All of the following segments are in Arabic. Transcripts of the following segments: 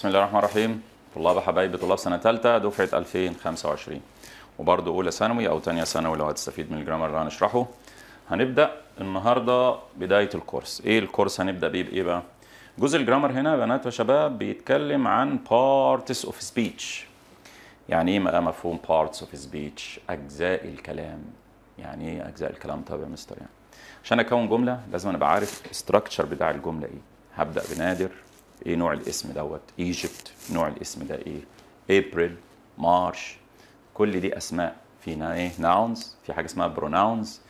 بسم الله الرحمن الرحيم طلاب حبايبي طلاب سنه ثالثه دفعه 2025 وبرضه اولى ثانوي او ثانيه ثانوي لو هتستفيد من الجرامر اللي هنشرحه هنبدا النهارده بدايه الكورس ايه الكورس هنبدا بيه بايه بقى جزء الجرامر هنا بنات وشباب بيتكلم عن بارتس اوف سبيتش يعني ايه مفهوم بارتس اوف سبيتش اجزاء الكلام يعني ايه اجزاء الكلام طب يا مستر يعني عشان اكون جمله لازم انا ابقى عارف بتاع الجمله ايه هبدا بنادر ايه نوع الاسم دوت ايجيبت نوع الاسم ده ايه ابريل مارش كل دي اسماء في ايه ناونز في حاجه اسمها بروناونز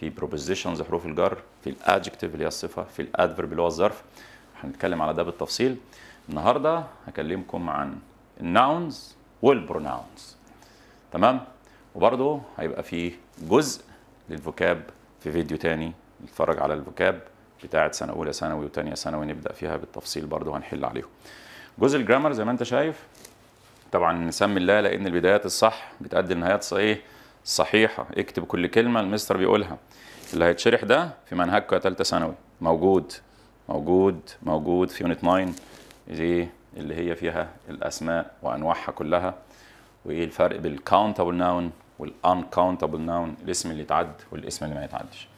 في بروبوزيشنز حروف الجر في الادجكتيف اللي هي الصفه في الادفرب اللي هو الظرف هنتكلم على ده بالتفصيل النهارده هكلمكم عن الناونز والبروناونز تمام وبرضه هيبقى في جزء للفوكاب في فيديو تاني نتفرج على الفوكاب بتاعه سنه اولى ثانوي وثانيه ثانوي نبدا فيها بالتفصيل برضه هنحل عليهم جزء الجرامر زي ما انت شايف طبعا نسمي الله لان البدايات الصح بتأدي النهايات ايه صحيحه اكتب كل كلمه المستر بيقولها اللي هيتشرح ده في منهجكم يا ثالثه ثانوي موجود موجود موجود في يونت 9 دي اللي هي فيها الاسماء وانواعها كلها وايه الفرق بالكاونتابل ناون والان كاونتابل ناون الاسم اللي يتعد والاسم اللي ما يتعدش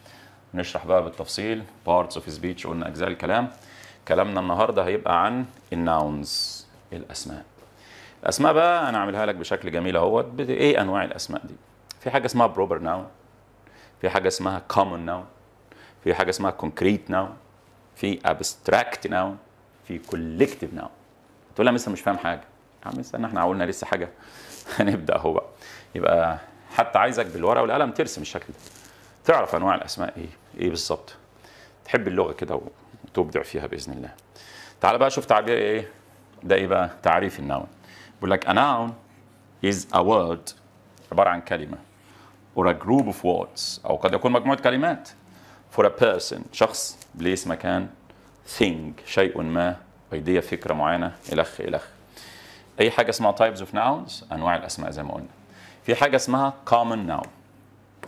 نشرح بقى بالتفصيل parts of speech قلنا اجزاء الكلام كلامنا النهارده هيبقى عن الناونز الاسماء الاسماء بقى انا عاملها لك بشكل جميل اهوت ايه انواع الاسماء دي في حاجه اسمها بروبر ناون في حاجه اسمها common noun في حاجه اسمها concrete noun في abstract noun في collective noun تقول لها لسه مش فاهم حاجه يا عم استنى احنا قلنا لسه حاجه هنبدا اهو بقى يبقى حتى عايزك بالورقه والقلم ترسم الشكل ده تعرف انواع الاسماء ايه ايه بالظبط تحب اللغه كده وتبدع فيها باذن الله تعال بقى شوف تعبير ايه ده ايه بقى تعريف النون بيقول لك a noun is a word عباره عن كلمه or a group of words او قد يكون مجموعه كلمات for a person شخص بليس مكان thing شيء ما ايديا فكره معينه الخ الخ اي حاجه اسمها types of nouns انواع الاسماء زي ما قلنا في حاجه اسمها common noun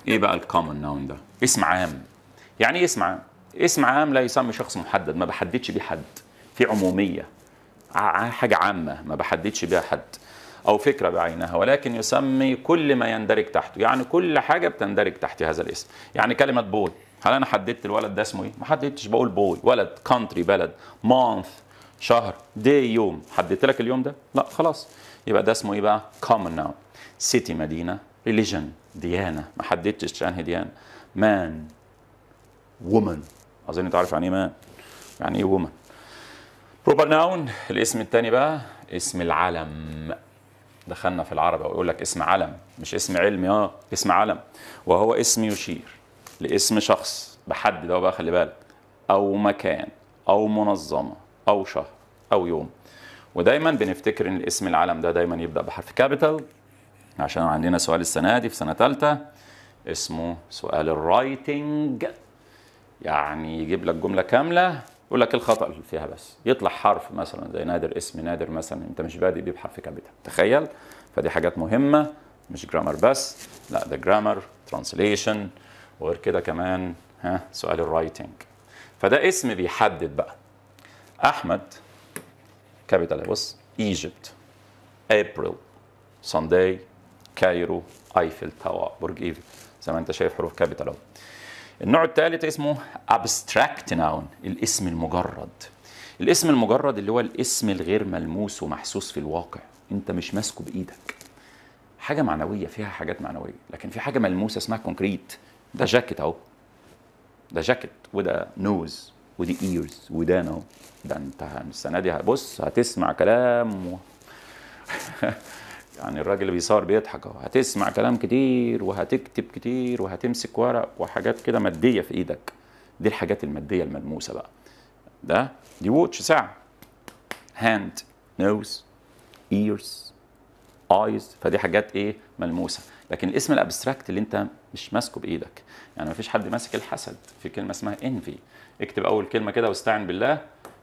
ايه بقى الكومن ناون ده اسم عام يعني ايه اسم عام؟ اسم عام لا يسمي شخص محدد ما بحددش بيه حد في عموميه حاجه عامه ما بحددش بيها حد او فكره بعينها ولكن يسمي كل ما يندرج تحته يعني كل حاجه بتندرج تحت هذا الاسم يعني كلمه بول هل انا حددت الولد ده اسمه ايه ما حددتش بقول بوي ولد كونتري بلد مانث شهر دي يوم حددت لك اليوم ده لا خلاص يبقى ده اسمه ايه بقى كومن ناون سيتي مدينه ريليجن ديانه ما حددتش انهي ديانه مان woman اظن انت عارف يعني ايه مان يعني ايه woman بروبر ناون الاسم الثاني بقى اسم العلم دخلنا في العربي ويقول لك اسم علم مش اسم علم اه اسم علم وهو اسم يشير لاسم شخص بحد ده بقى خلي بالك او مكان او منظمه او شهر او يوم ودايما بنفتكر ان الاسم العلم ده دايما يبدا بحرف كابيتال عشان عندنا سؤال السنه دي في سنه ثالثه اسمه سؤال الرايتنج يعني يجيب لك جمله كامله يقول لك الخطا اللي فيها بس يطلع حرف مثلا زي نادر اسم نادر مثلا انت مش بادئ بيه بحرف كابيتال تخيل فدي حاجات مهمه مش جرامر بس لا ده جرامر ترانسليشن وغير كده كمان ها سؤال الرايتنج فده اسم بيحدد بقى احمد كابيتال بص ايجيبت ابريل سانداي كايرو ايفل تاور برج ايفل زي ما انت شايف حروف كابيتال اهو النوع الثالث اسمه abstract noun الاسم المجرد الاسم المجرد اللي هو الاسم الغير ملموس ومحسوس في الواقع انت مش ماسكه بايدك حاجه معنويه فيها حاجات معنويه لكن في حاجه ملموسه اسمها كونكريت ده جاكيت اهو ده جاكيت وده نوز ودي ايرز ودان اهو ده انت السنه دي هبص هتسمع كلام و... يعني الراجل اللي بيصور بيضحك اهو هتسمع كلام كتير وهتكتب كتير وهتمسك ورق وحاجات كده ماديه في ايدك دي الحاجات الماديه الملموسه بقى ده دي ووتش ساعه هاند نوز ايرز ايز فدي حاجات ايه ملموسه لكن الاسم الابستراكت اللي انت مش ماسكه بايدك يعني مفيش حد ماسك الحسد في كلمه اسمها انفي اكتب اول كلمه كده واستعن بالله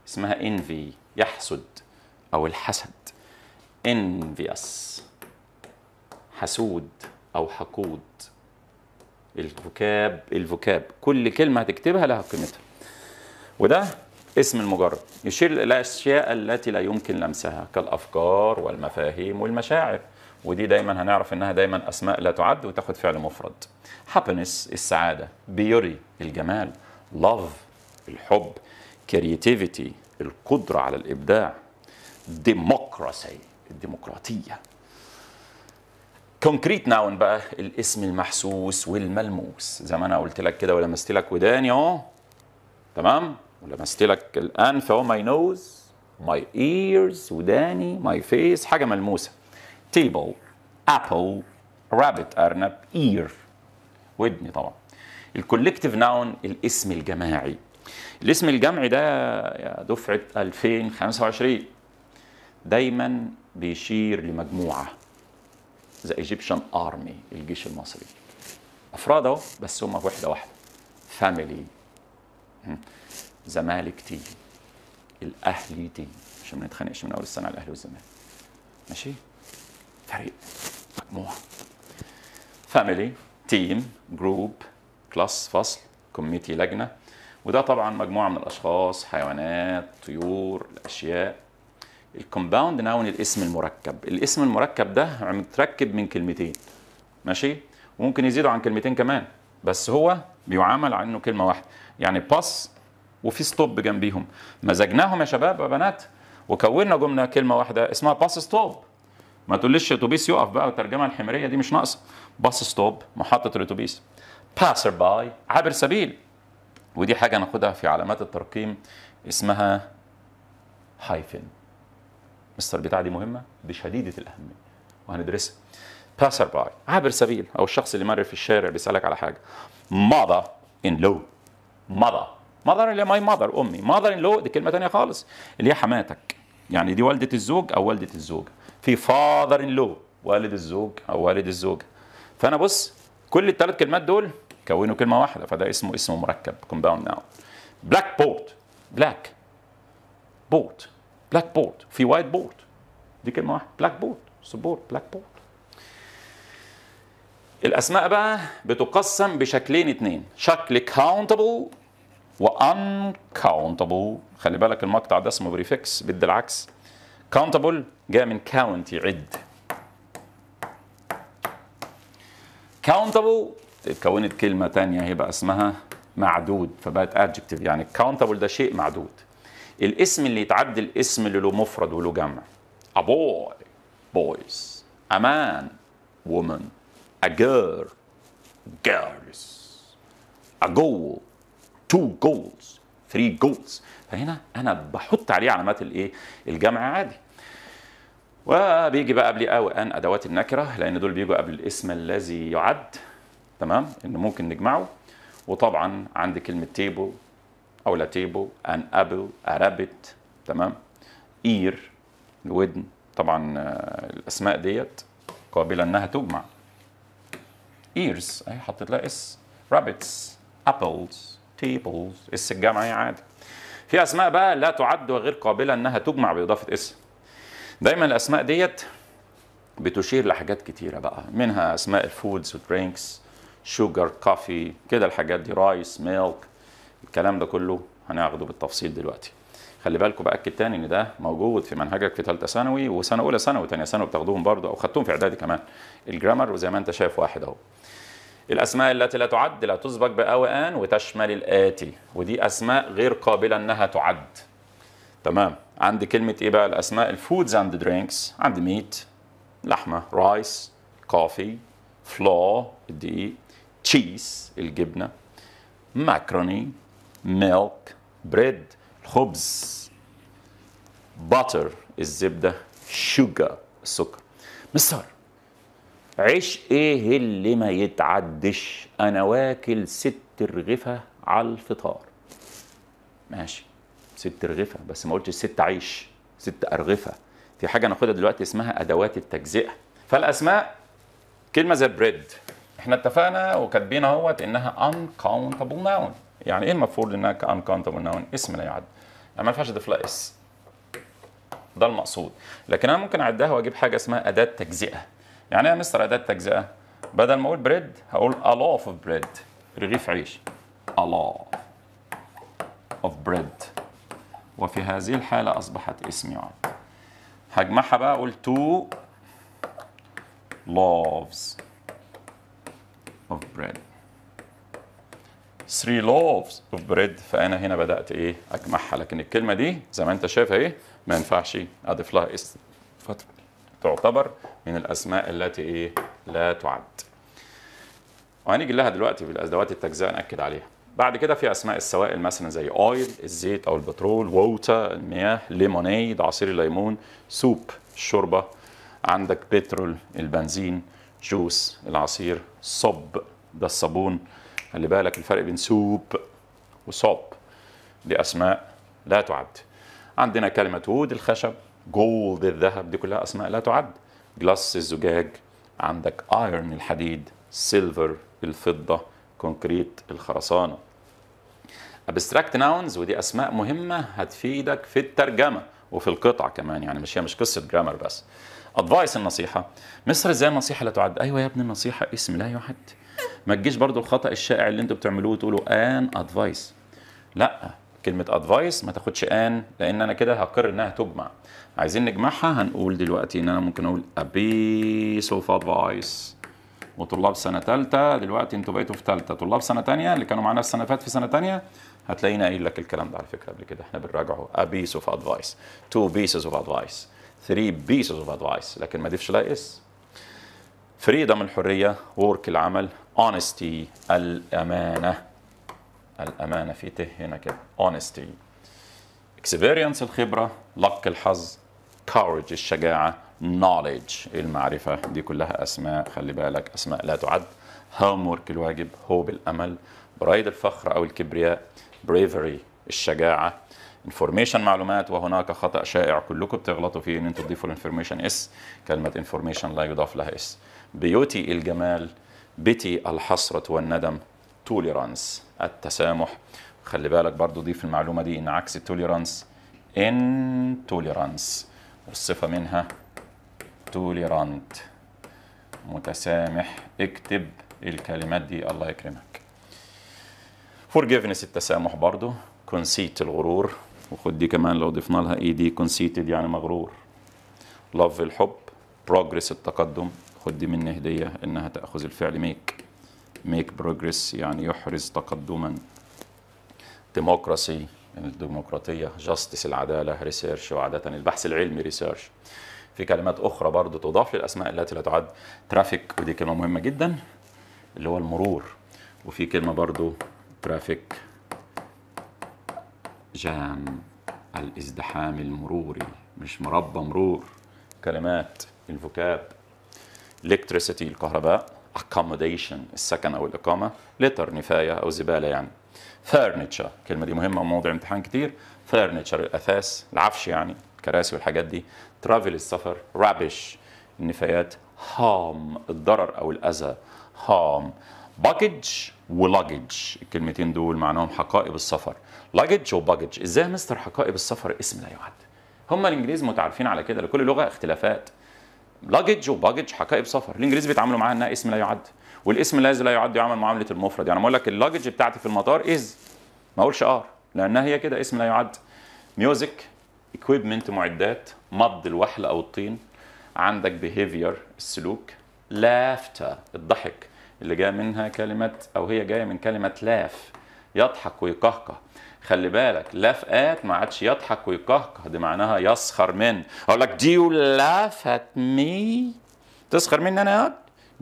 اسمها انفي يحسد او الحسد envious حسود او حقود الفوكاب الفوكاب كل كلمه هتكتبها لها قيمتها وده اسم المجرد يشير الى الاشياء التي لا يمكن لمسها كالافكار والمفاهيم والمشاعر ودي دايما هنعرف انها دايما اسماء لا تعد وتاخد فعل مفرد happiness السعاده بيوري الجمال love الحب كرياتيفيتي القدره على الابداع ديموكراسي الديمقراطيه كونكريت ناون بقى الاسم المحسوس والملموس زي ما انا قلت لك كده ولمست لك وداني اهو تمام ولمست لك الانف اهو ماي نوز ماي ايرز وداني ماي فيس حاجه ملموسه تيبل ابل رابت ارنب اير ودني طبعا الكولكتيف ناون الاسم الجماعي الاسم الجمعي ده يا دفعه 2025 دايما بيشير لمجموعه ذا ايجيبشن ارمي الجيش المصري افراد اهو بس هم وحده واحده فاميلي زمالك تي الاهلي تي عشان ما نتخانقش من اول السنه على الاهلي والزمالك ماشي فريق مجموعه فاميلي تيم جروب كلاس فصل كوميتي لجنه وده طبعا مجموعه من الاشخاص حيوانات طيور الاشياء الكومباوند ناون الاسم المركب الاسم المركب ده متركب من كلمتين ماشي وممكن يزيدوا عن كلمتين كمان بس هو بيعامل على انه كلمه واحده يعني باس وفي ستوب جنبيهم مزجناهم يا شباب وبنات وكونا جمله كلمه واحده اسمها باس ستوب ما تقوليش اتوبيس يقف بقى والترجمه الحميريه دي مش ناقصه باس ستوب محطه الاتوبيس باسر باي عابر سبيل ودي حاجه ناخدها في علامات الترقيم اسمها هايفن مستر بتاع دي مهمه بشديده الاهميه وهندرسها باسر باي عابر سبيل او الشخص اللي مر في الشارع بيسالك على حاجه ماذا ان لو ماذا ماذر اللي ماي ماذر امي ماذر ان لو دي كلمه ثانيه خالص اللي هي حماتك يعني دي والده الزوج او والده الزوجه في فاذر ان لو والد الزوج او والد الزوجه فانا بص كل الثلاث كلمات دول كونوا كلمه واحده فده اسمه اسمه مركب كومباوند ناو بلاك بورد بلاك بورد بلاك بورد في وايت بورد دي كلمه واحده بلاك بورد سبورت بلاك بورد الاسماء بقى بتقسم بشكلين اتنين شكل كاونتبل وان كاونتبل خلي بالك المقطع ده اسمه بريفكس بيدي العكس كاونتبل جاء من كاونت يعد كاونتبل اتكونت كلمه تانية بقى اسمها معدود فبقت ادجكتيف يعني كاونتبل ده شيء معدود الاسم اللي يتعدي الاسم اللي له مفرد وله جمع a boy boys a man woman a girl girls a goal two goals three goals فهنا انا بحط عليه علامات الايه الجمع عادي وبيجي بقى قبل او ان ادوات النكره لان دول بيجوا قبل الاسم الذي يعد تمام ان ممكن نجمعه وطبعا عندي كلمه تيبل او لاتيبو ان ابل ارابت تمام اير الودن طبعا الاسماء ديت قابله انها تجمع ايرز اهي حطيت لها اس رابتس ابلز تيبلز اس الجمعيه عادي في اسماء بقى لا تعد وغير قابله انها تجمع باضافه اسم دايما الاسماء ديت بتشير لحاجات كتيره بقى منها اسماء الفودز ودرينكس شوجر كوفي كده الحاجات دي رايس ميلك الكلام ده كله هناخده بالتفصيل دلوقتي خلي بالكم باكد تاني ان ده موجود في منهجك في ثالثه ثانوي وسنه اولى ثانوي وثانيه ثانوي بتاخدوهم برضه او خدتهم في اعدادي كمان الجرامر وزي ما انت شايف واحد اهو الاسماء التي لا تعد لا تسبق باوان وتشمل الاتي ودي اسماء غير قابله انها تعد تمام عندي كلمه ايه بقى الاسماء الفودز اند درينكس عندي ميت لحمه رايس كوفي فلو الدقيق تشيز الجبنه ماكروني milk bread الخبز butter الزبدة sugar السكر مستر عيش ايه اللي ما يتعدش انا واكل ست رغفة على الفطار ماشي ست رغفة بس ما قلتش ست عيش ست أرغفة في حاجة ناخدها دلوقتي اسمها أدوات التجزئة فالأسماء كلمة زي بريد احنا اتفقنا وكاتبين اهوت انها uncountable noun يعني ايه المفروض انها uncountable noun اسم لا يعد يعني ما ينفعش اضيف لها اس ده المقصود لكن انا ممكن اعدها واجيب حاجه اسمها اداه تجزئه يعني ايه يا مستر اداه تجزئه بدل ما اقول بريد هقول الاف اوف of رغيف عيش الاف اوف of وفي هذه الحاله اصبحت اسم يعد هجمعها بقى اقول تو loaves of bread 3 لوفز of bread فانا هنا بدات ايه اجمعها لكن الكلمه دي زي ما انت شايف اهي ما ينفعش اضيف لها اسم تعتبر من الاسماء التي ايه لا تعد وهنيجي لها دلوقتي في الادوات التجزئه ناكد عليها بعد كده في اسماء السوائل مثلا زي اويل الزيت او البترول ووتا المياه ليمونيد عصير الليمون سوب الشوربه عندك بترول البنزين جوس العصير صب ده الصابون خلي بالك الفرق بين سوب وصوب دي اسماء لا تعد عندنا كلمه وود الخشب جولد الذهب دي كلها اسماء لا تعد جلاس الزجاج عندك ايرن الحديد سيلفر الفضه كونكريت الخرسانه ابستراكت ناونز ودي اسماء مهمه هتفيدك في الترجمه وفي القطع كمان يعني مش هي مش قصه جرامر بس ادفايس النصيحه مصر ازاي النصيحه لا تعد ايوه يا ابني النصيحه اسم لا يعد ما تجيش برضو الخطا الشائع اللي انتوا بتعملوه وتقولوا ان ادفايس لا كلمه ادفايس ما تاخدش ان لان انا كده هقر انها تجمع عايزين نجمعها هنقول دلوقتي ان انا ممكن اقول ابيس اوف ادفايس وطلاب سنه ثالثه دلوقتي انتوا بقيتوا في ثالثه طلاب سنه ثانيه اللي كانوا معانا السنه فات في سنه ثانيه هتلاقينا قايل لك الكلام ده على فكره قبل كده احنا بنراجعه ابيس اوف ادفايس تو بيسز اوف ادفايس ثري بيسز اوف ادفايس لكن ما ضيفش لا اس فريدم الحرية ورك العمل اونستي الأمانة الأمانة في ته هنا كده اونستي اكسبيرينس الخبرة لق الحظ كارج الشجاعة knowledge المعرفة دي كلها أسماء خلي بالك أسماء لا تعد وورك الواجب هوب الأمل برايد الفخر أو الكبرياء bravery الشجاعة انفورميشن معلومات وهناك خطأ شائع كلكم بتغلطوا فيه ان انتوا تضيفوا الانفورميشن اس كلمة انفورميشن لا يضاف لها اس بيوتي الجمال بتي الحسرة والندم توليرانس التسامح خلي بالك برضو ضيف المعلومة دي إن عكس التوليرانس إن توليرانس والصفة منها توليرانت متسامح اكتب الكلمات دي الله يكرمك فورجيفنس التسامح برضو كونسيت الغرور وخد دي كمان لو ضفنا لها اي دي كونسيتد يعني مغرور لاف الحب بروجرس التقدم خد دي مني هدية إنها تأخذ الفعل ميك ميك بروجريس يعني يحرز تقدما ديموكراسي الديمقراطية جاستس العدالة ريسيرش وعادة البحث العلمي ريسيرش في كلمات أخرى برضو تضاف للأسماء التي لا تعد ترافيك ودي كلمة مهمة جدا اللي هو المرور وفي كلمة برضو ترافيك جام الازدحام المروري مش مربى مرور كلمات الفوكاب electricity الكهرباء accommodation السكن او الاقامه litter نفايه او زباله يعني furniture الكلمه دي مهمه وموضع امتحان كتير furniture الاثاث العفش يعني الكراسي والحاجات دي travel السفر rubbish النفايات harm الضرر او الاذى harm باجج ولاجج الكلمتين دول معناهم حقائب السفر لاجج وباجج ازاي مستر حقائب السفر اسم لا يعد هم الانجليز متعارفين على كده لكل لغه اختلافات لاجج وباجج حقائب سفر الانجليز بيتعاملوا معاها انها اسم لا يعد والاسم الذي لا يعد يعمل معامله المفرد يعني بقول لك اللاجج بتاعتي في المطار از ما اقولش ار لانها هي كده اسم لا يعد ميوزك اكويبمنت معدات مض الوحل او الطين عندك بيهيفير السلوك لافتا الضحك اللي جاء منها كلمة أو هي جاية من كلمة لاف يضحك ويقهقه خلي بالك لفقات ما عادش يضحك ويقهقه دي معناها يسخر من اقول لك do you laugh at me تسخر مني انا يا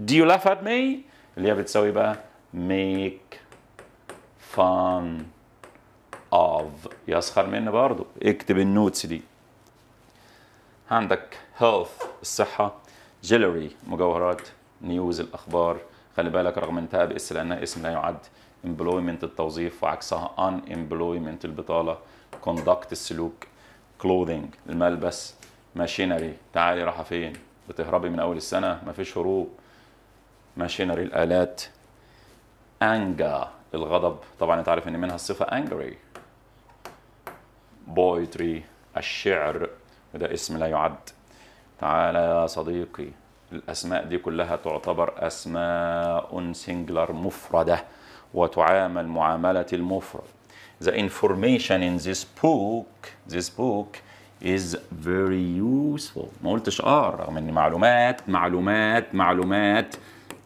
do you laugh at me اللي هي بتساوي بقى make fun of يسخر مني برضو اكتب النوتس دي عندك health الصحة جيلري مجوهرات نيوز الأخبار خلي بالك رغم انتهاء باسم لأنها اسم لا يعد employment التوظيف وعكسها ان امبلويمنت البطالة conduct السلوك clothing الملبس ماشينري تعالي راح فين بتهربي من أول السنة مفيش هروب ماشينري الآلات anger الغضب طبعا انت عارف ان منها الصفة angry poetry الشعر وده اسم لا يعد تعالى يا صديقي الأسماء دي كلها تعتبر أسماء سنجلر مفردة وتعامل معاملة المفرد. The information in this book, this book is very useful. ما قلتش ار رغم ان معلومات معلومات معلومات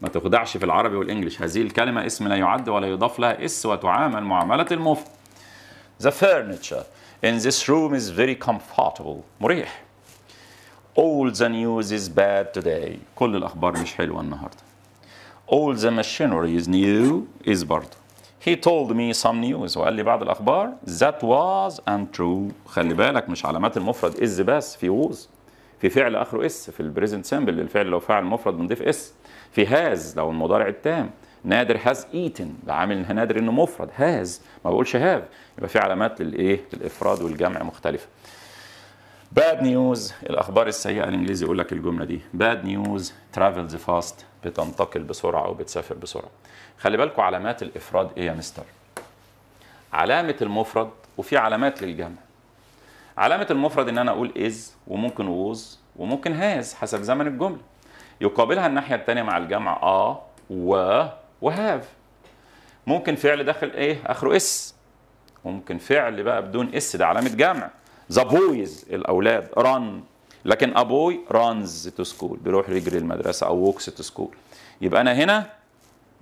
ما تخدعش في العربي والانجليش هذه الكلمة اسم لا يعد ولا يضاف لها اس وتعامل معاملة المفرد. The furniture in this room is very comfortable. مريح. All the news is bad today. كل الأخبار مش حلوة النهاردة. all the machinery is new is برضه he told me some news وقال لي بعض الأخبار that was true. خلي بالك مش علامات المفرد is بس في was في فعل آخره اس في البريزنت سامبل للفعل لو فعل مفرد بنضيف اس في هاز لو المضارع التام نادر هاز ايتن ده عامل نادر انه مفرد هاز ما بقولش هاف يبقى في علامات للايه للافراد والجمع مختلفه باد نيوز الاخبار السيئه الانجليزي يقول لك الجمله دي باد نيوز ترافلز فاست بتنتقل بسرعه او بتسافر بسرعه خلي بالكم علامات الافراد ايه يا مستر علامه المفرد وفي علامات للجمع علامه المفرد ان انا اقول از وممكن ووز وممكن هاز حسب زمن الجمله يقابلها الناحيه الثانيه مع الجمع اه و وهاف ممكن فعل داخل ايه اخره اس وممكن فعل بقى بدون اس ده علامه جمع ذا بويز الاولاد ران لكن ابوي رانز تو سكول بيروح يجري المدرسه او ووكس تو سكول يبقى انا هنا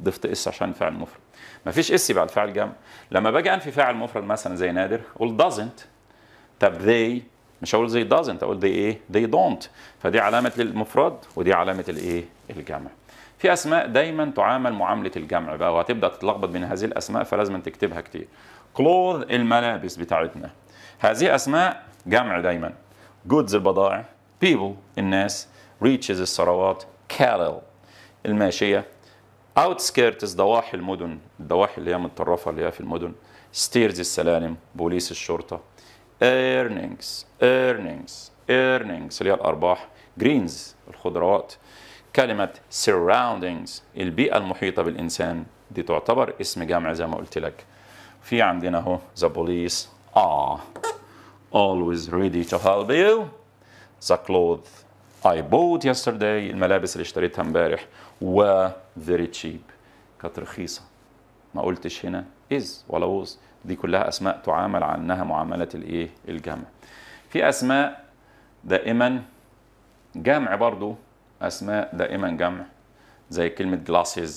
ضفت اس عشان فعل مفرد مفيش اس يبقى الفعل جمع لما باجي انفي فاعل مفرد مثلا زي نادر اقول doesn't طب they مش هقول زي doesn't اقول they ايه they don't فدي علامه للمفرد ودي علامه الايه الجمع في اسماء دايما تعامل معامله الجمع بقى وهتبدا تتلخبط بين هذه الاسماء فلازم تكتبها كتير كلوذ الملابس بتاعتنا هذه أسماء جمع دايما goods البضائع people الناس reaches الثروات cattle الماشية outskirts ضواحي المدن الضواحي اللي هي متطرفة اللي هي في المدن ستيرز السلالم بوليس الشرطة earnings earnings earnings اللي هي الأرباح greens الخضروات كلمة surroundings البيئة المحيطة بالإنسان دي تعتبر اسم جامع زي ما قلت لك في عندنا اهو the police are always ready to help you the clothes I bought yesterday الملابس اللي اشتريتها امبارح و very cheap كانت رخيصه ما قلتش هنا is ولا was دي كلها اسماء تعامل عنها معامله الايه الجمع في اسماء دائما جمع برضو اسماء دائما جمع زي كلمه glasses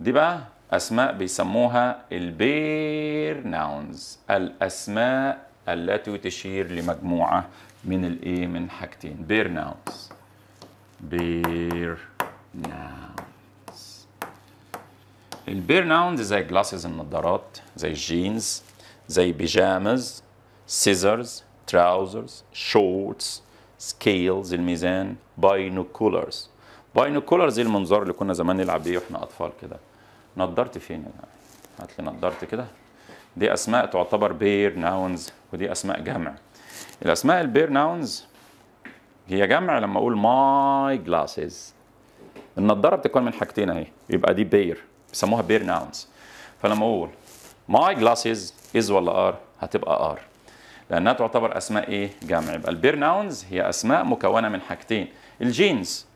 دي بقى أسماء بيسموها البير ناونز الأسماء التي تشير لمجموعة من الإيه من حاجتين بير ناونز بير ناونز البير ناونز زي جلاسز النظارات زي الجينز زي بيجامز سيزرز تراوزرز شورتس سكيلز الميزان باينوكولرز باينوكولرز المنظار اللي كنا زمان نلعب بيه واحنا اطفال كده نضارتي فين يا جماعه؟ هات لي نضارتي كده دي اسماء تعتبر بير ناونز ودي اسماء جمع الاسماء البير ناونز هي جمع لما اقول ماي جلاسز النضاره بتكون من حاجتين اهي يبقى دي بير بيسموها بير ناونز فلما اقول ماي جلاسز از ولا ار هتبقى ار لانها تعتبر اسماء ايه جمع يبقى البير ناونز هي اسماء مكونه من حاجتين الجينز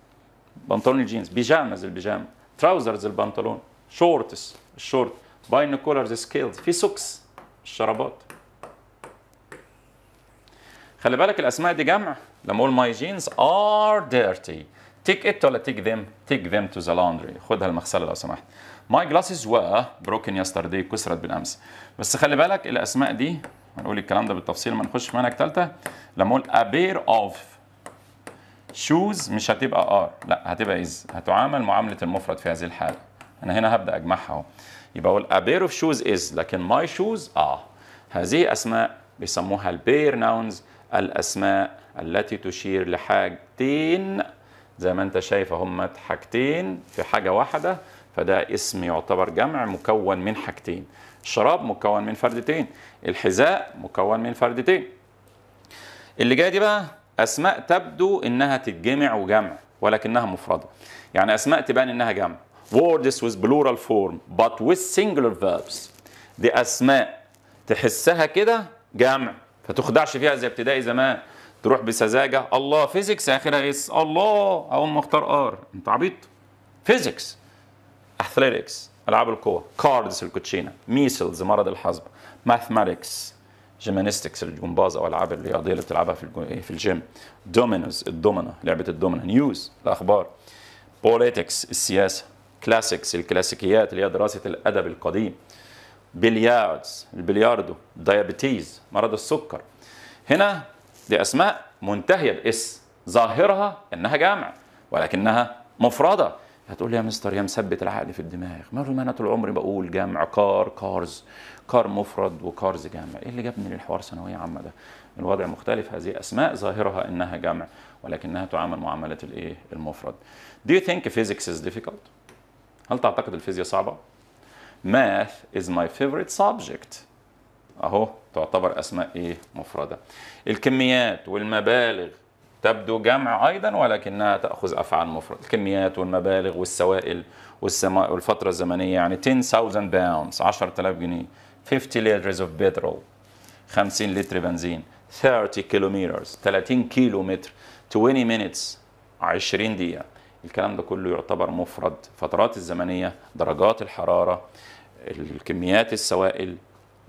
بنطلون الجينز بيجامز البيجامه تراوزرز البنطلون شورتس الشورت باينوكولرز سكيلز في سوكس الشرابات خلي بالك الاسماء دي جمع لما اقول ماي جينز ار ديرتي تيك ات ولا تيك ذيم تيك ذيم تو ذا لاندري خدها المغسله لو سمحت ماي جلاسز و بروكن يسترداي كسرت بالامس بس خلي بالك الاسماء دي هنقول الكلام ده بالتفصيل ما نخش في منهج ثالثه لما اقول ا بير اوف شوز مش هتبقى ار لا هتبقى از هتعامل معامله المفرد في هذه الحاله انا هنا هبدا اجمعها اهو يبقى اقول a pair of shoes is لكن my shoes اه هذه اسماء بيسموها البير ناونز الاسماء التي تشير لحاجتين زي ما انت شايف هما حاجتين في حاجه واحده فده اسم يعتبر جمع مكون من حاجتين الشراب مكون من فردتين الحذاء مكون من فردتين اللي جاي دي بقى اسماء تبدو انها تتجمع وجمع ولكنها مفرده يعني اسماء تبان انها جمع words with plural form but with singular verbs دي اسماء تحسها كده جمع فتخدعش فيها زي ابتدائي زمان تروح بسذاجه الله فيزيكس اخرها اس الله اقوم مختار ار انت عبيط فيزيكس اثليتكس العاب القوى كاردز الكوتشينه ميسلز مرض الحصبه ماثماتكس جيمناستكس الجمباز او العاب الرياضيه اللي بتلعبها في إيه، في الجيم دومينوز الدومينو لعبه الدومينو نيوز الاخبار بوليتكس السياسه كلاسيكس الكلاسيكيات اللي هي دراسه الادب القديم بلياردز البلياردو دايابيتيز مرض السكر هنا دي اسماء منتهيه باس ظاهرها انها جمع ولكنها مفرده هتقول لي يا مستر يا مثبت العقل في الدماغ ما انا طول عمري بقول جمع كار كارز كار مفرد وكارز جمع ايه اللي جابني للحوار ثانويه عامه ده الوضع مختلف هذه اسماء ظاهرها انها جمع ولكنها تعامل معامله الايه المفرد Do you think physics is difficult? هل تعتقد الفيزياء صعبة؟ Math is my favorite subject أهو تعتبر أسماء إيه؟ مفردة الكميات والمبالغ تبدو جمع أيضا ولكنها تأخذ أفعال مفردة الكميات والمبالغ والسوائل والسماء والفترة الزمنية يعني 10,000 pounds 10000 جنيه 50 liters of petrol 50 لتر بنزين 30 كيلومترز 30 كيلومتر 20 minutes 20 دقيقة الكلام ده كله يعتبر مفرد فترات الزمنيه درجات الحراره الكميات السوائل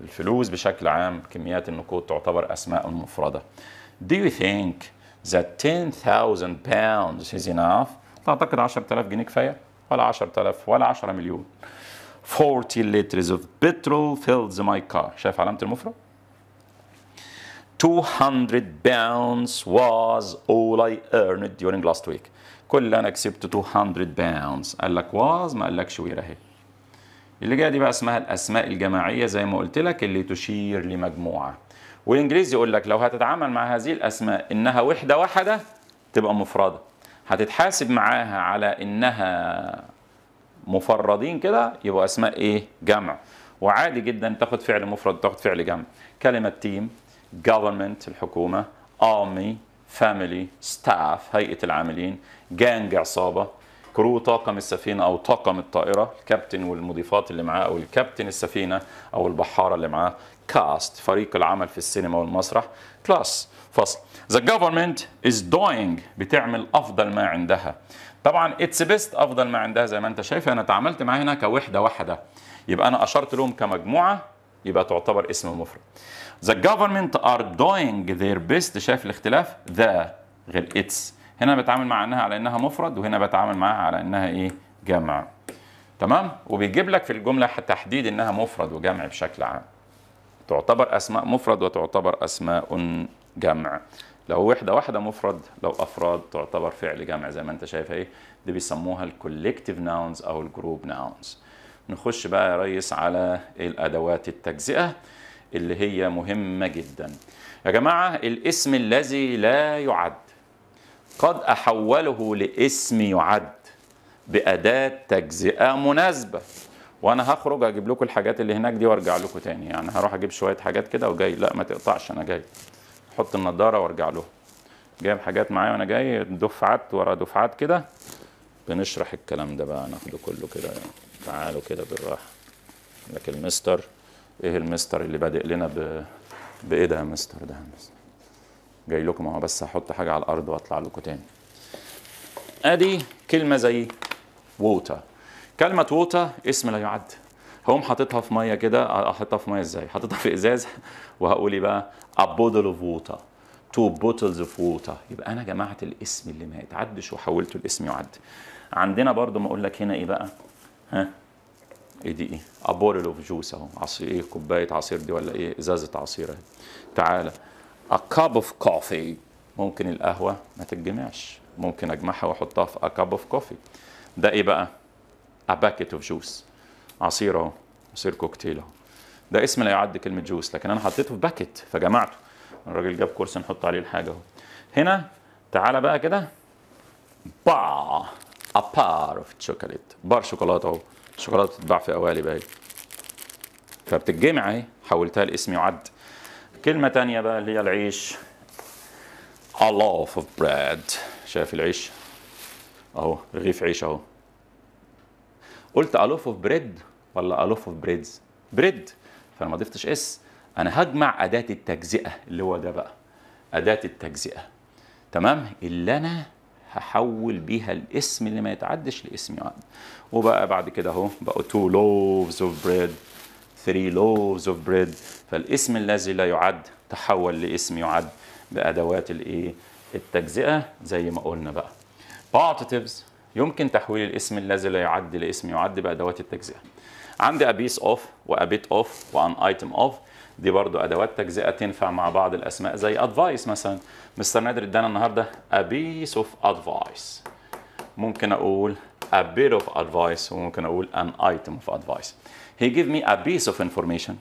الفلوس بشكل عام كميات النقود تعتبر اسماء مفرده Do you think that 10,000 pounds is enough تعتقد 10000 جنيه كفايه ولا 10000 ولا 10 مليون 40 liters of petrol fills my car شايف علامه المفرد 200 pounds was all I earned during last week كل انا كسبت 200 باوندز قال لك واز ما قالكش وير اهي اللي جايه دي بقى اسمها الاسماء الجماعيه زي ما قلت لك اللي تشير لمجموعه والانجليزي يقول لك لو هتتعامل مع هذه الاسماء انها وحده واحده تبقى مفرده هتتحاسب معاها على انها مفردين كده يبقى اسماء ايه جمع وعادي جدا تاخد فعل مفرد تاخد فعل جمع كلمه تيم government الحكومه army فاميلي ستاف هيئه العاملين جانج عصابه كرو طاقم السفينه او طاقم الطائره الكابتن والمضيفات اللي معاه او الكابتن السفينه او البحاره اللي معاه كاست فريق العمل في السينما والمسرح كلاس فصل ذا جفرمنت از دوينج بتعمل افضل ما عندها طبعا اتس بيست افضل ما عندها زي ما انت شايف انا اتعاملت معاه هنا كوحده واحده يبقى انا اشرت لهم كمجموعه يبقى تعتبر اسم مفرد The government are doing their best شايف الاختلاف the غير it's هنا بتعامل مع انها على انها مفرد وهنا بتعامل معاها على انها ايه جمع تمام وبيجيب لك في الجمله تحديد انها مفرد وجمع بشكل عام تعتبر اسماء مفرد وتعتبر اسماء جمع لو وحده واحده مفرد لو افراد تعتبر فعل جمع زي ما انت شايف ايه دي بيسموها الكوليكتيف ناونز او الجروب ناونز نخش بقى يا ريس على الادوات التجزئه اللي هي مهمة جدا يا جماعة الاسم الذي لا يعد قد أحوله لاسم يعد بأداة تجزئة مناسبة وانا هخرج اجيب لكم الحاجات اللي هناك دي وارجع لكم تاني يعني هروح اجيب شويه حاجات كده وجاي لا ما تقطعش انا جاي احط النضاره وارجع لهم جايب حاجات معايا وانا جاي دفعات ورا دفعات كده بنشرح الكلام ده بقى ناخده كله كده تعالوا كده بالراحه لكن المستر ايه المستر اللي بادئ لنا ب... بايه ده يا مستر ده جاي لكم اهو بس هحط حاجه على الارض واطلع لكم تاني ادي كلمه زي ووتر كلمه ووتر اسم لا يعد هقوم حاططها في ميه كده احطها في ميه ازاي حاططها في ازاز وهقول ايه بقى ا بودل اوف water تو بوتلز اوف water يبقى انا جمعت الاسم اللي ما يتعدش وحولته لاسم يعد عندنا برضو ما اقول لك هنا ايه بقى ها ايه دي ايه ابورل اوف جوس اهو عصير ايه كوبايه عصير دي ولا ايه ازازه عصير اهي تعالى ا كاب اوف كوفي ممكن القهوه ما تتجمعش ممكن اجمعها واحطها في ا كاب اوف كوفي. ده ايه بقى ا باكيت اوف جوس عصير اهو عصير كوكتيل اهو ده اسم لا يعد كلمه جوس لكن انا حطيته في باكيت فجمعته الراجل جاب كرسي نحط عليه الحاجه اهو هنا تعالى بقى كده با ا بار اوف chocolate بار شوكولاته اهو الشوكولاته بتتباع في قوالب اهي فبتتجمع اهي حولتها لاسم يعد كلمه ثانيه بقى اللي هي العيش a loaf of bread شايف العيش اهو رغيف عيش اهو قلت a loaf of bread ولا a loaf of breads بريد فانا ما ضفتش اس انا هجمع اداه التجزئه اللي هو ده بقى اداه التجزئه تمام اللي انا هحول بيها الاسم اللي ما يتعدش لاسم يعد وبقى بعد كده اهو بقوا 2 loaves of bread 3 loaves of bread فالاسم الذي لا يعد تحول لاسم يعد بادوات الايه التجزئه زي ما قلنا بقى positives يمكن تحويل الاسم الذي لا يعد لاسم يعد بادوات التجزئه عندي a piece of و a bit of و an item of دي برضو ادوات تجزئه تنفع مع بعض الاسماء زي ادفايس مثلا مستر نادر ادانا النهارده a piece of advice ممكن اقول a bit of advice وممكن اقول an item of advice he gave me a piece of information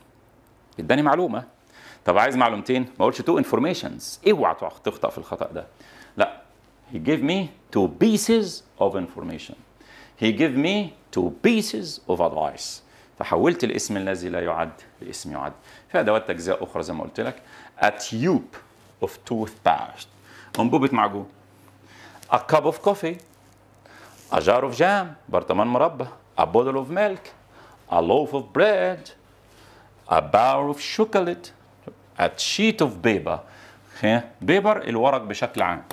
اداني معلومه طب عايز معلومتين ما اقولش two informations اوعى إيه تخطئ في الخطا ده لا he gave me two pieces of information he gave me two pieces of advice فحولت الاسم الذي لا يعد لاسم يعد في ادوات تجزئه اخرى زي ما قلت لك a اوف توث باست انبوبه معجون a cup of coffee a jar of jam برطمان مربى a bottle of milk a loaf of bread a باور of شوكليت a sheet of بيبر بيبر الورق بشكل عام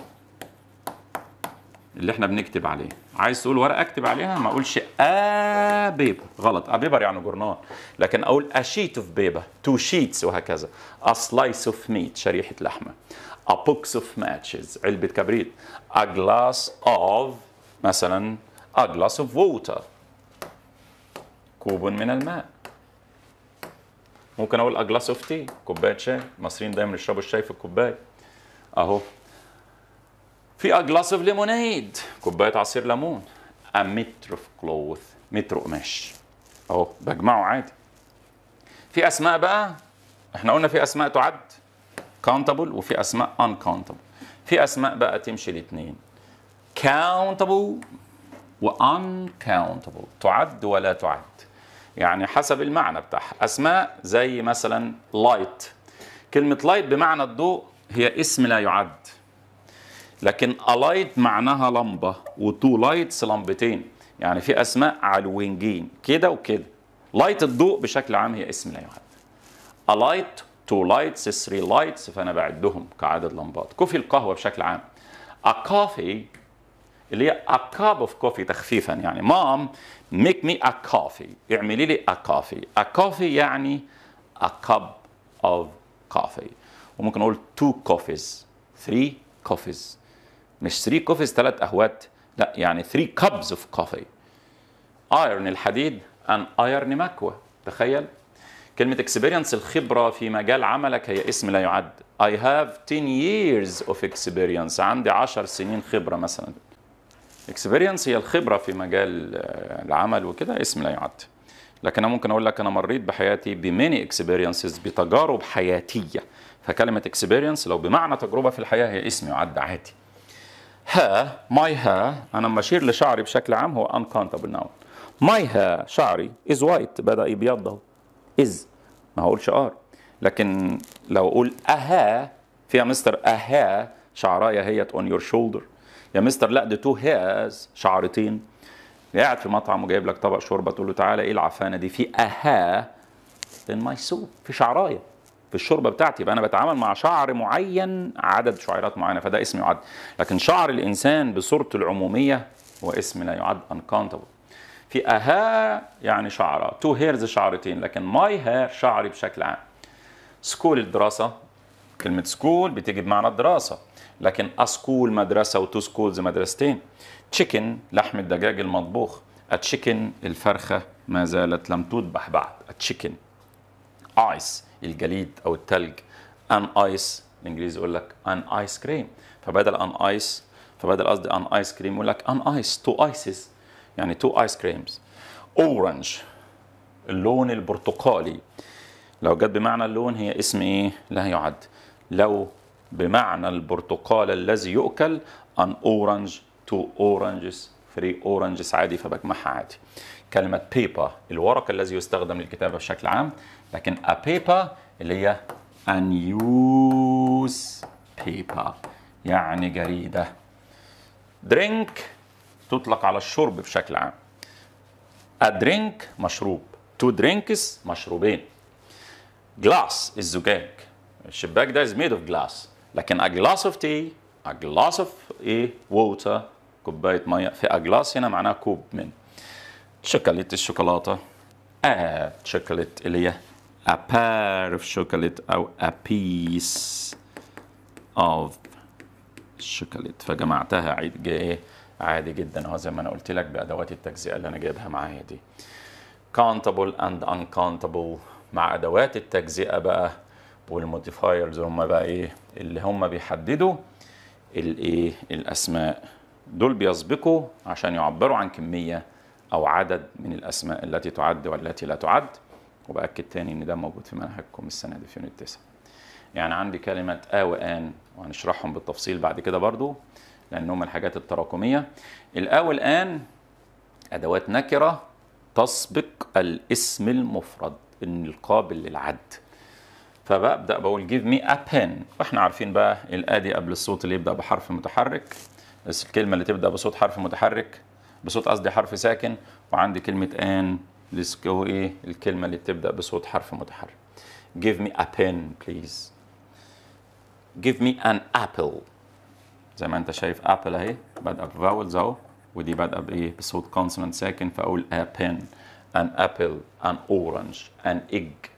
اللي احنا بنكتب عليه عايز تقول ورقه اكتب عليها ما اقولش ا بيبر غلط ا بيبر يعني جورنال لكن اقول ا شيت اوف بيبر تو شيتس وهكذا ا سلايس اوف ميت شريحه لحمه ا بوكس اوف ماتشز علبه كبريت ا جلاس اوف مثلا ا جلاس اوف ووتر كوب من الماء ممكن اقول ا جلاس اوف تي كوبايه شاي المصريين دايما يشربوا الشاي في الكوبايه اهو في أجلاس اوف ليمونيد كوباية عصير ليمون A متر اوف كلوث متر قماش أهو بجمعه عادي في أسماء بقى إحنا قلنا في أسماء تعد countable وفي أسماء uncountable في أسماء بقى تمشي الاثنين countable و uncountable تعد ولا تعد يعني حسب المعنى بتاعها أسماء زي مثلا light كلمة light بمعنى الضوء هي اسم لا يعد لكن الايت معناها لمبه وتو لايتس لمبتين يعني في اسماء علوينجين كده وكده لايت الضوء بشكل عام هي اسم لا يعد الايت تو لايتس 3 لايتس فانا بعدهم كعدد لمبات كوفي القهوه بشكل عام ا كوفي اللي هي a cup of coffee تخفيفا يعني مام make me a coffee اعملي لي a coffee a coffee يعني a cup of coffee وممكن اقول two coffees three coffees مش 3 كوفيز 3 قهوات لا يعني 3 كابز اوف كوفي ايرن الحديد ان ايرن مكوى تخيل كلمة اكسبيرينس الخبرة في مجال عملك هي اسم لا يعد I have 10 years of experience عندي 10 سنين خبرة مثلا اكسبيرينس هي الخبرة في مجال آه، العمل وكده اسم لا يعد لكن انا ممكن اقول لك انا مريت بحياتي بميني اكسبيرينسز بتجارب حياتيه فكلمه اكسبيرينس لو بمعنى تجربه في الحياه هي اسم يعد عادي ها ماي ها انا لما اشير لشعري بشكل عام هو uncountable noun ماي ها شعري از وايت بدا يبيض اهو از ما هقولش ار لكن لو اقول اها فيها مستر اها شعرايه هيت اون يور شولدر يا مستر لا ده تو هاز شعرتين قاعد في مطعم وجايب لك طبق شوربه تقول له تعالى ايه العفانه دي في اها in my soup في شعرايه في الشوربه بتاعتي يبقى انا بتعامل مع شعر معين عدد شعيرات معينه فده اسم يعد لكن شعر الانسان بصورته العموميه هو اسم لا يعد uncountable في اها يعني شعره تو هيرز شعرتين لكن ماي هير شعري بشكل عام سكول الدراسه كلمه سكول بتيجي بمعنى الدراسه لكن اسكول مدرسه وتو سكولز مدرستين تشيكن لحم الدجاج المطبوخ التشيكن الفرخه ما زالت لم تذبح بعد التشيكن ايس الجليد او التلج ان ايس الانجليزي يقول لك ان ايس كريم فبدل ان ايس فبدل قصدي ان ايس كريم يقول لك ان ايس تو ايسز يعني تو ايس كريمز اورنج اللون البرتقالي لو جت بمعنى اللون هي اسم ايه لا يعد لو بمعنى البرتقال الذي يؤكل ان اورنج تو اورنجز فري اورنجز عادي فبجمعها عادي كلمه بيبر الورق الذي يستخدم للكتابه بشكل عام لكن a paper اللي هي an paper يعني جريدة drink تطلق على الشرب بشكل عام a drink مشروب two drinks مشروبين glass الزجاج الشباك ده is made of glass لكن a glass of tea a glass of ايه water كوباية مية في a glass هنا معناها كوب من شوكولاتة الشوكولاتة آه شوكولاتة اللي هي a pair of chocolate أو a piece of chocolate فجمعتها عيد جاي عادي جدا اهو زي ما انا قلت لك بادوات التجزئه اللي انا جايبها معايا دي countable and uncountable مع ادوات التجزئه بقى والموديفايرز هم بقى ايه اللي هم بيحددوا الايه الاسماء دول بيسبقوا عشان يعبروا عن كميه او عدد من الاسماء التي تعد والتي لا تعد وبأكد تاني إن ده موجود في منهجكم السنة دي في يونت 9 يعني عندي كلمة آ وآن وهنشرحهم بالتفصيل بعد كده برضو لأنهم الحاجات التراكمية الآ والآن أدوات نكرة تسبق الاسم المفرد القابل للعد فببدا بقول جيف مي ا بن واحنا عارفين بقى الادي قبل الصوت اللي يبدا بحرف متحرك بس الكلمه اللي تبدا بصوت حرف متحرك بصوت قصدي حرف ساكن وعندي كلمه ان هو ايه الكلمه اللي بتبدا بصوت حرف متحرك give me a pen please give me an apple زي ما انت شايف ابل اهي بادئه بفاولز اهو ودي بادئه بايه بصوت كونسونانت ساكن فاقول a pen an apple an orange an egg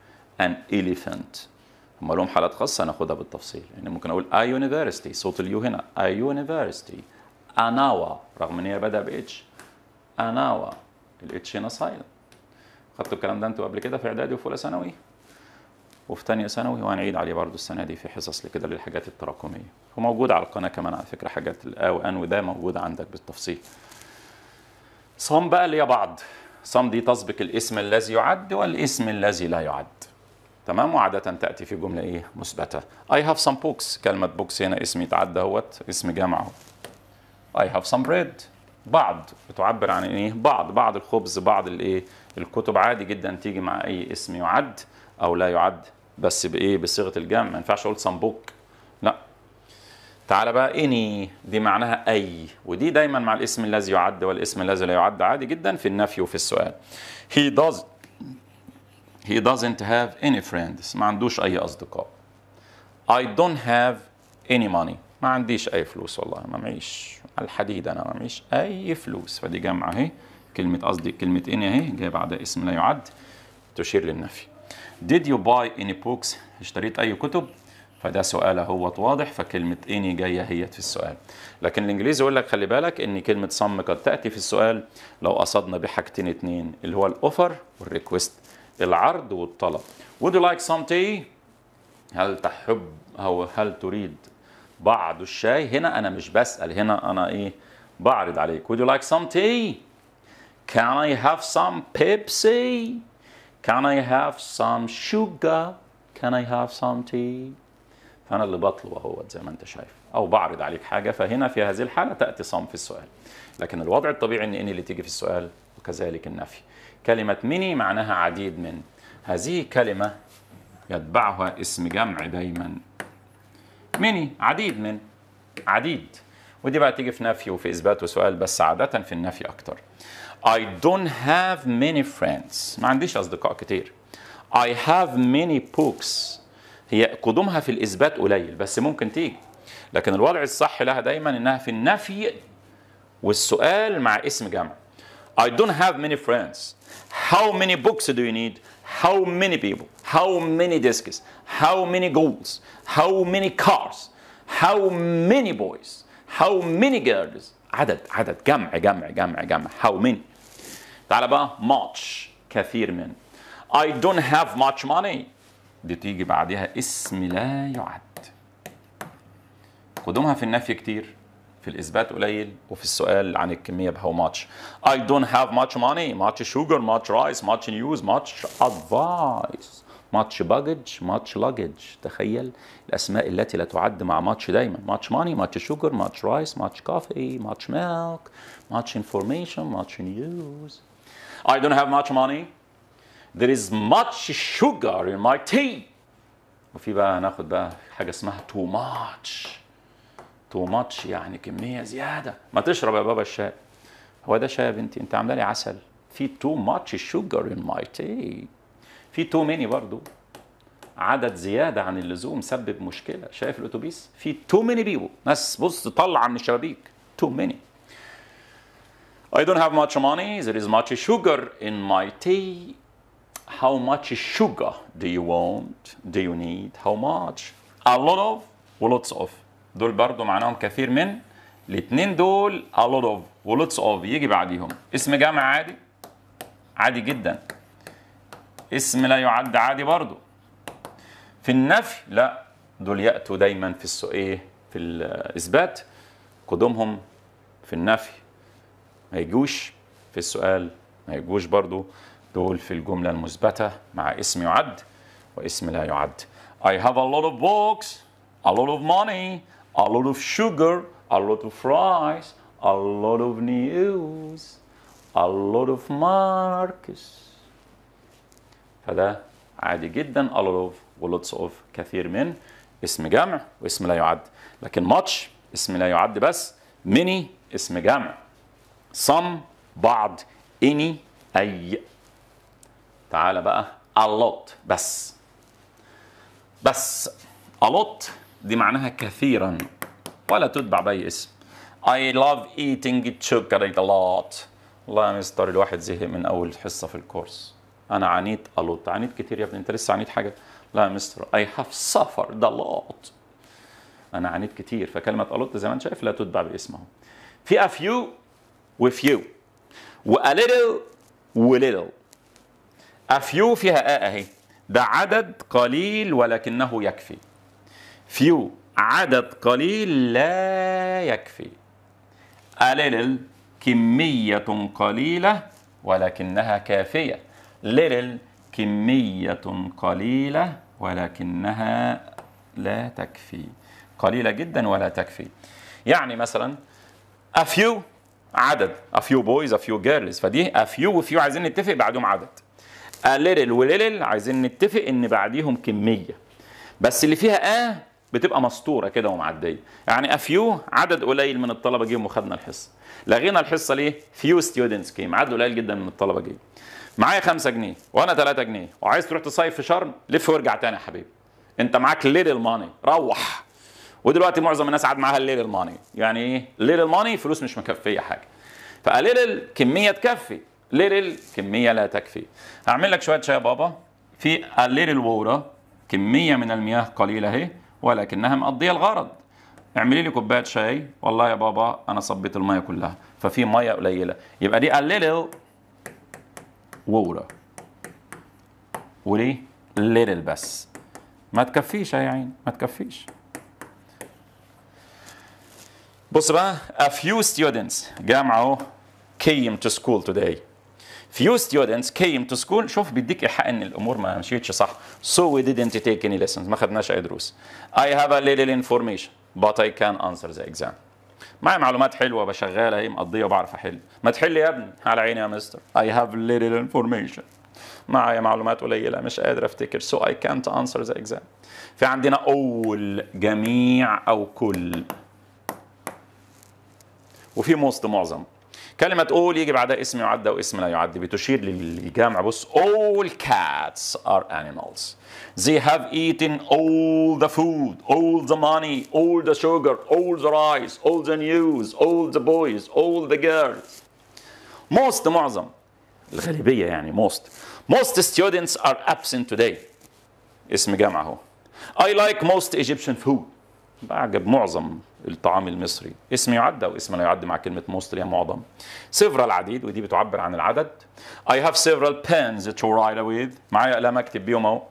an elephant هم لهم حالات خاصة هناخدها بالتفصيل يعني ممكن أقول I university صوت اليو هنا I university أناوا رغم إن هي بدأ بإتش أناوا الإتش هنا سايلنت خدتوا الكلام ده انتوا قبل كده في اعدادي وفي اولى ثانوي وفي ثانيه ثانوي وهنعيد عليه برضو السنه دي في حصص كده للحاجات التراكميه وموجوده على القناه كمان على فكره حاجات الا وان وده موجوده عندك بالتفصيل صم بقى اللي هي بعض صم دي تسبق الاسم الذي يعد والاسم الذي لا يعد تمام وعادة تأتي في جملة إيه مثبتة I have some books كلمة بوكس هنا اسم يتعدى اهوت اسم جامعة I have some bread بعض بتعبر عن ايه بعض بعض الخبز بعض الايه الكتب عادي جدا تيجي مع اي اسم يعد او لا يعد بس بايه بصيغه الجمع ما ينفعش اقول صنبوك لا تعالى بقى اني دي معناها اي ودي دايما مع الاسم الذي يعد والاسم الذي لا يعد عادي جدا في النفي وفي السؤال he does he doesn't have any friends ما عندوش اي اصدقاء I don't have any money ما عنديش اي فلوس والله ما معيش الحديد انا معيش اي فلوس فدي جامعه اهي كلمه قصدي كلمه ان اهي جايه بعدها اسم لا يعد تشير للنفي did you buy any books اشتريت اي كتب فده سؤال اهوت واضح فكلمه اني جايه هي في السؤال لكن الانجليزي يقول لك خلي بالك ان كلمه صم قد تاتي في السؤال لو قصدنا بحاجتين اتنين اللي هو الاوفر والريكوست العرض والطلب would you like some tea هل تحب او هل تريد بعض الشاي هنا أنا مش بسأل هنا أنا إيه بعرض عليك Would you like some tea? Can I have some Pepsi? Can I have some sugar? Can I have some tea? فأنا اللي بطلب أهوت زي ما أنت شايف أو بعرض عليك حاجة فهنا في هذه الحالة تأتي صم في السؤال لكن الوضع الطبيعي إن إن اللي تيجي في السؤال وكذلك النفي كلمة مني معناها عديد من هذه كلمة يتبعها اسم جمع دايما ميني عديد من عديد ودي بقى تيجي في نفي وفي اثبات وسؤال بس عاده في النفي اكتر I don't have many friends ما عنديش اصدقاء كتير I have many books هي قدومها في الاثبات قليل بس ممكن تيجي لكن الوضع الصح لها دايما انها في النفي والسؤال مع اسم جمع I don't have many friends How many books do you need? How many people? How many discs? how many goals how many cars how many boys how many girls عدد عدد جمع جمع جمع جمع how many تعالى بقى much كثير من I don't have much money دي تيجي بعدها اسم لا يعد قدومها في النفي كتير في الإثبات قليل وفي السؤال عن الكمية بهاو ماتش I don't have much money much sugar much rice much news much advice ماتش باجج ماتش لاجج تخيل الاسماء التي لا تعد مع ماتش دايما ماتش ماني ماتش شوجر ماتش رايس ماتش كوفي ماتش ميلك ماتش انفورميشن ماتش نيوز I don't have much money there is much sugar in my tea وفي بقى هناخد بقى حاجه اسمها too much too much يعني كميه زياده ما تشرب يا بابا الشاي هو ده شاي يا بنتي انت عامله لي عسل في too much sugar in my tea في تو ميني برضو عدد زياده عن اللزوم سبب مشكله شايف الاتوبيس في تو ميني بيبو ناس بص طلع من الشبابيك تو ميني I don't have much money there is much sugar in my tea how much sugar do you want do you need how much a lot of ولوتس اوف دول برضو معناهم كثير من الاثنين دول a lot of ولوتس اوف يجي بعديهم اسم جامع عادي عادي جدا اسم لا يعد عادي برضه في النفي لا دول يأتوا دايما في السو ايه في الإثبات قدومهم في النفي ما يجوش في السؤال ما يجوش برضه دول في الجملة المثبتة مع اسم يعد واسم لا يعد I have a lot of books a lot of money a lot of sugar a lot of fries a lot of news a lot of marks فده عادي جدا all of ولوتس اوف كثير من اسم جمع واسم لا يعد لكن ماتش اسم لا يعد بس ميني اسم جمع سم بعض اني اي تعالى بقى a lot بس بس a lot دي معناها كثيرا ولا تتبع باي اسم I love eating chocolate a lot والله يا مستر الواحد زهق من اول حصه في الكورس انا عانيت الوت عانيت كتير يا ابني انت لسه عانيت حاجه لا يا مستر اي هاف سفر ذا لوت انا عانيت كتير فكلمه الوت زي ما انت شايف لا تتبع باسمه في a few وفيو و ا ليتل و little a فيها آ أهي ده عدد قليل ولكنه يكفي فيو عدد قليل لا يكفي ا ليتل كمية قليلة ولكنها كافية ليرل كمية قليلة ولكنها لا تكفي قليلة جدا ولا تكفي يعني مثلا a few عدد a few boys a few girls فدي a few و few عايزين نتفق بعدهم عدد a little و little عايزين نتفق ان بعديهم كمية بس اللي فيها آه بتبقى مسطوره كده ومعديه يعني افيو عدد قليل من الطلبه جيهم وخدنا الحصه لغينا الحصه ليه فيو students كيم عدد قليل جدا من الطلبه جيهم معايا 5 جنيه وانا 3 جنيه وعايز تروح تصيف في شرم لف وارجع تاني يا حبيبي انت معاك ليل ماني روح ودلوقتي معظم الناس قاعد معاها الليل الماني يعني ايه ليل الماني فلوس مش مكفيه حاجه فقليل الكميه تكفي ليل الكميه لا تكفي هعمل لك شويه شاي يا بابا في قليل الورا كميه من المياه قليله اهي ولكنها مقضيه الغرض اعملي لي كوبايه شاي والله يا بابا انا صبيت الميه كلها ففي ميه قليله يبقى دي قليل وورا وليه؟ ليتل بس ما تكفيش يا عين ما تكفيش بص بقى a few students جامعه came to school today few students came to school شوف بيديك الحق ان الامور ما مشيتش صح so we didn't take any lessons ما خدناش اي دروس I have a little information but I can answer the exam معايا معلومات حلوه بشغاله هي مقضيه وبعرف احل ما تحل يا ابني على عيني يا مستر اي هاف ليتل انفورميشن معايا معلومات قليله مش قادر افتكر سو اي كانت انسر ذا اكزام في عندنا اول جميع او كل وفي موست معظم كلمة all يجي بعدها اسم يعد أو اسم لا يعد بتشير للجامع بص all cats are animals they have eaten all the food all the money all the sugar all the rice all the news all the boys all the girls most معظم الغالبية يعني most most students are absent today اسم جامع اهو I like most Egyptian food أعجب معظم الطعام المصري اسم يعد أو اسم لا يعد مع كلمة most هي معظم several العديد ودي بتعبر عن العدد I have several pens to write with معايا قلم أكتب بيهم أهو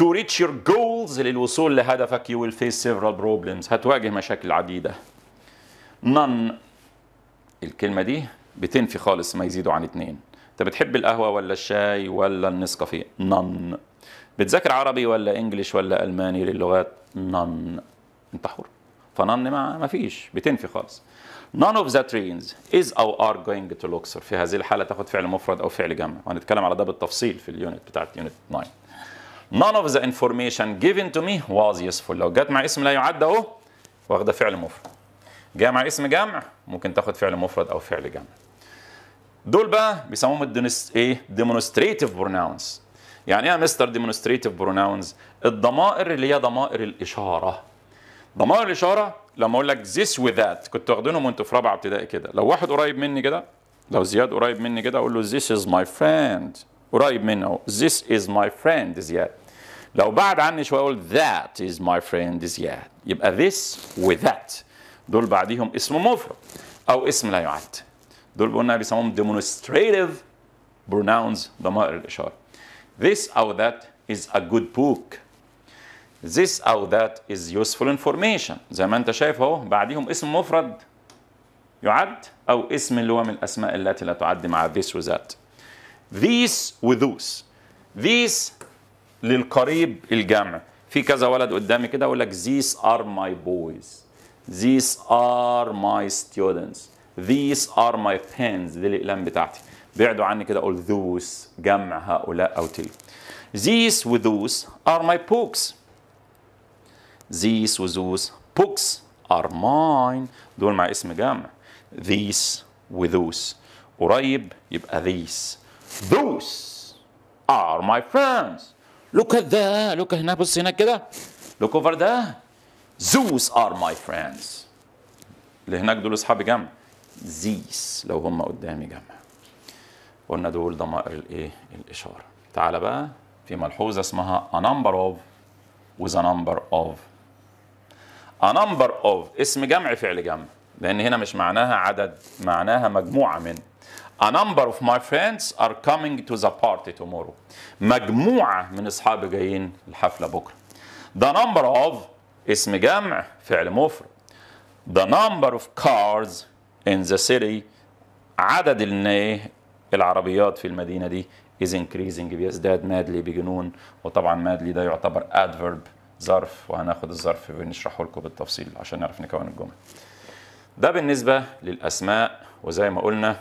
to reach your goals للوصول لهدفك you will face several problems هتواجه مشاكل عديدة none الكلمة دي بتنفي خالص ما يزيدوا عن اتنين انت بتحب القهوة ولا الشاي ولا النسكافيه نن بتذاكر عربي ولا انجليش ولا الماني للغات نن انت حر فنن ما, ما فيش بتنفي خالص none of the trains is او are going to Luxor في هذه الحالة تاخد فعل مفرد أو فعل جمع وهنتكلم على ده بالتفصيل في اليونت بتاعت يونت 9 none of the information given to me was useful لو جت مع اسم لا يعد أهو واخدة فعل مفرد جاء مع اسم جمع ممكن تاخد فعل مفرد أو فعل جمع دول بقى بيسموهم الدنس ايه demonstrative pronouns يعني ايه يا مستر demonstrative pronouns الضمائر اللي هي ضمائر الإشارة ضمائر الاشاره لما اقول لك this وذات كنت واخدينهم وانتوا في رابعه ابتدائي كده لو واحد قريب مني كده لو زياد قريب مني كده اقول له this is my friend قريب منه اهو this is my friend زياد لو بعد عني شويه اقول that is my friend زياد يبقى this وذات دول بعديهم اسم مفرد او اسم لا يعد دول قلنا بيسموهم demonstrative pronouns ضمائر الاشاره this او that is a good book this او that is useful information زي ما انت شايف اهو بعديهم اسم مفرد يعد او اسم اللي هو من الاسماء التي لا تعد مع this و that these و those these للقريب الجمع في كذا ولد قدامي كده اقول لك these are my boys these are my students these are my pens دي الاقلام بتاعتي بعدوا عني كده اقول those جمع هؤلاء او تلك these و those are my books these وthose books are mine دول مع اسم جمع these وthose قريب يبقى these those are my friends look at that look هنا بص هناك كده look over there those are my friends اللي هناك دول اصحاب جمع these لو هم قدامي جمع قلنا دول ضمائر الايه الاشاره تعال بقى في ملحوظه اسمها a number of with a number of a number of اسم جمع فعل جمع لان هنا مش معناها عدد معناها مجموعه من a number of my friends are coming to the party tomorrow مجموعه من اصحابي جايين الحفله بكره the number of اسم جمع فعل مفر the number of cars in the city عدد العربيات في المدينه دي is increasing بيزداد مادلي بجنون وطبعا مادلي ده يعتبر adverb ظرف وهناخد الظرف ونشرحه لكم بالتفصيل عشان نعرف نكون الجمل ده بالنسبة للأسماء وزي ما قلنا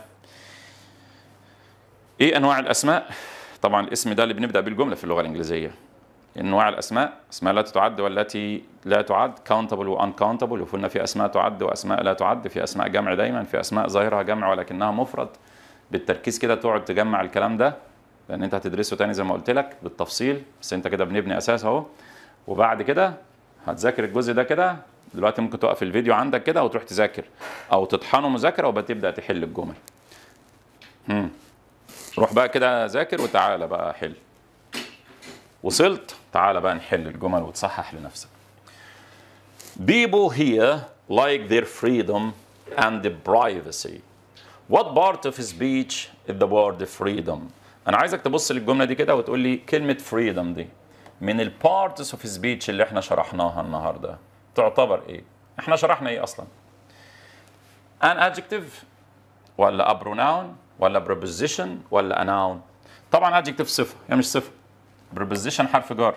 إيه أنواع الأسماء؟ طبعا الاسم ده اللي بنبدأ بالجملة الجملة في اللغة الإنجليزية أنواع الأسماء أسماء لا تعد والتي لا تعد countable و uncountable في أسماء تعد وأسماء لا تعد في أسماء جمع دايما في أسماء ظاهرها جمع ولكنها مفرد بالتركيز كده تقعد تجمع الكلام ده لأن أنت هتدرسه تاني زي ما قلت لك بالتفصيل بس أنت كده بنبني أساس أهو وبعد كده هتذاكر الجزء ده كده دلوقتي ممكن توقف الفيديو عندك كده وتروح تذاكر او تطحنه مذاكره وبتبدا تحل الجمل هم. روح بقى كده ذاكر وتعالى بقى حل وصلت تعالى بقى نحل الجمل وتصحح لنفسك People here like their freedom and the privacy. What part of speech is the word freedom؟ أنا عايزك تبص للجملة دي كده وتقول لي كلمة freedom دي من البارتس اوف سبيتش اللي احنا شرحناها النهارده تعتبر ايه احنا شرحنا ايه اصلا ان adjective ولا a pronoun ولا بروبوزيشن ولا a noun طبعا adjective صفه هي مش صفه بروبوزيشن حرف جر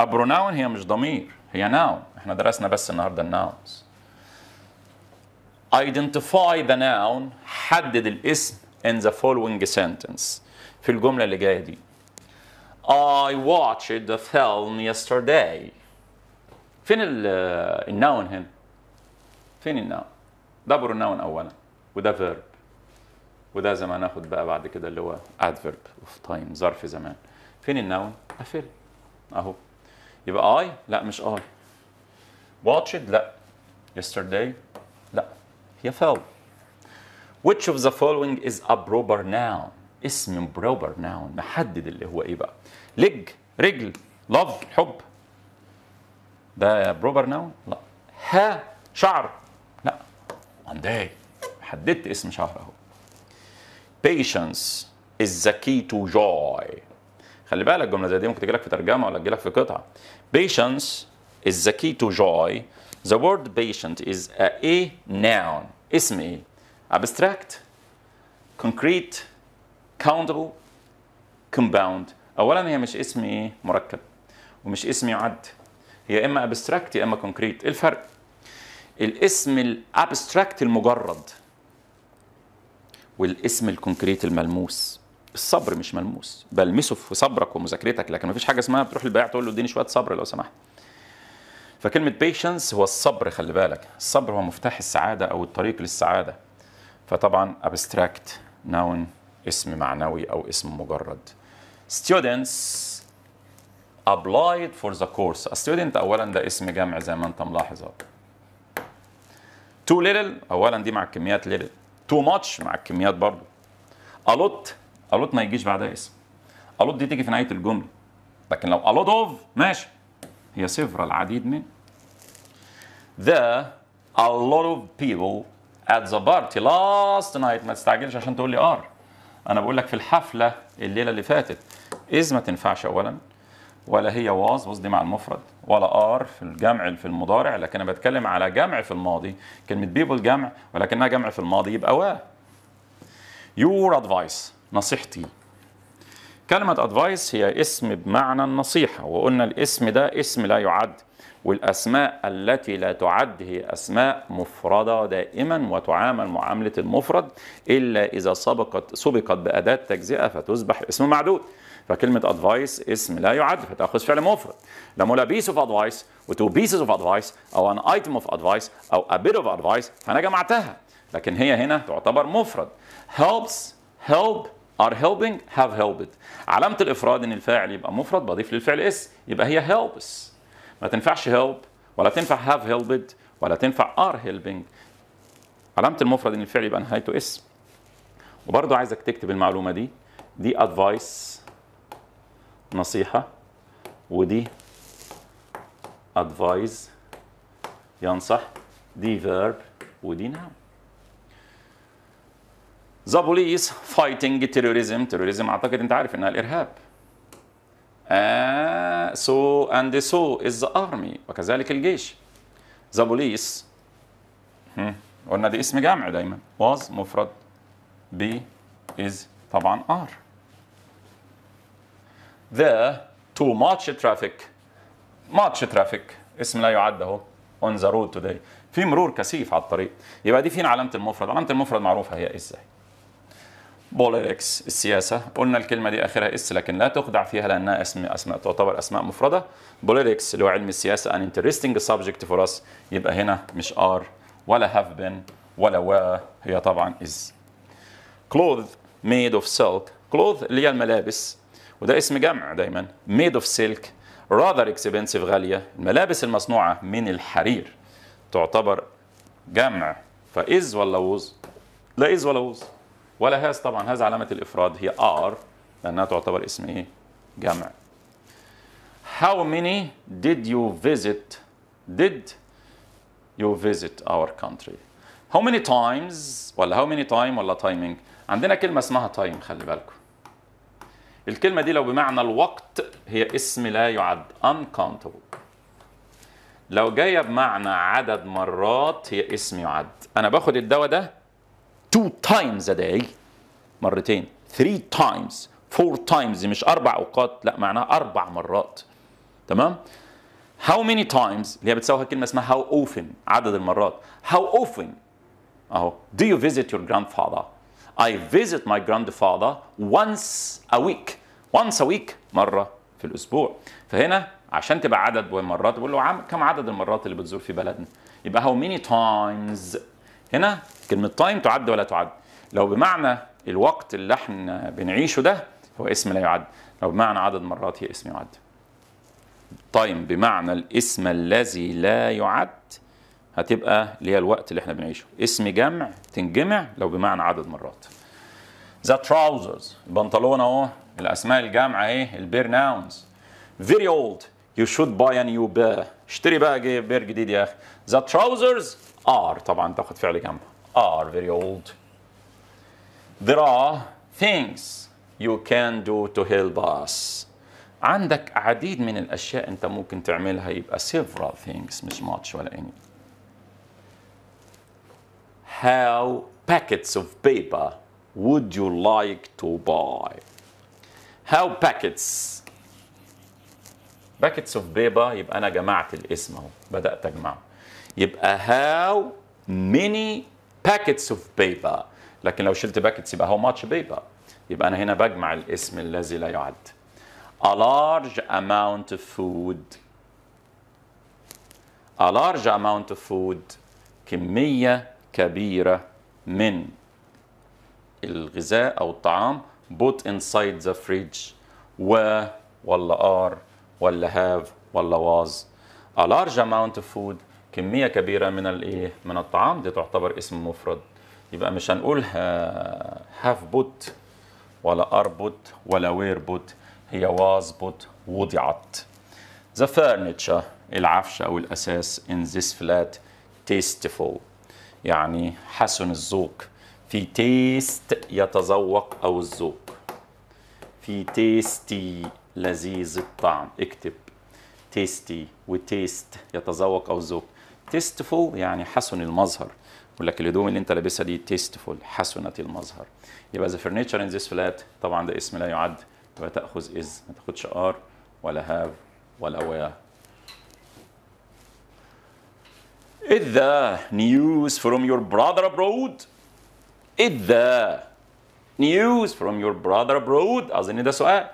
a pronoun هي مش ضمير هي noun احنا درسنا بس النهارده الناونز identify the noun حدد الاسم in the following sentence في الجمله اللي جايه دي I watched the film yesterday فين النون هنا؟ فين النون؟ دبر النون اولا وده فيرب وده زي ما ناخد بقى بعد كده اللي هو adverb of time ظرف زمان فين النون؟ أفل اهو يبقى I؟ لا مش I. watched لا yesterday لا هي فيلم Which of the following is a proper noun? اسم بروبر ناون نحدد اللي هو ايه بقى لج رجل لف حب ده بروبر ناون لا ها شعر لا عندي داي حددت اسم شعر اهو patience is the key to joy خلي بالك الجمله زي دي ممكن تجيلك في ترجمه ولا تجيلك في قطعه patience is the key to joy the word patient is a, a noun اسم ايه abstract concrete كاوندرو كومباوند اولا هي مش اسم ايه مركب ومش اسم يعد هي اما ابستراكت يا اما كونكريت ايه الفرق الاسم الابستراكت المجرد والاسم الكونكريت الملموس الصبر مش ملموس بلمسه في صبرك ومذاكرتك لكن مفيش حاجه اسمها بتروح للبياع تقول له اديني شويه صبر لو سمحت فكلمه بيشنس هو الصبر خلي بالك الصبر هو مفتاح السعاده او الطريق للسعاده فطبعا ابستراكت ناون اسم معنوي أو اسم مجرد students applied for the course a student أولا ده اسم جمع زي ما أنت ملاحظ اهو too little أولا دي مع الكميات little too much مع الكميات برضو a lot a lot ما يجيش بعدها اسم a lot دي تيجي في نهاية الجملة لكن لو a lot of ماشي هي صفر العديد من there a lot of people at the party last night ما تستعجلش عشان تقول لي are انا بقول لك في الحفله الليله اللي فاتت اذ ما تنفعش اولا ولا هي واز واز دي مع المفرد ولا ار في الجمع في المضارع لكن انا بتكلم على جمع في الماضي كلمه بيبل جمع ولكنها جمع في الماضي يبقى وا يور ادفايس نصيحتي كلمة أدفايس هي اسم بمعنى النصيحة وقلنا الاسم ده اسم لا يعد والأسماء التي لا تعد هي أسماء مفردة دائما وتعامل معاملة المفرد إلا إذا سبقت سبقت بأداة تجزئة فتصبح اسم معدود فكلمة أدفايس اسم لا يعد فتأخذ فعل مفرد لما لا بيس أوف أدفايس وتو بيسز أوف أدفايس أو أن أيتم أوف أدفايس أو أبيت أوف أدفايس فأنا جمعتها لكن هي هنا تعتبر مفرد helps help are helping have helped علامة الإفراد إن الفاعل يبقى مفرد بضيف للفعل اس يبقى هي helps ما تنفعش هيلب ولا تنفع هاف هيلبد ولا تنفع ار هيلبنج علامه المفرد ان الفعل يبقى نهايته اس وبرضه عايزك تكتب المعلومه دي دي ادفايس نصيحه ودي ادفايز ينصح دي فيرب ودي نعم The police fighting terrorism terrorism اعتقد انت عارف انها الارهاب so آه، and so is the army وكذلك الجيش the police قلنا دي اسم جامع دايما was مفرد بي is طبعا ار the too much traffic much traffic اسم لا يعد اهو on the road today في مرور كثيف على الطريق يبقى دي فين علامه المفرد علامه المفرد معروفه هي ازاي بوليتكس السياسة قلنا الكلمة دي آخرها اس لكن لا تخدع فيها لأنها اسم أسماء تعتبر أسماء مفردة بوليتكس اللي هو علم السياسة an interesting subject for us يبقى هنا مش ار ولا have been ولا وا هي طبعا is cloth made of silk cloth اللي هي الملابس وده اسم جمع دايما made of silk rather expensive غالية الملابس المصنوعة من الحرير تعتبر جمع فإز ولا وز لا إز ولا وز ولا هاز طبعا هاز علامة الإفراد هي ار لأنها تعتبر اسم إيه؟ جمع. How many did you visit? Did you visit our country? How many times ولا how many time ولا timing؟ عندنا كلمة اسمها time خلي بالكم. الكلمة دي لو بمعنى الوقت هي اسم لا يعد uncountable. لو جاية بمعنى عدد مرات هي اسم يعد. أنا باخد الدواء ده تو تايمز a day مرتين three تايمز four تايمز مش اربع اوقات لا معناها اربع مرات تمام هاو many تايمز اللي هي بتساويها كلمه اسمها هاو اوفن عدد المرات هاو اوفن اهو do you visit your grandfather I visit my grandfather once a week once a week مره في الاسبوع فهنا عشان تبقى عدد مرات بقول له عم كم عدد المرات اللي بتزور في بلدنا يبقى how many times هنا كلمه تايم تعد ولا تعد لو بمعنى الوقت اللي احنا بنعيشه ده هو اسم لا يعد لو بمعنى عدد مرات هي اسم يعد تايم بمعنى الاسم الذي لا يعد هتبقى اللي هي الوقت اللي احنا بنعيشه اسم جمع تنجمع لو بمعنى عدد مرات ذا تراوزرز البنطلون اهو الاسماء الجامعه ايه البير ناونز فيري اولد يو شود باي ان يو بير اشتري بقى بير جديد يا اخي ذا تراوزرز are طبعا تأخذ فعل جمع are very old there are things you can do to help us عندك عديد من الاشياء انت ممكن تعملها يبقى several things مش much ولا any how packets of paper would you like to buy how packets packets of paper يبقى انا جمعت الاسم اهو بدات اجمعه يبقى هاو ميني باكيتس اوف بيبر لكن لو شلت باكيتس يبقى هاو ماتش بيبر يبقى انا هنا بجمع الاسم الذي لا يعد a large amount of food a large amount of food كمية كبيرة من الغذاء أو الطعام put inside the fridge و ولا are ولا have ولا was a large amount of food كميه كبيره من الايه من الطعام دي تعتبر اسم مفرد يبقى مش هنقول هاف آه، بوت ولا ار بوت ولا وير بوت هي واز بوت وضعت the furniture العفش او الاساس in this flat tasteful يعني حسن الذوق في تيست يتذوق او الذوق في تيستي لذيذ الطعم اكتب تيستي وتيست يتذوق او ذوق تيستفول يعني حسن المظهر يقول لك الهدوم اللي انت لابسها دي تيستفول حسنه المظهر يبقى ذا فurniture ان ذيس فلات طبعا ده اسم لا يعد يبقى تاخذ از ما تاخدش ار ولا هاف ولا ويا إذ the news from your brother abroad إذ the news from your brother abroad أظن ده سؤال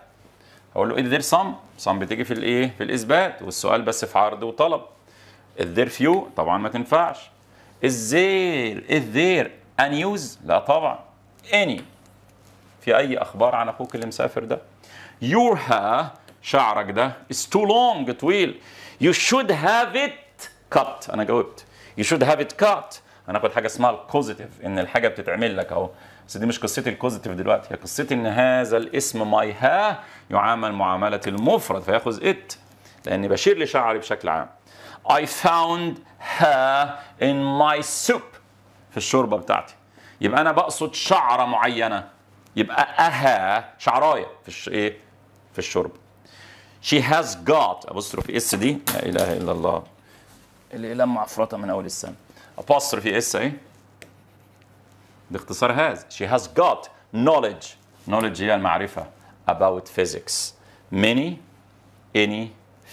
هقول له إذ there some some بتيجي في الإيه في الإثبات والسؤال بس في عرض وطلب الذير فيو طبعا ما تنفعش الزير الذير انيوز لا طبعا اني في اي اخبار عن اخوك اللي مسافر ده يور ها شعرك ده از تو لونج طويل يو شود هاف ات كات انا جاوبت يو شود هاف ات كات اخد حاجه اسمها الكوزيتيف ان الحاجه بتتعمل لك اهو بس دي مش قصتي الكوزيتيف دلوقتي هي قصتي ان هذا الاسم ماي ها يعامل معامله المفرد فياخذ ات لاني بشير لشعري بشكل عام I found her in my soup في الشوربة بتاعتي يبقى أنا بقصد شعرة معينة يبقى أها شعراية في الش... إيه؟ في الشوربة She has got في اس دي لا إله إلا الله اللي إله معفرطة من أول السنة apostrophe اس إيه باختصار has She has got knowledge knowledge هي المعرفة about physics many any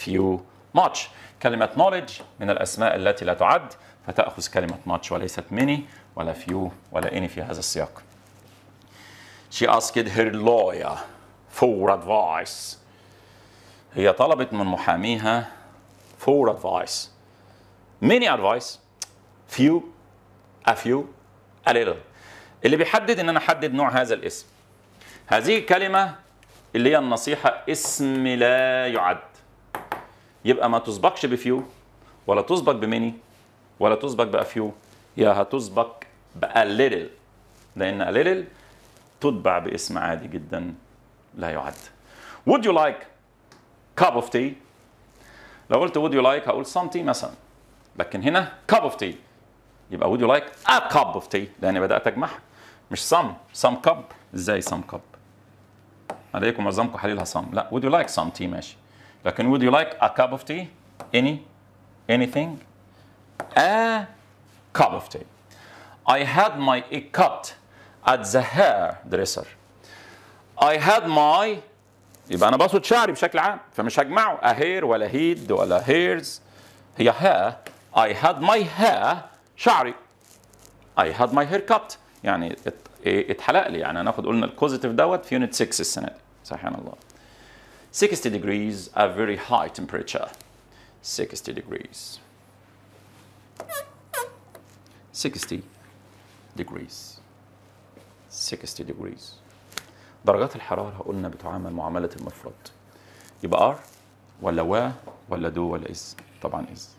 few ماتش كلمة نوليدج من الأسماء التي لا تعد فتأخذ كلمة ماتش وليست ميني ولا فيو ولا إني في هذا السياق She asked her lawyer for advice هي طلبت من محاميها for advice many advice few a few a little اللي بيحدد ان انا احدد نوع هذا الاسم هذه الكلمه اللي هي النصيحه اسم لا يعد يبقى ما تسبقش بفيو ولا تسبق بميني ولا تسبق بأفيو يا هتسبق بأليل لأن أليل تتبع باسم عادي جدا لا يعد Would you like cup of tea لو قلت would you like هقول some tea مثلا لكن هنا cup of tea يبقى would you like a cup of tea لأني بدأت أجمعها مش some some cup إزاي some cup عليكم معظمكم حليلها some لا would you like some tea ماشي لكن would you like a cup of tea? Any? Anything? A cup of tea. I had my cut at the hair dresser. I had my يبقى انا بقصد شعري بشكل عام فمش هجمعه a hair ولا head ولا hairs هي hair I had my hair شعري I had my hair cut يعني اتحلق لي يعني هناخد قلنا الكوزيتيف دوت في يونت 6 السنه دي سبحان الله 60 degrees a very high temperature 60 degrees 60 degrees 60 degrees درجات الحرارة قلنا بتعامل معاملة المفرد يبقى R ولا و ولا دو ولا از. طبعا از.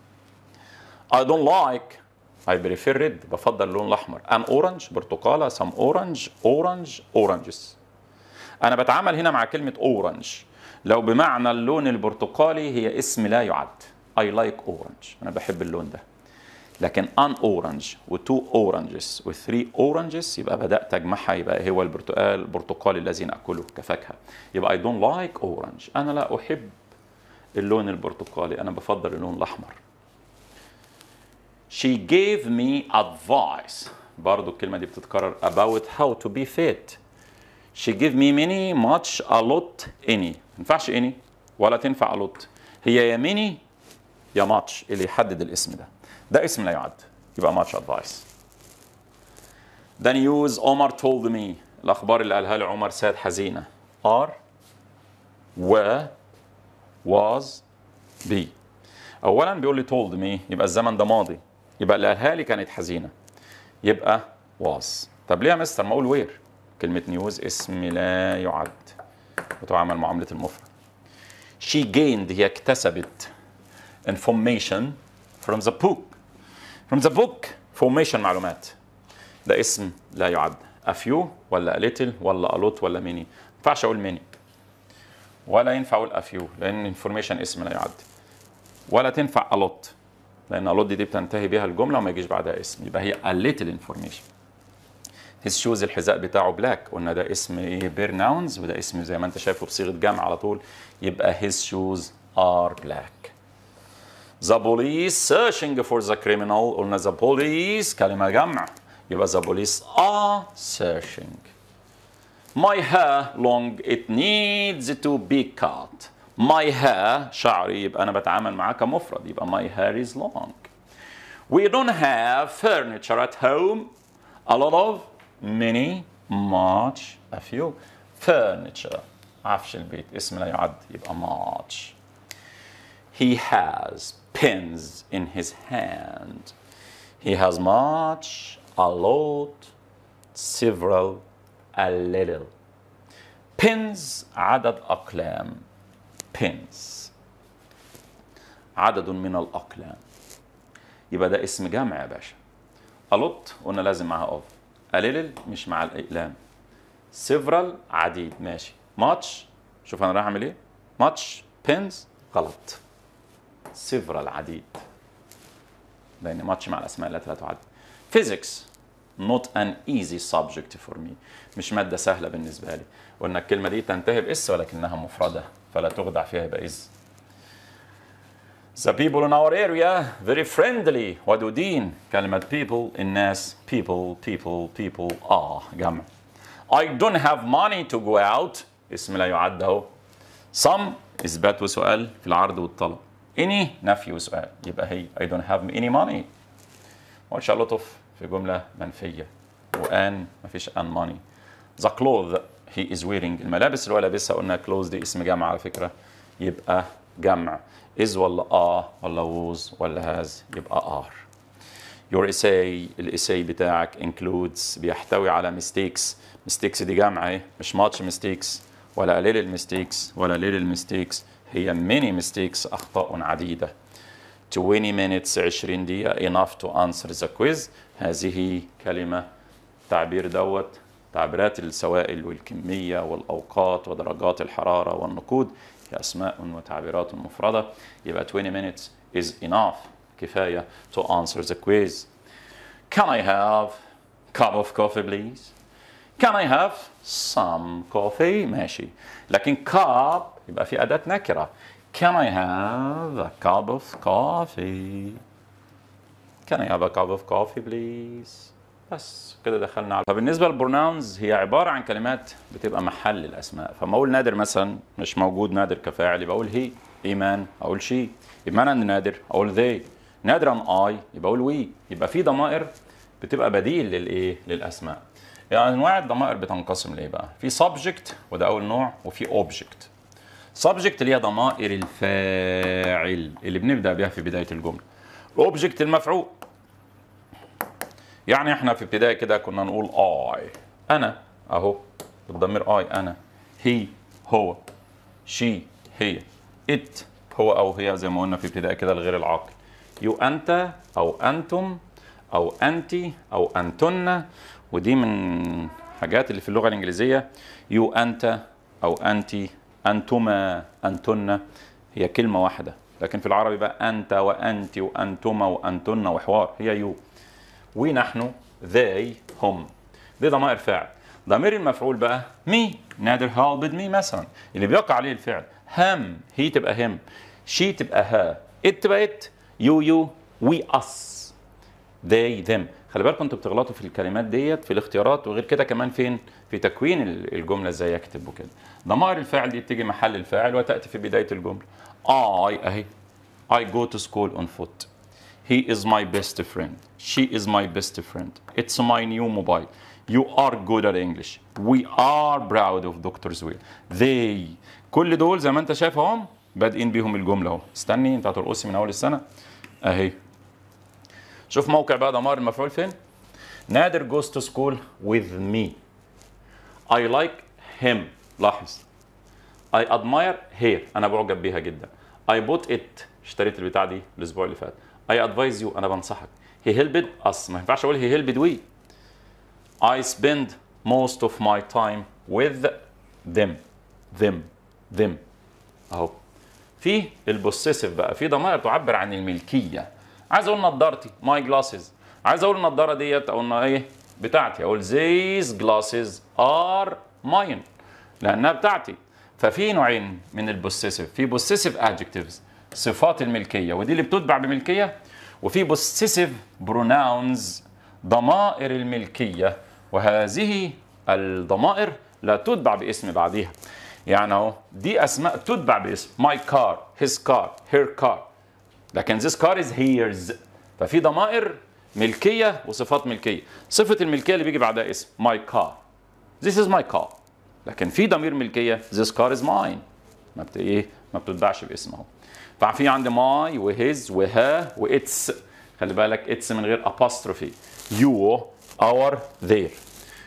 I don't like I prefer red بفضل اللون الأحمر I'm orange برتقالة some orange orange oranges أنا بتعامل هنا مع كلمة orange لو بمعنى اللون البرتقالي هي اسم لا يعد I like orange أنا بحب اللون ده لكن an orange و two oranges و three oranges يبقى بدأت أجمعها يبقى هو البرتقال البرتقالي الذي نأكله كفاكهة يبقى I don't like orange أنا لا أحب اللون البرتقالي أنا بفضل اللون الأحمر She gave me advice برضو الكلمة دي بتتكرر about how to be fit She gave me many much a lot any ينفعش اني ولا تنفع الوت هي يا ميني يا ماتش اللي يحدد الاسم ده ده اسم لا يعد يبقى ماتش ادفايس ده نيوز عمر تولد مي الاخبار اللي قالها لي عمر ساد حزينه ار و واز بي اولا بيقول لي تولد مي يبقى الزمن ده ماضي يبقى اللي قالها لي كانت حزينه يبقى واز طب ليه يا مستر ما اقول وير كلمه نيوز اسم لا يعد وتعامل معاملة المفرد. She gained هي اكتسبت information from the book. From the book formation معلومات. ده اسم لا يعد. A few ولا a little ولا a lot ولا many. ما ينفعش أقول many. ولا ينفع أقول a few لأن information اسم لا يعد. ولا تنفع a lot لأن a lot دي, دي بتنتهي بها الجملة وما يجيش بعدها اسم. يبقى هي a little information. His shoes, الحذاء بتاعه بلاك قلنا ده اسم ايه بير ناونز وده اسم زي ما انت شايفه بصيغه جمع على طول يبقى The police searching for the criminal قلنا the police كلمه جمع يبقى the police are searching My hair long it needs to be cut My hair شعري يبقى أنا بتعامل معاه كمفرد يبقى my hair is long We don't have furniture at home A lot of many much a few furniture عفش البيت اسم لا يعد يبقى much he has pins in his hand he has much a lot several a little pins عدد أقلام pins عدد من الأقلام يبقى ده اسم جمع يا باشا a lot قلنا لازم معاها of قليل مش مع الاقلام سيفرال عديد ماشي ماتش شوف انا رايح اعمل ايه ماتش بينز غلط سيفرال عديد لان ماتش مع الاسماء التي لا تعد فيزيكس not an easy subject for me مش ماده سهله بالنسبه لي وان الكلمه دي تنتهي باس ولكنها مفرده فلا تخدع فيها باذ The people in our area, very friendly ودودين كلمة people الناس people people people آه جمع I don't have money to go out اسم لا يعد اهو some إثبات وسؤال في العرض والطلب any نفي وسؤال يبقى هي I don't have any money ما شاء لطف في جملة منفية وان ما فيش ان money the clothes he is wearing الملابس اللي هو لابسها قلنا clothes دي اسم جمع على فكرة يبقى جمع is ولا آه ولا was ولا has يبقى آر your essay الاساي بتاعك includes بيحتوي على mistakes mistakes دي جامعة ايه مش much mistakes ولا little mistakes ولا little mistakes هي many mistakes أخطاء عديدة 20 minutes 20 دقيقة enough to answer the quiz هذه كلمة تعبير دوت تعبيرات السوائل والكمية والأوقات ودرجات الحرارة والنقود كأسماء وتعبيرات مفردة يبقى 20 minutes is enough كفاية to answer the quiz. Can I have a cup of coffee please? Can I have some coffee? ماشي. لكن cup يبقى في أداة نكرة. Can I have a cup of coffee? Can I have a cup of coffee please? بس كده دخلنا على فبالنسبه للبروناونز هي عباره عن كلمات بتبقى محل الاسماء فما اقول نادر مثلا مش موجود نادر كفاعل يبقى اقول هي ايمان اقول شي إيمان ان نادر اقول ذي نادرا اي يبقى اقول وي يبقى في ضمائر بتبقى بديل للايه للاسماء يعني انواع الضمائر بتنقسم لايه بقى في سبجكت وده اول نوع وفي اوبجكت سبجكت اللي هي ضمائر الفاعل اللي بنبدا بيها في بدايه الجمله اوبجكت المفعول يعني احنا في ابتدائي كده كنا نقول اي انا اهو بالضمير اي انا هي هو شي هي ات هو او هي زي ما قلنا في ابتدائي كده الغير العاقل يو انت او انتم او انت او انتن ودي من حاجات اللي في اللغه الانجليزيه يو انت او انت انتما انتن هي كلمه واحده لكن في العربي بقى انت وانت وانتما وانتن وحوار هي يو ونحن they هم دي ضمائر فاعل ضمير المفعول بقى مي نادر هالبد مي مثلا اللي بيقع عليه الفعل هم هي تبقى هم شي تبقى ها ات تبقى ات يو يو وي اس they them خلي بالكم انتوا بتغلطوا في الكلمات ديت في الاختيارات وغير كده كمان فين في تكوين الجمله ازاي اكتب وكده ضمائر الفعل دي بتيجي محل الفاعل وتاتي في بدايه الجمله اي اهي اي جو تو سكول اون فوت He is my best friend. She is my best friend. It's my new mobile. You are good at English. We are proud of Dr. Zwill. They. كل دول زي ما انت شايف اهم بادئين بيهم الجمله اهو. استني انت هترقصي من اول السنه. اهي. شوف موقع بقى دمار المفعول فين. نادر goes to school with me. I like him. لاحظ. I admire her. انا بعجب بيها جدا. I bought it. اشتريت البتاع دي الاسبوع اللي فات. اي ادفايز يو انا بنصحك هي هيلبد اس ما ينفعش اقول هي هيلبد وي I spend most of my time with them them them اهو في البوسيسيف بقى في ضمائر تعبر عن الملكيه عايز اقول نظارتي ماي جلاسز عايز اقول النضاره ديت او ايه بتاعتي اقول ذيز جلاسز ار ماين لانها بتاعتي ففي نوعين من البوسيسيف في بوسيسيف ادجكتيفز صفات الملكيه ودي اللي بتتبع بملكيه وفي بوسيسيف بروناونز ضمائر الملكيه وهذه الضمائر لا تتبع باسم بعديها يعني اهو دي اسماء تتبع باسم ماي كار هيز كار هير كار لكن ذيس كار از هيرز ففي ضمائر ملكيه وصفات ملكيه صفه الملكيه اللي بيجي بعدها اسم ماي كار ذيس از ماي كار لكن في ضمير ملكيه ذيس كار از ماين ما بت ايه ما بتتبعش باسم اهو ففي عندي ماي وهيز وها واتس خلي بالك اتس من غير ابوستروفي يو اور ذير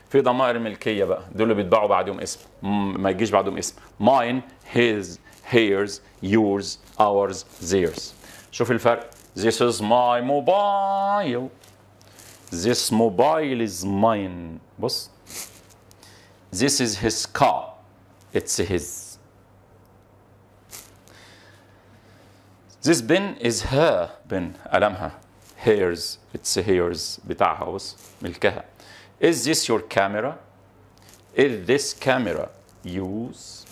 في ضمائر الملكيه بقى دول اللي بيتباعوا بعدهم اسم ما يجيش بعدهم اسم ماين هيز هيرز يورز اورز زيرز شوف الفرق This is my mobile This mobile is mine بص This is his car It's his This bin is her bin alamha. hers it's hers بتاعها بص ملكها is this your camera is this camera yours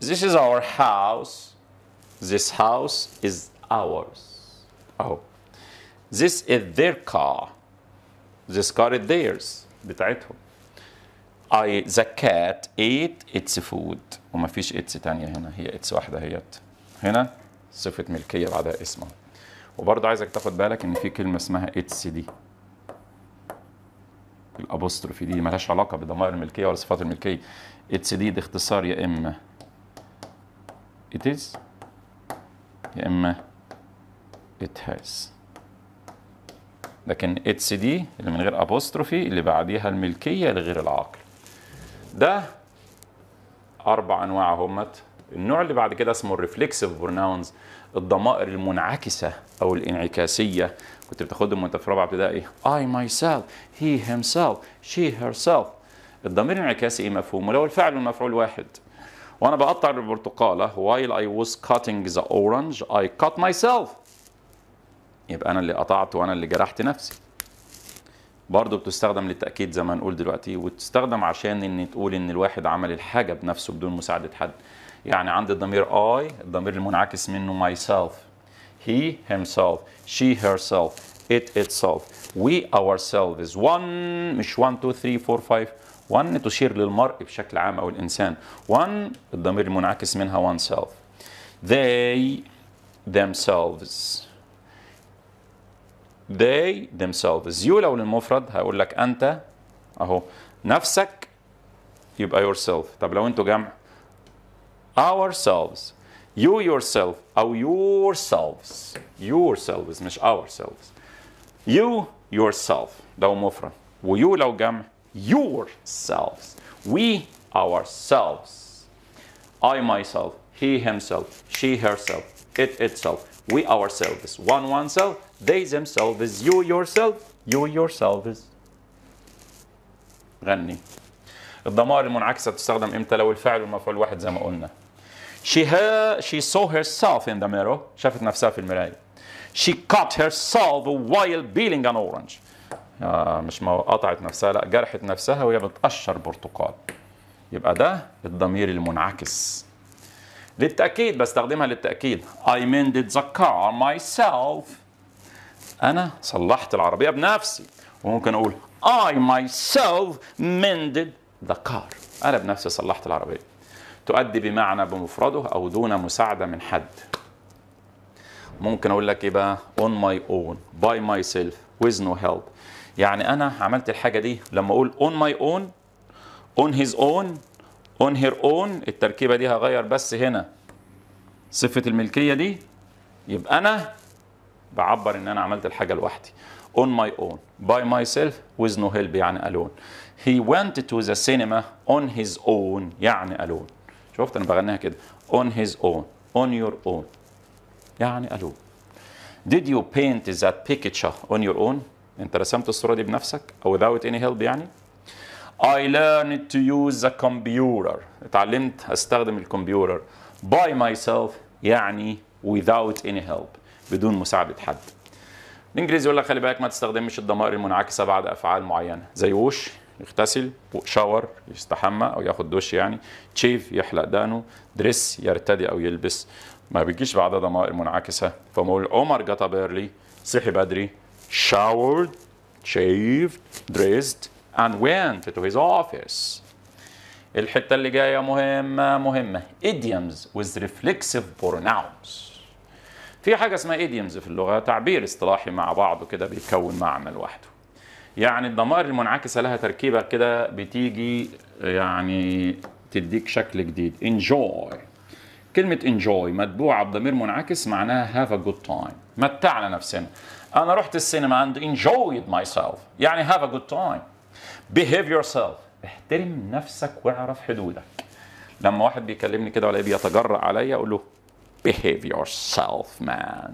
this is our house this house is ours oh this is their car this car is theirs بتاعتهم I the cat ate its food وما فيش اتس تانية هنا هي اتس واحدة هيت هنا صفه ملكيه بعدها اسم وبرضه عايزك تاخد بالك ان في كلمه اسمها اتس دي الابوستروفي دي ملهاش علاقه بضمائر الملكيه ولا صفات الملكيه اتس دي ده اختصار يا اما it is يا اما it has لكن اتس دي اللي من غير ابوستروفي اللي بعديها الملكيه لغير العاقل ده اربع انواع همت النوع اللي بعد كده اسمه الريفلكسيف بروناونز الضمائر المنعكسه او الانعكاسيه كنت بتاخدهم وانت في رابعه ابتدائي اي ماي سيلف هي هيم سيلف شي هير سيلف الضمير الانعكاسي ايه مفهومه لو الفعل والمفعول واحد وانا بقطع البرتقاله while I was cutting the orange I cut myself يبقى انا اللي قطعت وانا اللي جرحت نفسي برضه بتستخدم للتأكيد زي ما نقول دلوقتي وتستخدم عشان ان تقول ان الواحد عمل الحاجة بنفسه بدون مساعدة حد يعني عندي الضمير I الضمير المنعكس منه myself he himself she herself it itself we ourselves one مش 1 2 3 4 5 1 تشير للمرء بشكل عام او الانسان 1 الضمير المنعكس منها oneself they themselves they themselves you لو للمفرد هقول لك انت اهو نفسك يبقى yourself طب لو انتوا جمع ourselves you yourself أو yourselves yourselves مش ourselves you yourself لو مفرد ويو لو جمع yourselves we ourselves I myself he himself she herself it itself we ourselves one oneself they themselves you yourself you yourselves غني الضمائر المنعكسة تستخدم امتى لو الفاعل والمفعول واحد زي ما قلنا she heard, she saw herself in the mirror شافت نفسها في المراية she cut herself while peeling an orange آه مش ما قطعت نفسها لا جرحت نفسها وهي بتقشر برتقال يبقى ده الضمير المنعكس للتأكيد بستخدمها للتأكيد I mended the car myself أنا صلحت العربية بنفسي وممكن أقول I myself mended the car أنا بنفسي صلحت العربية تؤدي بمعنى بمفرده او دون مساعده من حد ممكن اقول لك ايه بقى on my own by myself with no help يعني انا عملت الحاجه دي لما اقول on my own on his own on her own التركيبه دي هغير بس هنا صفه الملكيه دي يبقى انا بعبر ان انا عملت الحاجه لوحدي on my own by myself with no help يعني alone he went to the cinema on his own يعني alone شفت انا بغنيها كده on his own on your own يعني الو did you paint that picture on your own انت رسمت الصوره دي بنفسك او without any help يعني I learned to use the computer اتعلمت استخدم الكمبيوتر by myself يعني without any help بدون مساعدة حد الانجليزي يقول لك خلي بالك ما تستخدمش الضمائر المنعكسة بعد افعال معينة زي وش يغتسل شاور يستحمى او ياخد دش يعني تشيف يحلق دقنه دريس يرتدي او يلبس ما بيجيش بعدها ضمائر منعكسه فمول عمر بيرلي صحي بدري showered shaved dressed and went to his office الحته اللي جايه مهمه مهمه idioms with reflexive pronouns في حاجه اسمها idioms في اللغه تعبير اصطلاحي مع بعضه كده بيكون معنى لوحده يعني الضمائر المنعكسه لها تركيبه كده بتيجي يعني تديك شكل جديد انجوي كلمة انجوي متبوعة بضمير منعكس معناها هاف ا جود تايم متعنا نفسنا أنا رحت السينما انجويد ماي سيلف يعني هاف ا جود تايم بيهيف يور سيلف احترم نفسك واعرف حدودك لما واحد بيكلمني كده ولا إيه، بيتجرأ عليا أقول له behave yourself man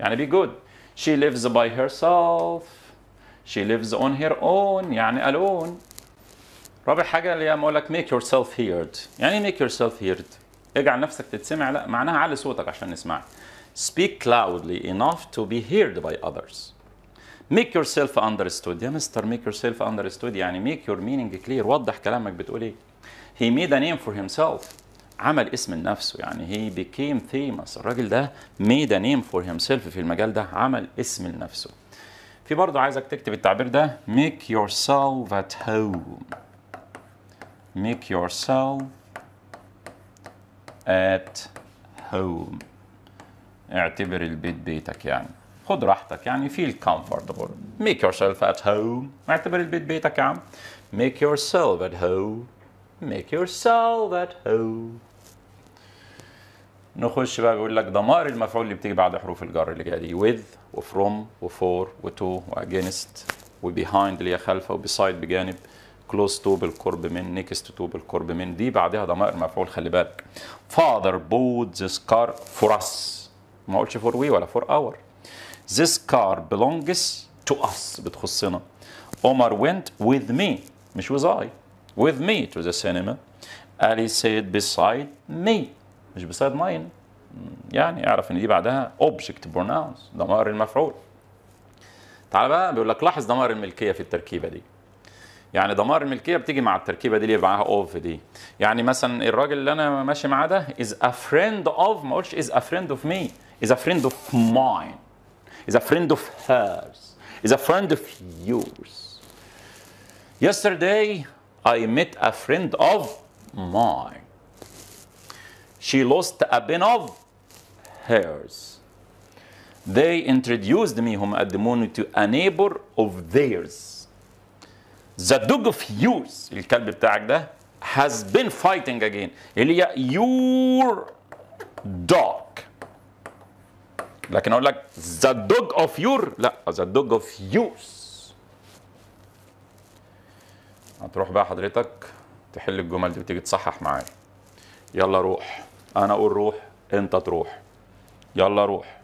يعني be good she lives by herself she lives on her own يعني alone رابع حاجة اللي هي بقول لك make yourself heard يعني make yourself heard اجعل نفسك تتسمع لا معناها علي صوتك عشان نسمعك speak loudly enough to be heard by others make yourself understood يا مستر make yourself understood يعني make your meaning clear وضح كلامك بتقول ايه he made a name for himself عمل اسم لنفسه يعني he became famous الراجل ده made a name for himself في المجال ده عمل اسم لنفسه في برضه عايزك تكتب التعبير ده make yourself at home make yourself at home اعتبر البيت بيتك يعني خد راحتك يعني feel comfortable make yourself at home اعتبر البيت بيتك يا عم make yourself at home make yourself at home نخش بقى بيقول لك ضمائر المفعول اللي بتيجي بعد حروف الجر اللي جايه دي with وفروم وفور وتو واجينست وبيهايند اللي هي خلفه وبسايد بجانب كلوز تو بالقرب من نيكست تو بالقرب من دي بعدها ضمائر مفعول خلي بالك فاذر بود ذيس كار فور اس ما قلتش فور وي ولا فور اور ذيس كار بلونجز تو اس بتخصنا عمر وينت وذ مي مش وذ اي وذ مي تو ذا سينما الي سيد بيسايد مي مش بيسايد ماين يعني اعرف ان دي بعدها اوبجكت بروناونز ضمائر المفعول تعال بقى بيقول لك لاحظ ضمائر الملكيه في التركيبه دي يعني ضمائر الملكيه بتيجي مع التركيبه دي اللي معاها اوف دي يعني مثلا الراجل اللي انا ماشي معاه ده از ا فريند اوف ما اقولش از ا فريند اوف مي از ا فريند اوف ماين از ا فريند اوف هيرز از ا فريند اوف يورز yesterday I met a friend of mine she lost a bin of hers. They introduced me هم قدموني to a neighbor of theirs. The dog of yours الكلب بتاعك ده has been fighting again اللي هي your dog لكن اقول لك the dog of your لا the dog of yours هتروح بقى حضرتك تحل الجمل دي وتيجي تصحح معايا يلا روح انا اقول روح انت تروح يلا روح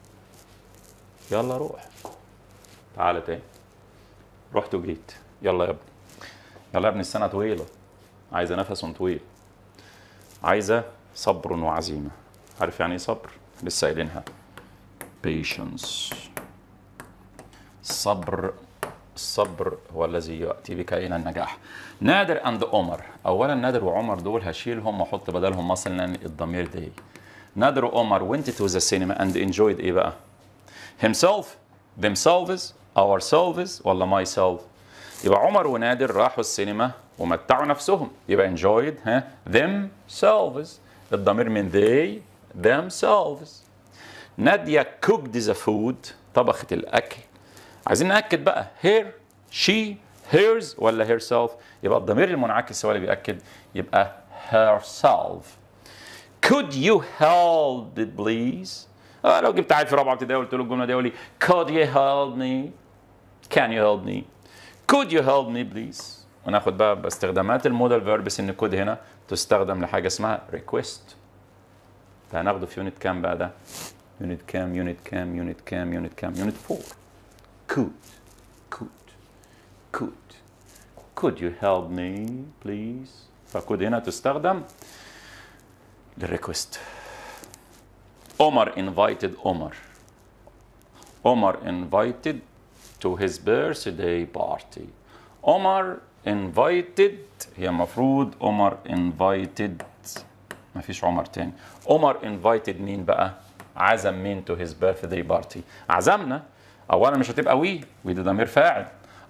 يلا روح تعالى تاني رحت وجيت يلا يا ابني يلا يا ابني السنه طويله عايزه نفس طويل عايزه صبر وعزيمه عارف يعني ايه صبر لسه قايلينها patience الصبر الصبر هو الذي ياتي بك الى النجاح نادر اند عمر اولا نادر وعمر دول هشيلهم واحط بدلهم مثلا الضمير دي نادر وعمر went to the cinema and enjoyed ايه بقى himself themselves ourselves ولا myself يبقى عمر ونادر راحوا السينما ومتعوا نفسهم يبقى enjoyed ها themselves الضمير من they themselves ناديا cooked the food طبخت الأكل عايزين نأكد بقى her she hers ولا herself يبقى الضمير المنعكس هو اللي بيأكد يبقى herself could you help me please لو جبت عيل في رابعه ابتدائي قلت له الجمله دي يقول لي could you help me can you help me could you help me please وناخد بقى باستخدامات المودال فيربس ان كود هنا تستخدم لحاجه اسمها ريكويست فهناخده في يونت كام بقى ده يونت كام يونت كام يونت كام يونت كام يونت 4 could could could could you help me please فكود هنا تستخدم للريكوست Omar invited Omar Omar invited to his birthday party Omar invited هي المفروض Omar invited ما فيش عمر تاني Omar invited مين بقى عزم مين to his birthday party عزمنا اولا مش هتبقى وي وي ده ضمير فاعل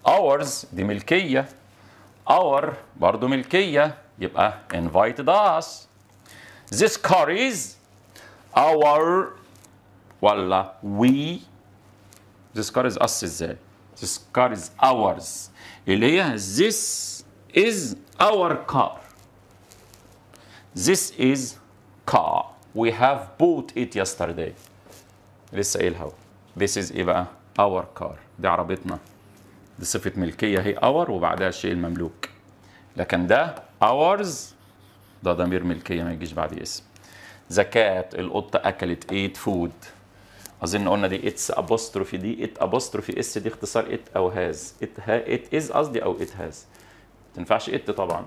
ours دي ملكيه اور برضو ملكيه يبقى invited us This car is our, wallah, we, this car is us Is it? This car is ours. اللي this is our car. This is car. We have bought it yesterday. This is Our car. دي عربيتنا. دي صفة ملكية هي our وبعدها الشيء المملوك. لكن ده ours ده ضمير ملكيه ما يجيش بعد اسم زكاة القطة أكلت إيت فود أظن قلنا دي إتس أبوستروفي دي إت أبوستروفي إس دي اختصار إت أو هاز إت ها إت إز قصدي أو إت هاز ما تنفعش إت طبعا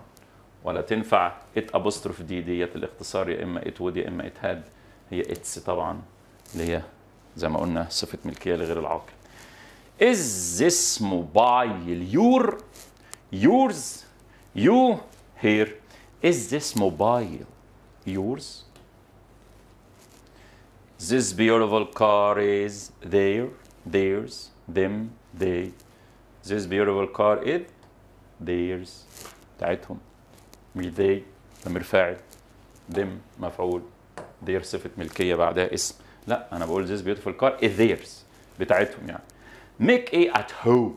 ولا تنفع إت أبوستروفي دي ديت الاختصار يا إما إت وود يا إما إت هاد هي إتس طبعا اللي هي زي ما قلنا صفة ملكية لغير العاقل إز اسمه باي اليور يورز يو هير Is this mobile yours? This beautiful car is there. theirs, them, they. This beautiful car is theirs بتاعتهم مش they ده مرفاعل them مفعول their صفة ملكية بعدها اسم لا أنا بقول this beautiful car is theirs بتاعتهم يعني make a at home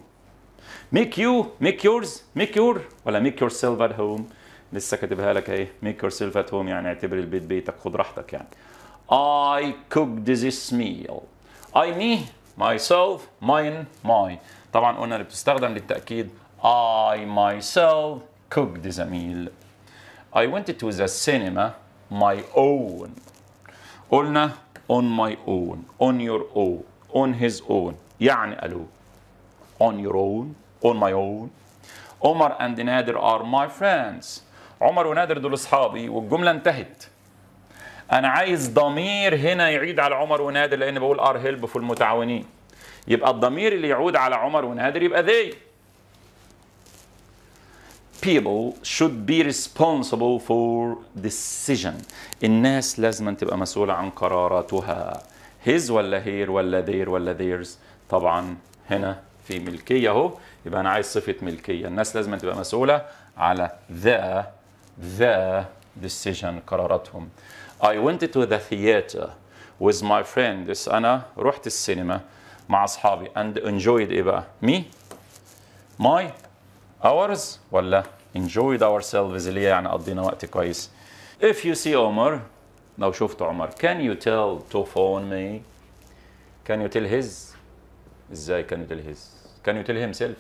make you make yours make your ولا make yourself at home لسه كاتبها لك اهي ميك يور سيلف ات هوم يعني اعتبر البيت بيتك خد راحتك يعني I cooked this meal I me myself mine my طبعا قلنا اللي بتستخدم للتأكيد I myself cooked the meal I went to the cinema my own قلنا on my own on your own on his own يعني الو. on your own on my own Omar and Nader are my friends عمر ونادر دول اصحابي والجمله انتهت انا عايز ضمير هنا يعيد على عمر ونادر لان بقول ار هيلب في المتعاونين يبقى الضمير اللي يعود على عمر ونادر يبقى ذي people should be responsible for decision الناس لازم تبقى مسؤولة عن قراراتها his ولا هير ولا ذير ولا ذيرز طبعا هنا في ملكية اهو يبقى أنا عايز صفة ملكية الناس لازم تبقى مسؤولة على ذا their decision قراراتهم I went to the theater with my friends أنا رحت السينما مع أصحابي and enjoyed إيه بقى me my hours ولا enjoyed ourselves اللي يعني قضينا وقت كويس if you see عمر لو شفت عمر can you tell to phone me can you tell his ازاي can you tell his can you tell himself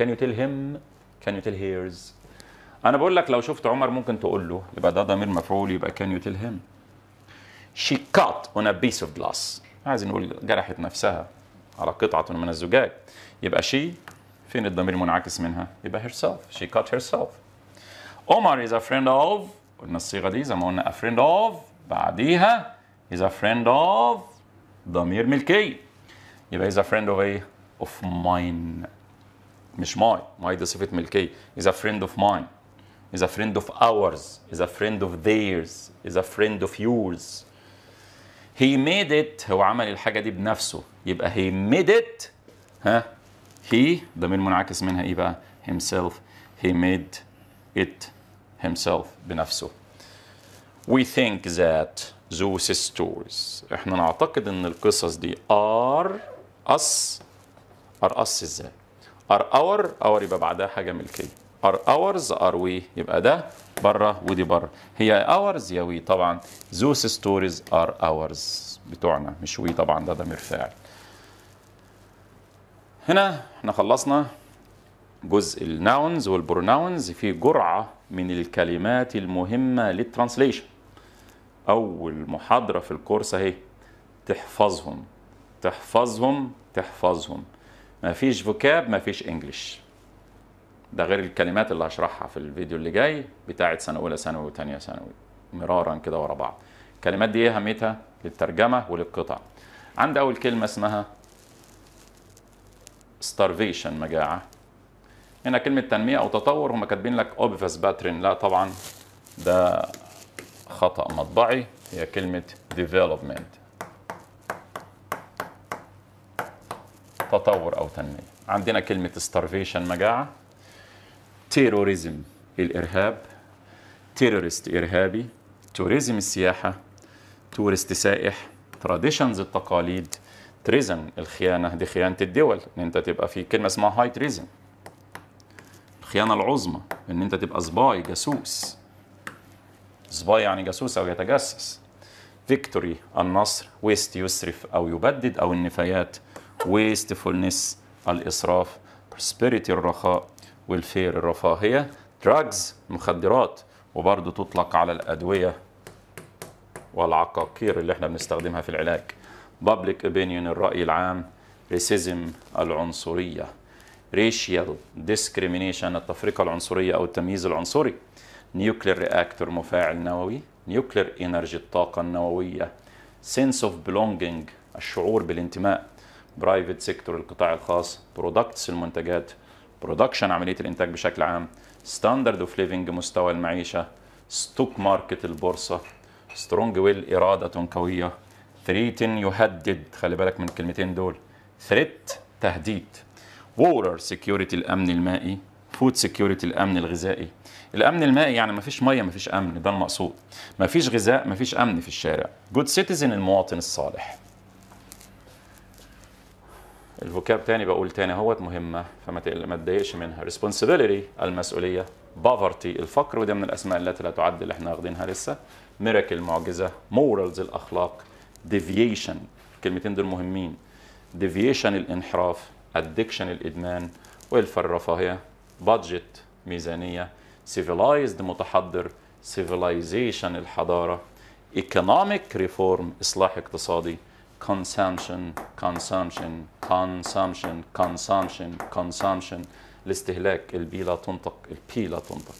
can you tell him can you tell hers انا بقول لك لو شفت عمر ممكن تقول له يبقى ده ضمير مفعول يبقى كان يو تيل هيم شي كات اون ا بيس اوف جلاس عايز نقول جرحت نفسها على قطعه من الزجاج يبقى شي فين الضمير المنعكس منها يبقى هير سيلف شي كات هير سيلف عمر از ا فريند اوف قلنا الصيغه دي زي ما قلنا ا فريند اوف بعديها از ا فريند اوف ضمير ملكي يبقى از ا فريند اوف ايه اوف ماين مش ماي ماي دي صفه ملكيه از ا فريند اوف ماين is a friend of ours, is a friend of theirs, is a friend of yours. He made it هو عمل الحاجة دي بنفسه يبقى he made it ها he ضمير منعكس منها ايه بقى himself he made it himself بنفسه we think that Zeus stories احنا نعتقد ان القصص دي are us are us ازاي are our our يبقى بعدها حاجة ملكية ار اورز ار وي يبقى ده بره ودي بره هي اورز يا وي طبعا زوس ستوريز ار اورز بتوعنا مش وي طبعا ده ضمير فاعل هنا احنا خلصنا جزء الناونز والبروناونز في جرعه من الكلمات المهمه للترانسليشن اول محاضره في الكورس اهي تحفظهم تحفظهم تحفظهم مفيش فوكاب مفيش انجلش ده غير الكلمات اللي هشرحها في الفيديو اللي جاي بتاعه سنه اولى ثانوي وثانيه ثانوي مرارا كده ورا بعض الكلمات دي ايه اهميتها للترجمه وللقطع عند اول كلمه اسمها starvation مجاعه هنا كلمه تنميه او تطور هم كاتبين لك obvious باترن لا طبعا ده خطا مطبعي هي كلمه development تطور او تنميه عندنا كلمه starvation مجاعه تيروريزم الإرهاب تيرورست إرهابي توريزم السياحة تورست سائح تراديشنز التقاليد تريزن الخيانة دي خيانة الدول إن أنت تبقى في كلمة اسمها هاي تريزن الخيانة العظمى إن أنت تبقى سباي جاسوس سباي يعني جاسوس أو يتجسس فيكتوري النصر ويست يسرف أو يبدد أو النفايات ويستفولنس الإسراف بروسبيريتي الرخاء والفير الرفاهية دراجز مخدرات وبرضه تطلق على الأدوية والعقاقير اللي احنا بنستخدمها في العلاج بابليك اوبينيون الرأي العام ريسيزم العنصرية ريشيال ديسكريميشن التفرقة العنصرية أو التمييز العنصري نيوكلير رياكتور مفاعل نووي نيوكلير انرجي الطاقة النووية سينس اوف بلونجينج الشعور بالانتماء برايفت سيكتور القطاع الخاص برودكتس المنتجات برودكشن عمليه الانتاج بشكل عام ستاندرد اوف ليفنج مستوى المعيشه ستوك ماركت البورصه سترونج ويل اراده قويه ثريتن يهدد خلي بالك من الكلمتين دول ثريت تهديد وورر سكيورتي الامن المائي فود سكيورتي الامن الغذائي الامن المائي يعني ما فيش ميه ما فيش امن ده المقصود ما فيش غذاء ما فيش امن في الشارع جود سيتيزن المواطن الصالح الفوكاب تاني بقول تاني اهوت مهمه فما تضايقش منها responsibility المسؤوليه poverty الفقر وده من الاسماء التي لا تعد اللي احنا واخدينها لسه miracle معجزة morals الاخلاق deviation الكلمتين دول مهمين deviation الانحراف addiction الادمان welfare الرفاهيه budget ميزانيه civilized متحضر civilization الحضاره economic reform اصلاح اقتصادي consumption consumption consumption consumption consumption الاستهلاك البي لا تنطق البي لا تنطق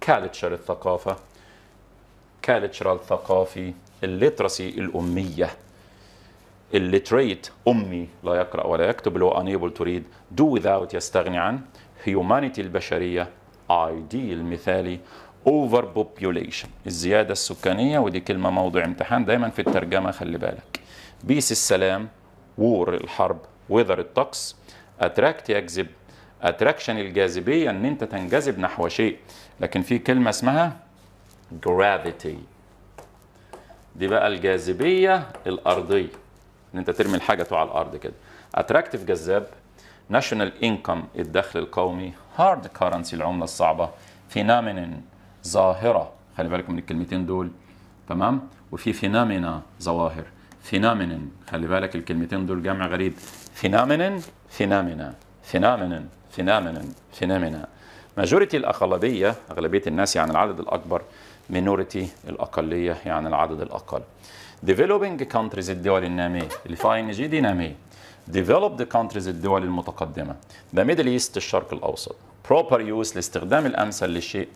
كالتشر الثقافة كالتشرال ثقافي الليترسي الأمية الليتريت أمي لا يقرأ ولا يكتب اللي هو unable to read do without يستغني عن humanity البشرية ideal مثالي overpopulation الزيادة السكانية ودي كلمة موضوع امتحان دايما في الترجمة خلي بالك بيس السلام وور الحرب وذر الطقس اتراكت يجذب اتراكشن الجاذبيه ان انت تنجذب نحو شيء لكن في كلمه اسمها جرافيتي دي بقى الجاذبيه الارضيه ان انت ترمي الحاجه تقع على الارض كده اتراكتيف جذاب ناشونال انكم الدخل القومي هارد كرنسي العمله الصعبه فينامين ظاهره خلي بالكم من الكلمتين دول تمام وفي فينامينا ظواهر فينامينن خلي بالك الكلمتين دول جمع غريب فينامينن فينامينا فينامينن فينامينن فينامينا ماجوريتي الأقلبية اغلبيه الناس يعني العدد الاكبر مينوريتي الاقليه يعني العدد الاقل developing countries الدول الناميه الفاي ان جي دي ناميه developed countries الدول المتقدمه ذا ميدل ايست الشرق الاوسط proper use الاستخدام الامثل للشيء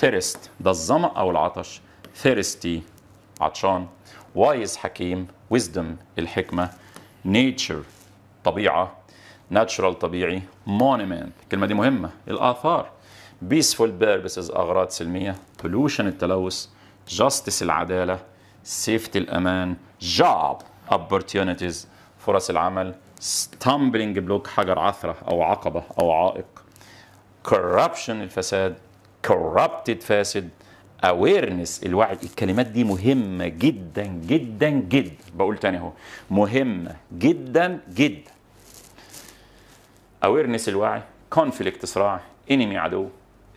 thirst ده الظما او العطش thirsty عطشان وايز حكيم wisdom الحكمة nature طبيعة natural طبيعي monument الكلمة دي مهمة الآثار peaceful purposes أغراض سلمية pollution التلوث justice العدالة safety الأمان job opportunities فرص العمل stumbling block حجر عثرة أو عقبة أو عائق corruption الفساد corrupted فاسد اويرنس الوعي الكلمات دي مهمه جدا جدا جدا بقول تاني اهو مهمه جدا جدا اويرنس الوعي كونفليكت صراع انمي عدو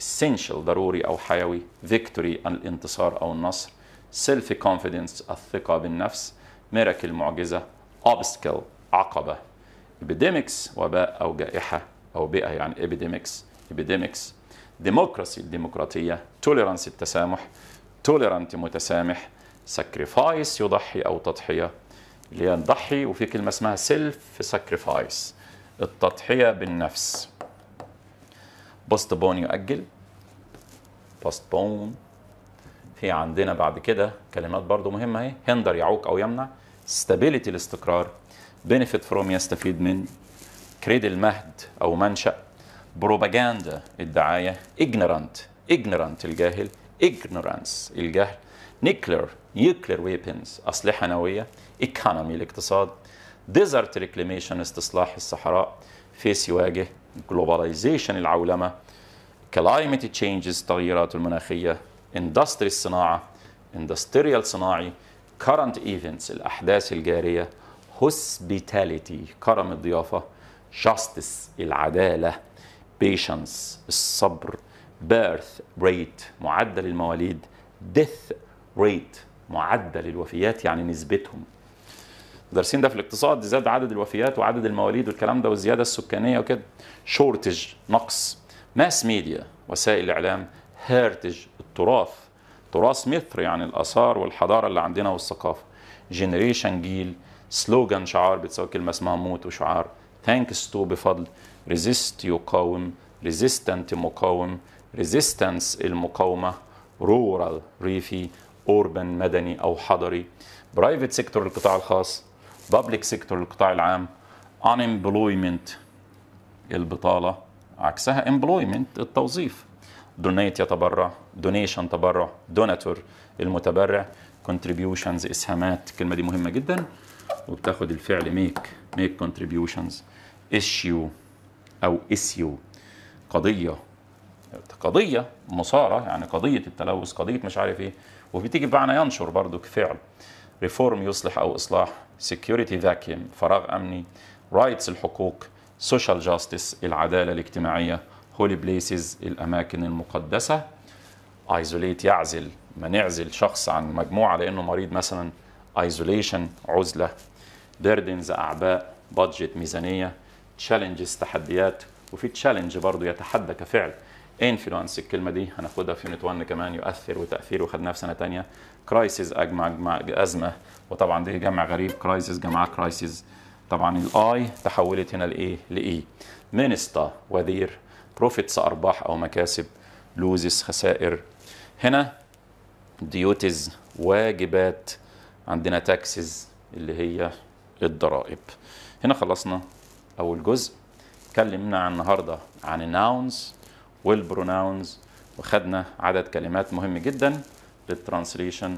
essential ضروري او حيوي فيكتوري الانتصار او النصر سيلف كونفيدنس الثقه بالنفس ميراكل معجزه اوبسكل عقبه epidemics وباء او جائحه او بيئه يعني epidemics epidemics ديموكراسي الديمقراطية توليرانس التسامح توليرانت متسامح ساكريفايس يضحي أو تضحية اللي هي نضحي وفي كلمة اسمها سيلف ساكريفايس التضحية بالنفس بوستبون يؤجل بوستبون في عندنا بعد كده كلمات برضو مهمة اهي هندر يعوق أو يمنع ستابيليتي الاستقرار بينفيت فروم يستفيد من كريد المهد أو منشأ بروباجندا الدعاية ignorant ignorant الجاهل ignorance الجهل nuclear nuclear weapons أسلحة نووية economy الاقتصاد desert reclamation استصلاح الصحراء فيس يواجه globalization العولمة climate changes التغيرات المناخية industry الصناعة industrial صناعي current events الأحداث الجارية hospitality كرم الضيافة justice العدالة patience الصبر بيرث ريت معدل المواليد ديث ريت معدل الوفيات يعني نسبتهم دارسين ده في الاقتصاد زاد عدد الوفيات وعدد المواليد والكلام ده والزياده السكانيه وكده شورتج نقص ماس ميديا وسائل الاعلام هيرتج التراث تراث مصر يعني الاثار والحضاره اللي عندنا والثقافه جنريشن جيل سلوجان شعار بتساوي كلمه اسمها موت وشعار ثانكس تو بفضل ريزيست يقاوم ريزيستنت مقاوم ريزيستنس المقاومه رورال ريفي اوربن مدني او حضري برايفت سيكتور القطاع الخاص بابليك سيكتور القطاع العام ان البطاله عكسها امبلويمنت التوظيف دونيت يتبرع دونيشن تبرع دوناتور المتبرع كونتريبيوشنز اسهامات الكلمه دي مهمه جدا وبتاخد الفعل ميك ميك كونتريبيوشنز ايشيو أو إسيو قضية قضية مصارعة يعني قضية التلوث قضية مش عارف إيه وبتيجي بمعنى ينشر برضو كفعل ريفورم يصلح أو إصلاح سكيورتي فاكيوم فراغ أمني رايتس الحقوق سوشيال جاستس العدالة الاجتماعية هولي بليسز الأماكن المقدسة ايزوليت يعزل ما نعزل شخص عن مجموعة لأنه مريض مثلا ايزوليشن عزلة بيردنز أعباء بادجت ميزانية تشالنجز تحديات وفي تشالنج برضه يتحدى كفعل انفلونس إيه الكلمه دي هناخدها في يونت 1 كمان يؤثر وتاثير وخدناها في سنه ثانيه كرايسيس اجمع اجمع ازمه وطبعا ده جمع غريب كرايسيس جمع كرايسيس طبعا الاي تحولت هنا لايه لاي مينستا وزير بروفيتس ارباح او مكاسب لوزس خسائر هنا ديوتيز واجبات عندنا تاكسز اللي هي الضرائب هنا خلصنا أول جزء اتكلمنا عن النهاردة عن الناونز والبروناونز وخدنا عدد كلمات مهم جدا للترانسليشن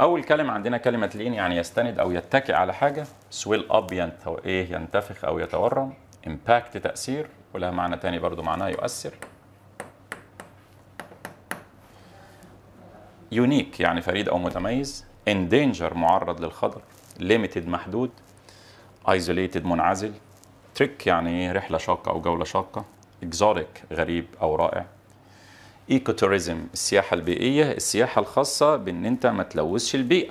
أول كلمة عندنا كلمة لين يعني يستند أو يتكئ على حاجة سويل أب إيه ينتفخ أو يتورم امباكت تأثير ولها معنى تاني برضو معناه يؤثر يونيك يعني فريد أو متميز اندينجر معرض للخطر ليميتد محدود ايزوليتد منعزل تريك يعني إيه؟ رحله شاقه او جوله شاقه اكزوتيك غريب او رائع ايكو توريزم السياحه البيئيه السياحه الخاصه بان انت ما تلوثش البيئه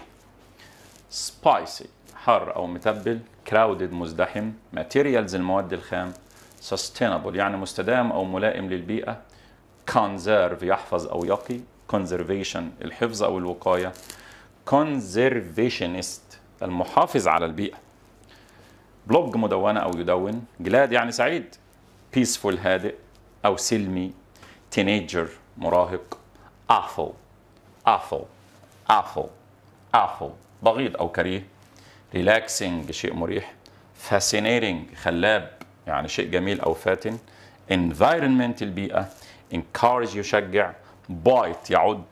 سبايسي حار او متبل كراودد مزدحم ماتيريالز المواد الخام سستينبل يعني مستدام او ملائم للبيئه كونزيرف يحفظ او يقي كونزرفيشن الحفظ او الوقايه كونزرفيشنست المحافظ على البيئة بلوج مدونة أو يدون جلاد يعني سعيد بيسفول هادئ أو سلمي تينيجر مراهق awful awful awful awful بغيض أو كريه relaxing شيء مريح fascinating خلاب يعني شيء جميل أو فاتن environment البيئة encourage يشجع bite يعد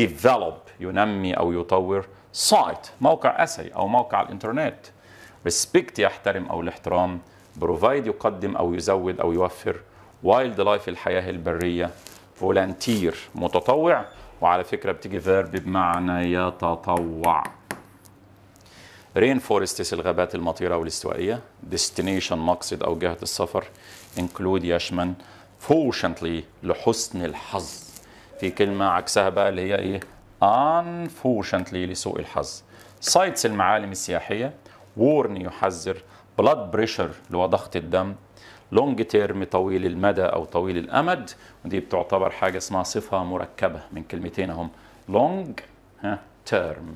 develop ينمي أو يطور سايت موقع أسي أو موقع الإنترنت ريسبكت يحترم أو الاحترام بروفايد يقدم أو يزود أو يوفر وايلد لايف الحياة البرية فولنتير متطوع وعلى فكرة بتيجي فيرب بمعنى يتطوع رين فورستس الغابات المطيرة والاستوائية ديستنيشن مقصد أو جهة السفر انكلود يشمل فورشنتلي لحسن الحظ في كلمة عكسها بقى اللي هي ايه unfortunately لسوء الحظ سايتس المعالم السياحية warn يحذر بلاد بريشر اللي هو ضغط الدم لونج تيرم طويل المدى او طويل الامد ودي بتعتبر حاجه اسمها صفه مركبه من كلمتين اهم لونج تيرم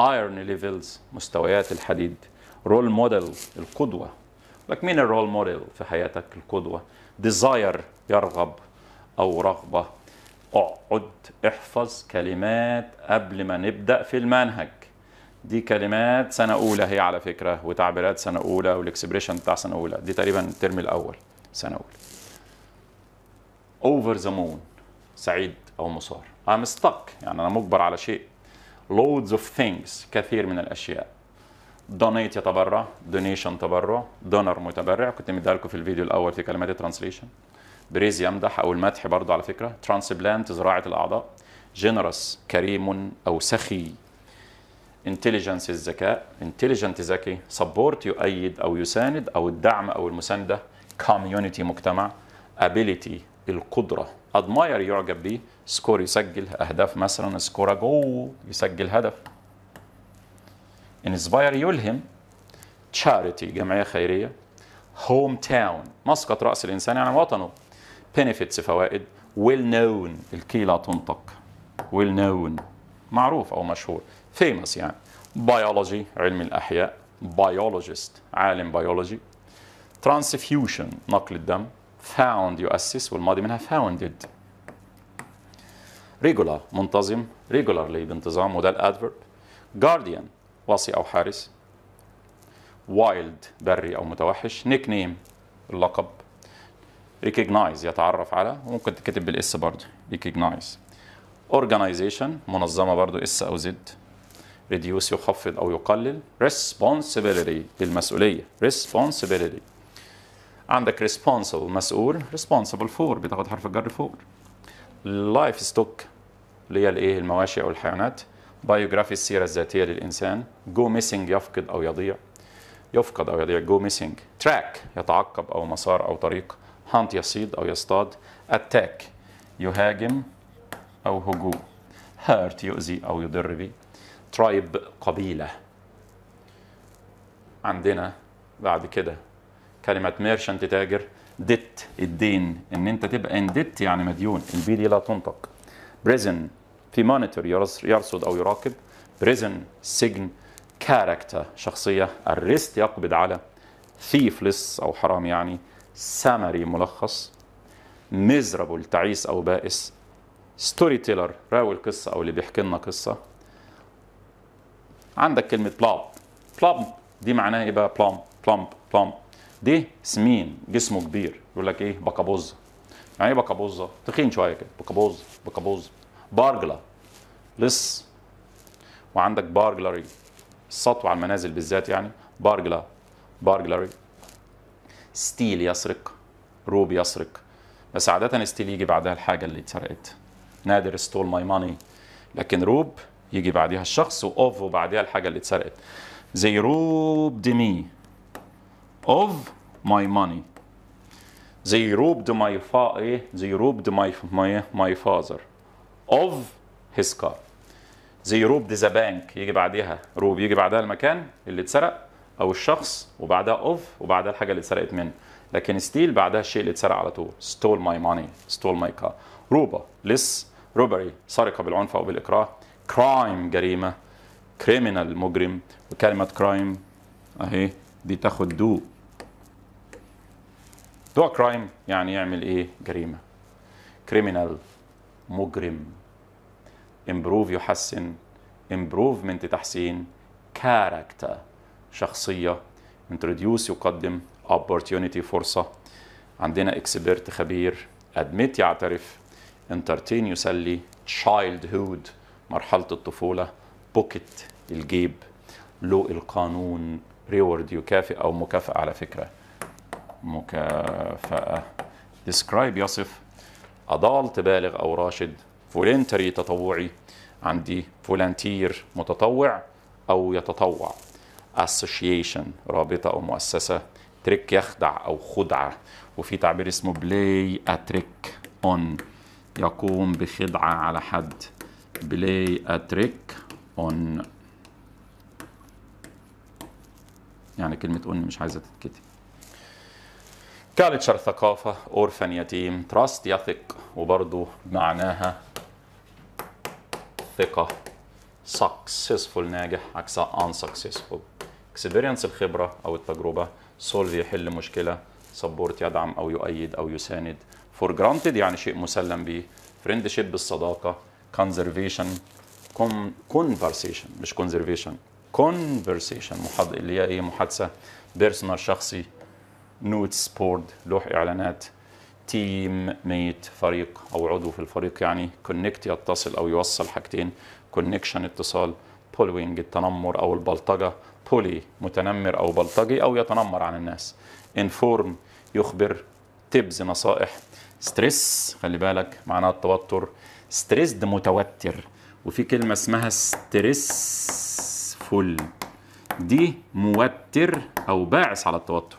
iron ليفلز مستويات الحديد رول موديل القدوه لك مين الرول موديل في حياتك القدوه ديزاير يرغب او رغبه اقعد احفظ كلمات قبل ما نبدأ في المنهج دي كلمات سنة أولى هي على فكرة وتعبيرات سنة أولى والإكسبريشن بتاع سنة أولى دي تقريبا الترم الأول سنة أولى اوفر ذا مون سعيد أو مصار I'm stuck يعني أنا مجبر على شيء loads of things كثير من الأشياء donate يتبرع donation تبرع donor متبرع كنت مديها لكم في الفيديو الأول في كلمات الترانسليشن بريز يمدح او المدح برضه على فكره ترانسبلانت زراعه الاعضاء جنرس كريم او سخي انتليجنس الذكاء انتليجنت ذكي سبورت يؤيد او يساند او الدعم او المسانده كوميونتي مجتمع ابيليتي القدره ادماير يعجب به سكور يسجل اهداف مثلا سكور جو يسجل هدف انسباير يلهم تشاريتي جمعيه خيريه هوم تاون مسقط راس الانسان يعني وطنه benefits فوائد ويل نون الكي لا تنطق ويل نون معروف او مشهور فيمس يعني بيولوجي علم الاحياء بيولوجيست عالم بيولوجي ترانسفيوشن نقل الدم فاوند يؤسس والماضي منها فاوندد regular منتظم ريجولارلي بانتظام وده الادفرب جارديان واصي او حارس وايلد بري او متوحش نيك نيم اللقب ريكوجنايز يتعرف على وممكن تكتب بالاس برضه ريكوجنايز اورجانيزيشن منظمه برضه اس او زد ريديوس يخفض او يقلل ريسبونسبيلتي المسؤوليه ريسبونسبيلتي عندك ريسبونسبل مسؤول ريسبونسبل فور بتاخد حرف الجر فور لايف ستوك اللي هي الايه المواشي او الحيوانات بايوجرافي السيره الذاتيه للانسان جو ميسنج يفقد او يضيع يفقد او يضيع جو ميسنج تراك يتعقب او مسار او طريق هانت يصيد أو يصطاد أتاك يهاجم أو هجوم هارت يؤذي أو يضر بي ترايب قبيلة عندنا بعد كده كلمة ميرشنت تاجر ديت الدين ان انت تبقى ان ديت يعني مديون البي دي لا تنطق بريزن في مونيتور يرصد او يراقب بريزن سجن كاركتر شخصية الريست يقبض على ثيفلس أو حرام يعني سامري ملخص ميزرابل تعيس او بائس ستوري تيلر راوي القصه او اللي بيحكي لنا قصه عندك كلمه بلاب بلاب دي معناها ايه بقى بلام بلام بلام دي سمين جسمه كبير يقول لك ايه بكابوزه يعني ايه بكابوزه تخين شويه كده بكابوزه بكابوزه بارجلا لص وعندك بارجلاري السطو على المنازل بالذات يعني بارجلا بارجلاري ستيل يسرق روب يسرق بس عادة ستيل يجي بعدها الحاجة اللي اتسرقت نادر ستول ماي ماني لكن روب يجي بعدها الشخص واوف وبعدها الحاجة اللي اتسرقت زي روب مي اوف ماي ماني زي روب ماي فا ايه زي روب ماي ماي ماي فازر اوف هيز كار زي روب ذا بانك يجي بعدها روب يجي بعدها المكان اللي اتسرق او الشخص وبعدها اوف وبعدها الحاجه اللي اتسرقت منه لكن ستيل بعدها الشيء اللي اتسرق على طول ستول ماي ماني ستول ماي كار روبا لس روبري سرقه بالعنف او بالاكراه كرايم جريمه كريمنال مجرم وكلمه كرايم اهي دي تاخد دو دو كرايم يعني يعمل ايه جريمه كريمنال مجرم امبروف يحسن امبروفمنت تحسين كاركتر شخصية introduce يقدم opportunity فرصة عندنا expert خبير admit يعترف entertain يسلي childhood مرحلة الطفولة pocket الجيب لو القانون reward يكافئ أو مكافأة على فكرة مكافأة describe يصف adult بالغ أو راشد فولنتري تطوعي عندي فولنتير متطوع أو يتطوع اسوشيشن رابطه او مؤسسه تريك يخدع او خدعه وفي تعبير اسمه بلاي اتريك اون يقوم بخدعه على حد بلاي اتريك اون يعني كلمه اون مش عايزه تتكتب كالتشر ثقافة أورفن يتيم تراست يثق وبرضه معناها ثقة successful ناجح عكسها unsuccessful اكسبيرينس الخبره او التجربه سولف يحل مشكله سبورت يدعم او يؤيد او يساند فور جرانتد يعني شيء مسلم به فريند شيب الصداقه كونزرفيشن كونفرسيشن مش كونزرفيشن كونفرسيشن اللي هي ايه محادثه بيرسونال شخصي نوتس بورد لوح اعلانات تيم ميت فريق او عضو في الفريق يعني كونكت يتصل او يوصل حاجتين كونكشن اتصال بولوينج التنمر او البلطجه بولي متنمر أو بلطجي أو يتنمر عن الناس انفورم يخبر تبز نصائح ستريس خلي بالك معناها التوتر ستريسد متوتر وفي كلمة اسمها ستريسفول دي موتر أو باعث على التوتر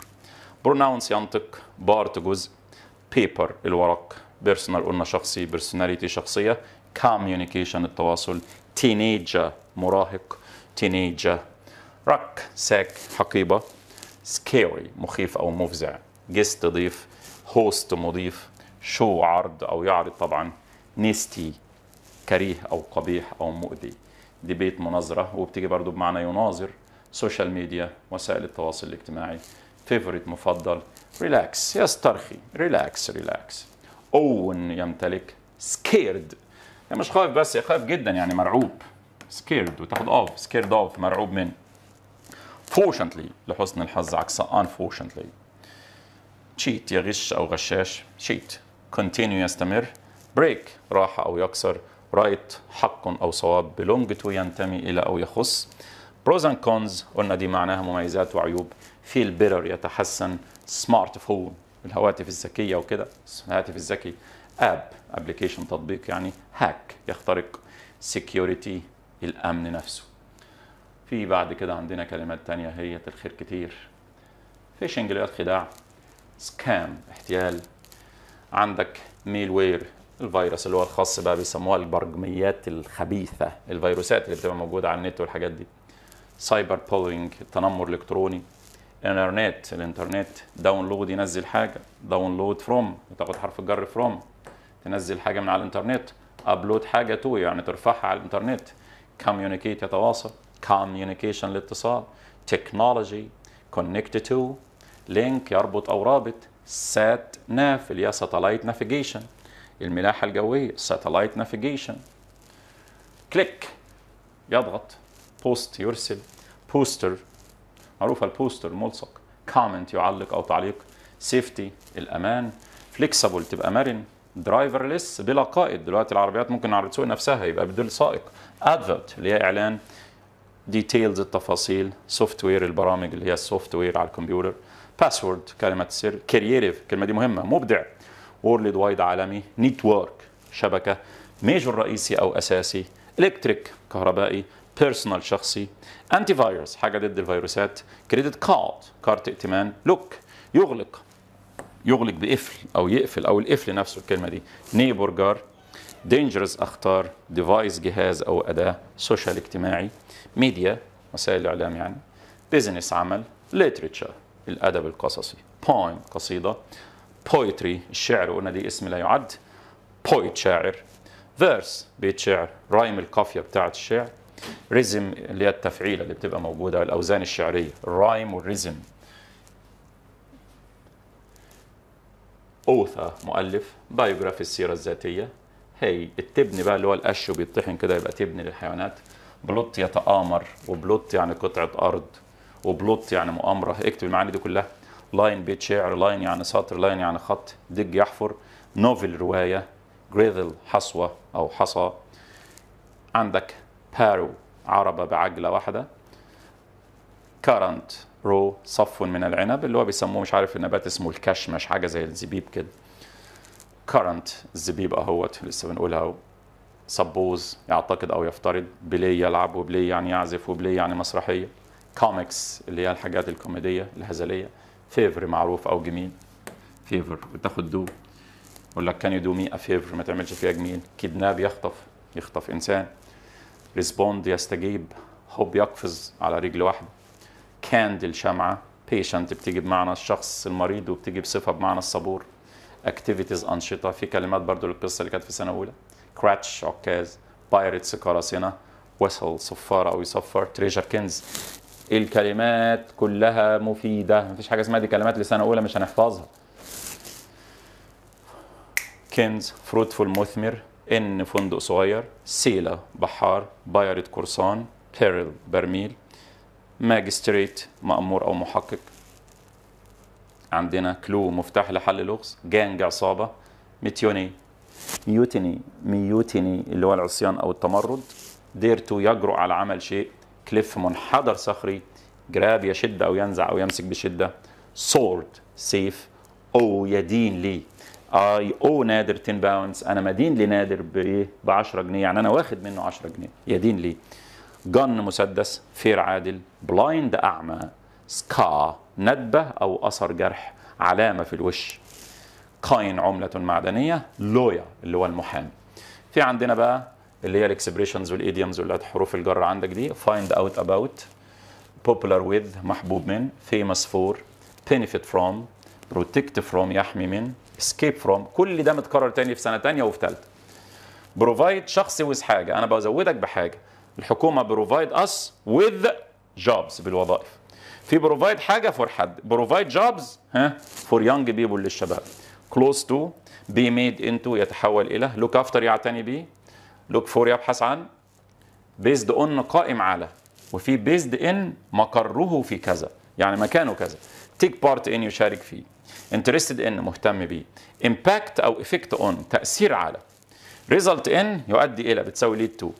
بروناونس ينطق بارت جزء بيبر الورق بيرسونال قلنا شخصي بيرسوناليتي شخصية كوميونيكيشن التواصل تينيجا مراهق تينيجا رك ساك حقيبة سكيري مخيف أو مفزع جيست ضيف هوست مضيف شو عرض أو يعرض طبعا نيستي كريه أو قبيح أو مؤذي دي بيت مناظرة وبتيجي برضو بمعنى يناظر سوشيال ميديا وسائل التواصل الاجتماعي فيفوريت مفضل ريلاكس يسترخي ريلاكس ريلاكس اون يمتلك سكيرد يعني مش خايف بس خايف جدا يعني مرعوب سكيرد وتاخد اوف سكيرد اوف مرعوب منه فورشنتلي لحسن الحظ عكس unfortunately تشيت يغش أو غشاش cheat continue يستمر بريك راح أو يكسر رايت حق أو صواب بلونج تو ينتمي إلى أو يخص بروز اند كونز قلنا دي معناها مميزات وعيوب feel better يتحسن سمارت فون الهواتف الذكية وكده الهاتف الذكي اب ابلكيشن تطبيق يعني هاك يخترق سكيورتي الامن نفسه في بعد كده عندنا كلمات تانية هي الخير كتير فيشنج اللي هي الخداع سكام احتيال عندك ميل وير الفيروس اللي هو الخاص بقى بيسموها البرجميات الخبيثه الفيروسات اللي بتبقى موجوده على النت والحاجات دي سايبر بولينج التنمر الالكتروني انترنت الانترنت داونلود ينزل حاجه داونلود فروم تاخد حرف الجر فروم تنزل حاجه من على الانترنت ابلود حاجه تو يعني ترفعها على الانترنت كوميونيكيت يتواصل communication الاتصال تكنولوجي كونكت تو لينك يربط أو رابط سات ناف اللي هي ساتلايت نافيجيشن الملاحة الجوية ساتلايت نافيجيشن كليك يضغط بوست يرسل بوستر معروفة البوستر ملصق كومنت يعلق أو تعليق سيفتي الأمان فليكسبل تبقى مرن درايفرلس بلا قائد دلوقتي العربيات ممكن العربية تسوق نفسها يبقى بدون سائق ادفرت اللي هي اعلان ديتيلز التفاصيل سوفت وير البرامج اللي هي السوفت وير على الكمبيوتر باسورد كلمه السر كرييتيف الكلمه دي مهمه مبدع وورلد وايد عالمي نيتورك شبكه ميجور رئيسي او اساسي الكتريك كهربائي بيرسونال شخصي انتي فايروس حاجه ضد الفيروسات كريدت كارد كارت ائتمان لوك يغلق يغلق بقفل او يقفل او القفل نفسه الكلمه دي نيبور دينجرز اخطار ديفايس جهاز او اداه سوشيال اجتماعي ميديا وسائل الاعلام يعني بزنس عمل ليترشر الادب القصصي بوين قصيده بويتري الشعر قلنا دي اسم لا يعد بويت شاعر فيرس بيت شعر رايم القافيه بتاعه الشعر ريزم اللي هي التفعيله اللي بتبقى موجوده الاوزان الشعريه الرايم والريزم اوثا مؤلف بايوغرافي السيره الذاتيه هي التبن بقى اللي هو القش وبيطحن كده يبقى تبن للحيوانات بلوت يتآمر وبلوت يعني قطعة أرض وبلوت يعني مؤامرة اكتب المعاني دي كلها لاين بيت شعر لاين يعني سطر لاين يعني خط دج يحفر نوفل رواية جريذل حصوة أو حصى عندك بارو عربة بعجلة واحدة كارنت رو صف من العنب اللي هو بيسموه مش عارف النبات اسمه الكشمش حاجة زي الزبيب كده كارنت الزبيب اهوت لسه بنقولها سبوز يعتقد او يفترض بلاي يلعب وبلاي يعني يعزف وبلاي يعني مسرحيه كوميكس اللي هي الحاجات الكوميديه الهزليه فيفر معروف او جميل فيفر بتاخد دو يقول لك كان يدو مي افيفر ما تعملش فيها جميل كيدناب يخطف يخطف انسان ريسبوند يستجيب هوب يقفز على رجل واحده كاندل شمعه بيشنت بتيجي بمعنى الشخص المريض وبتيجي بصفه بمعنى الصبور اكتيفيتيز انشطه في كلمات برضو للقصه اللي كانت في سنه اولى كراتش عكاز بايرتس قراصنه وصل صفاره او يصفر تريجر كنز الكلمات كلها مفيده مفيش حاجه اسمها دي كلمات لسنه اولى مش هنحفظها كنز فروتفول مثمر ان فندق صغير سيلا بحار بايرت قرصان بيرل برميل ماجستريت مأمور أو محقق عندنا كلو مفتاح لحل لغز جانج عصابة متيوني ميوتني ميوتني اللي هو العصيان أو التمرد تو يجرؤ على عمل شيء كليف منحدر صخري جراب يشد أو ينزع أو يمسك بشدة سورد سيف أو يدين لي اي او نادر 10 باونز انا مدين لنادر بايه ب 10 جنيه يعني انا واخد منه 10 جنيه يدين لي جن مسدس فير عادل بلايند اعمى سكا ندبه او اثر جرح علامه في الوش قاين عمله معدنيه لويا اللي هو المحامي في عندنا بقى اللي هي الاكسبريشنز والايديومز واللي حروف الجر عندك دي فايند اوت اباوت popular with محبوب من famous for benefit from protect from يحمي من escape from كل ده متكرر تاني في سنه تانية وفي ثالثه بروفايد شخص ويز حاجه انا بزودك بحاجه الحكومه بروفايد اس وذ جوبز بالوظائف في بروفايد حاجه فور حد بروفايد جوبز ها فور يونج بيبول للشباب close to be made into يتحول إلى لوك افتر يعتني به لوك فور يبحث عن بيزد اون قائم على وفي بيزد ان مقره في كذا يعني مكانه كذا تيك بارت ان يشارك فيه انترستد ان مهتم بيه امباكت أو افكت اون تأثير على ريزلت ان يؤدي إلى بتساوي ليد تو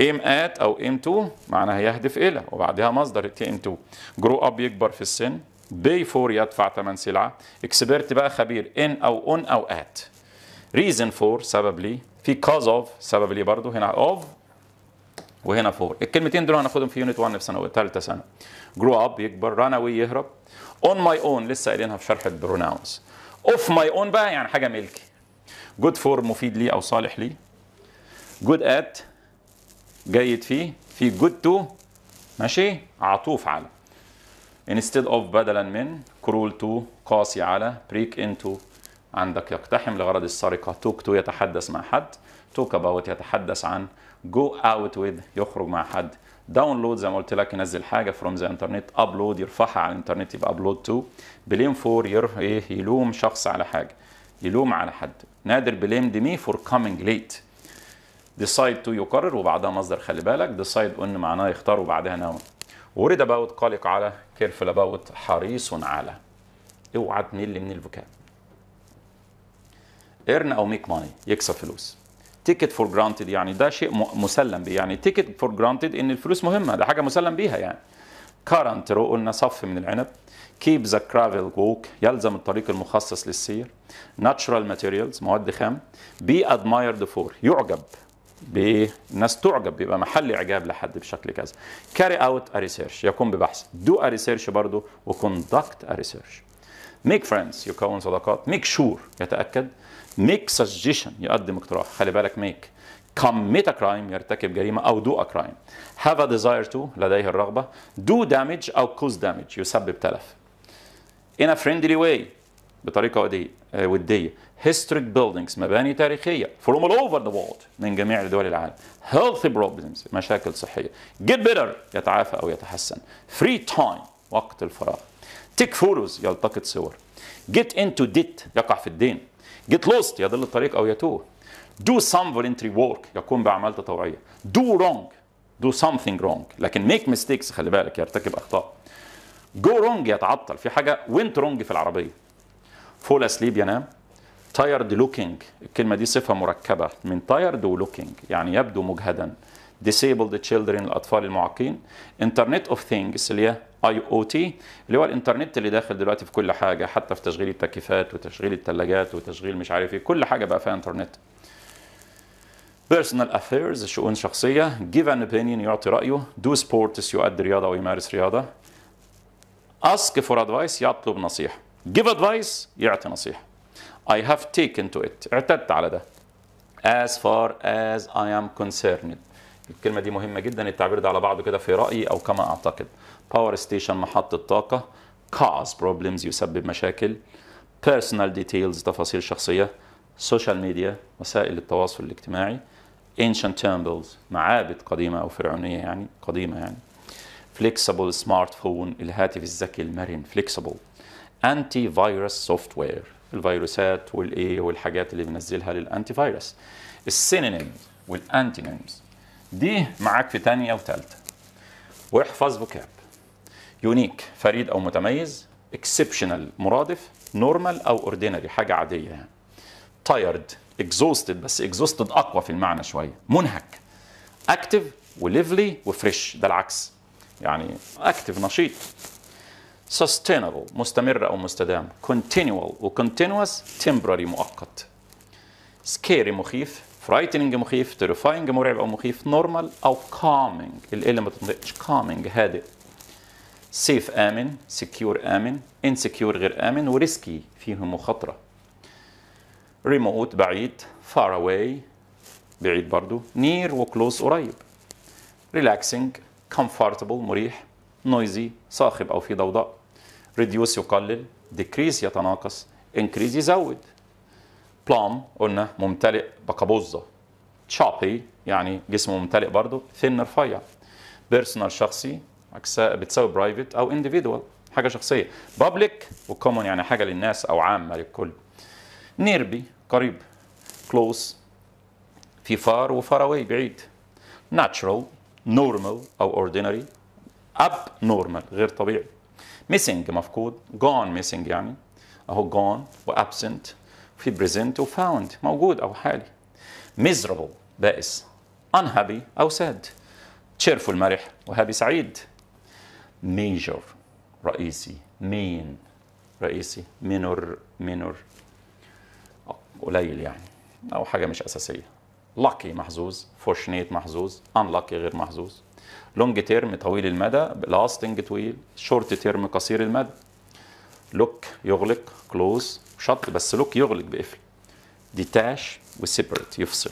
ايم ات أو ايم تو معناها يهدف إلى وبعدها مصدر تي ام تو جرو اب يكبر في السن بي فور يدفع ثمن سلعه اكسبرت بقى خبير ان او اون او ات ريزن فور سبب ليه في كاز اوف سبب ليه برضه هنا اوف وهنا فور الكلمتين دول هناخدهم في يونت 1 في ثانوي ثالثه ثانوي جرو اب يكبر ران اوي يهرب اون ماي اون لسه قايلينها في شرح البروناونز اوف ماي اون بقى يعني حاجه ملكي جود فور مفيد ليه او صالح ليه جود ات جيد فيه في جود تو ماشي عطوف على instead of بدلا من cruel to قاسي على break into عندك يقتحم لغرض السرقة talk to يتحدث مع حد talk about يتحدث عن go out with يخرج مع حد داونلود زي ما قلت لك ينزل حاجه from the internet upload يرفعها على الانترنت يبقى upload to blame for ير... ايه يلوم شخص على حاجه يلوم على حد نادر دي مي فور كومينج ليت decide to يقرر وبعدها مصدر خلي بالك decide ان معناه يختار وبعدها noun ورد اباوت قلق على كيرفل اباوت حريص على اوعى تمل من البكاء ايرن او ميك ماني يكسب فلوس تيكت فور جرانتد يعني ده شيء مسلم بيه يعني تيكت فور جرانتد ان الفلوس مهمه ده حاجه مسلم بيها يعني كارنت رو قلنا صف من العنب كيب ذا كرافل ووك يلزم الطريق المخصص للسير ناتشرال ماتيريالز مواد خام بي ادمايرد فور يعجب الناس تعجب بيبقى محل اعجاب لحد بشكل كذا كاري اوت ريسيرش يقوم ببحث دو ريسيرش برضه وكوندكت ريسيرش ميك فريندز يكون صداقات ميك شور sure يتاكد ميك سجيشن يقدم اقتراح خلي بالك ميك commit a crime يرتكب جريمة أو do a crime have a desire to لديه الرغبة do damage أو cause damage يسبب تلف in a friendly way بطريقة ودية هيستوريك بيلدينجز مباني تاريخيه فروم اول اوفر ذا وورلد من جميع دول العالم هيلثي بروبلمز مشاكل صحيه جيت بيتر يتعافى او يتحسن فري تايم وقت الفراغ تيك فوتوز يلتقط صور جيت انتو ديت يقع في الدين جيت لوست يضل الطريق او يتوه دو سام فولنتري work يقوم باعمال تطوعيه دو رونج دو سمثينج رونج لكن ميك ميستيكس خلي بالك يرتكب اخطاء جو رونج يتعطل في حاجه وينت رونج في العربيه فول اسليب ينام تايرد لوكينج الكلمة دي صفة مركبة من تايرد ولوكينج يعني يبدو مجهدا disabled children الأطفال المعاقين انترنت اوف ثينجز اللي هي اي او تي اللي هو الانترنت اللي داخل دلوقتي في كل حاجه حتى في تشغيل التكييفات وتشغيل الثلاجات وتشغيل مش عارف ايه كل حاجه بقى فيها انترنت بيرسونال افيرز شؤون شخصيه جيف ان اوبينيون يعطي رايه دو سبورتس يؤدي رياضه ويمارس رياضه اسك فور ادفايس يطلب نصيحه جيف ادفايس يعطي نصيحه I have taken to it اعتدت على ده as far as I am concerned الكلمة دي مهمة جدا التعبير ده على بعضه كده في رأيي أو كما أعتقد باور ستيشن محطة طاقة cause problems يسبب مشاكل personal details تفاصيل شخصية social media وسائل التواصل الاجتماعي ancient temples معابد قديمة أو فرعونية يعني قديمة يعني flexible smartphone الهاتف الذكي المرن flexible Antivirus software الفيروسات والايه والحاجات اللي بنزلها للانتي فايروس السينينيمز والانتينيمز دي معاك في ثانيه وثالثه واحفظ بوكاب يونيك فريد او متميز اكسبشنال مرادف نورمال او اوردينري حاجه عاديه يعني تايرد اكزوستد بس اكزوستد اقوى في المعنى شويه منهك اكتف وليفلي وفريش ده العكس يعني اكتف نشيط sustainable مستمرة أو مستدام continual و continuous temporary مؤقت scary مخيف frightening مخيف terrifying مرعب أو مخيف normal أو calming اللي ما تنطقش calming هادئ safe آمن secure آمن insecure غير آمن و risky فيهم مخاطرة remote بعيد far away بعيد برضو near و close قريب relaxing comfortable مريح noisy صاخب أو في ضوضاء reduce يقلل decrease يتناقص increase يزود بلام قلنا ممتلئ بقبوزة choppy يعني جسمه ممتلئ برضه thin رفيع بيرسونال شخصي عكسها بتساوي برايفت او individual حاجة شخصية public وكومون يعني حاجة للناس او عامة للكل نيربي قريب close في فار وفاراوي بعيد natural normal او اوردينري اب نورمال غير طبيعي ميسنج مفقود جون ميسنج يعني اهو جون وابسنت في بريزنت وفاوند موجود او حالي miserable بائس unhappy او sad cheerful مرح وهابي سعيد major رئيسي main رئيسي minor minor قليل يعني او حاجه مش اساسيه lucky محظوظ fortunate محظوظ unlucky غير محظوظ لونج تيرم طويل المدى لاستنج طويل شورت تيرم قصير المدى لوك يغلق كلوز شط بس لوك يغلق بقفل ديتاش وسيبريت يفصل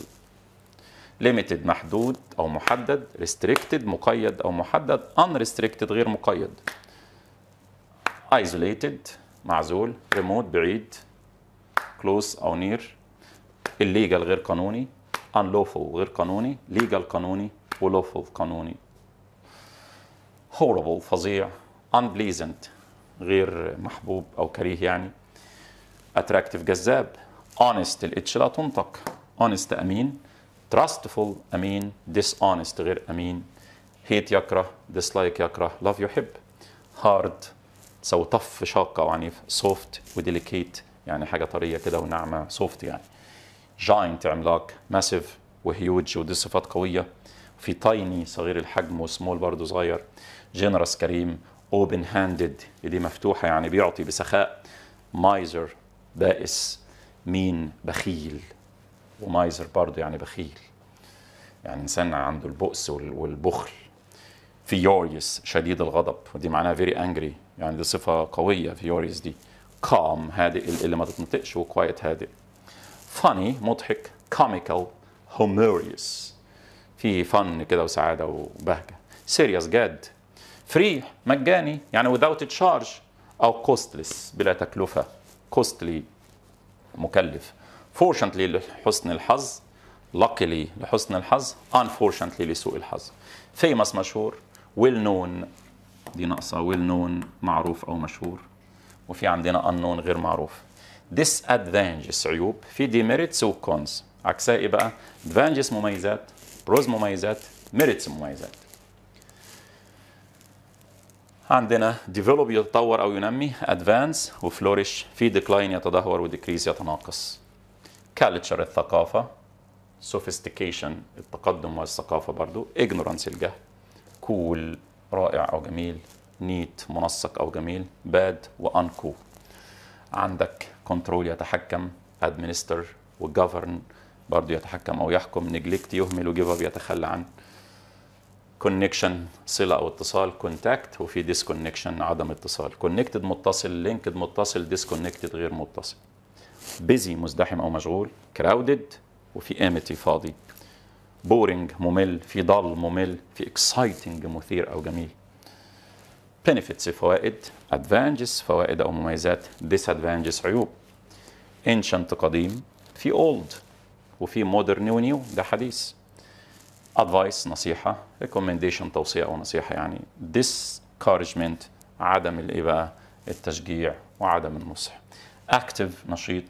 ليميتد محدود او محدد ريستريكتد مقيد او محدد ان ريستريكتد غير مقيد ايزوليتد معزول ريموت بعيد كلوز او نير الليجال غير قانوني انلوفو غير قانوني ليجال قانوني ولوفو قانوني horrible فظيع unpleasant غير محبوب أو كريه يعني attractive جذاب honest الاتش لا تنطق honest أمين trustful أمين dishonest غير أمين hate يكره dislike يكره love يحب hard سو طف شاقة وعنيف soft وديليكيت يعني حاجة طرية كده وناعمة soft يعني giant عملاق massive وهيوج ودي صفات قوية في تايني صغير الحجم وسمول برضه صغير جنرس كريم اوبن هاندد ايديه مفتوحه يعني بيعطي بسخاء مايزر بائس مين بخيل ومايزر برضه يعني بخيل يعني انسان عنده البؤس والبخل فيوريوس شديد الغضب ودي معناها فيري انجري يعني دي صفه قويه فيوريوس دي كام هادئ اللي ما تتنطقش وكوايت هادئ فاني مضحك كوميكال هوموريوس فيه فن كده وسعاده وبهجه سيريوس جاد فري مجاني يعني without charge او costless بلا تكلفه costly مكلف fortunately لحسن الحظ luckily لحسن الحظ unfortunately لسوء الحظ famous مشهور well known دي ناقصه well known معروف او مشهور وفي عندنا unknown غير معروف disadvantages عيوب في demerits وcons عكسها ايه بقى advantages مميزات pros مميزات merits مميزات عندنا ديفلوب يتطور او ينمي ادفانس وفلوريش في ديكلاين يتدهور وديكريز يتناقص كالتشر الثقافه سوفيستيكيشن التقدم والثقافه برضو اجنورانس الجهل كول cool, رائع او جميل نيت منسق او جميل باد وانكو عندك كنترول يتحكم ادمنستر وجوفرن برضو يتحكم او يحكم نجلكت يهمل وجيف اب يتخلى عنه كونكشن صله او اتصال كونتاكت وفي ديسكونكشن عدم اتصال كونكتد متصل لينكد متصل ديسكونكتد غير متصل بيزي مزدحم او مشغول كراودد وفي امتي فاضي بورنج ممل في ضل ممل في اكسايتنج مثير او جميل بنفيتس فوائد ادفانجز فوائد او مميزات ديس ادفانجز عيوب انشنت قديم في اولد وفي مودرن ونيو ده حديث ادفايس نصيحه ريكومنديشن توصيه او نصيحه يعني ديسكارجمنت عدم الايه بقى التشجيع وعدم النصح اكتف نشيط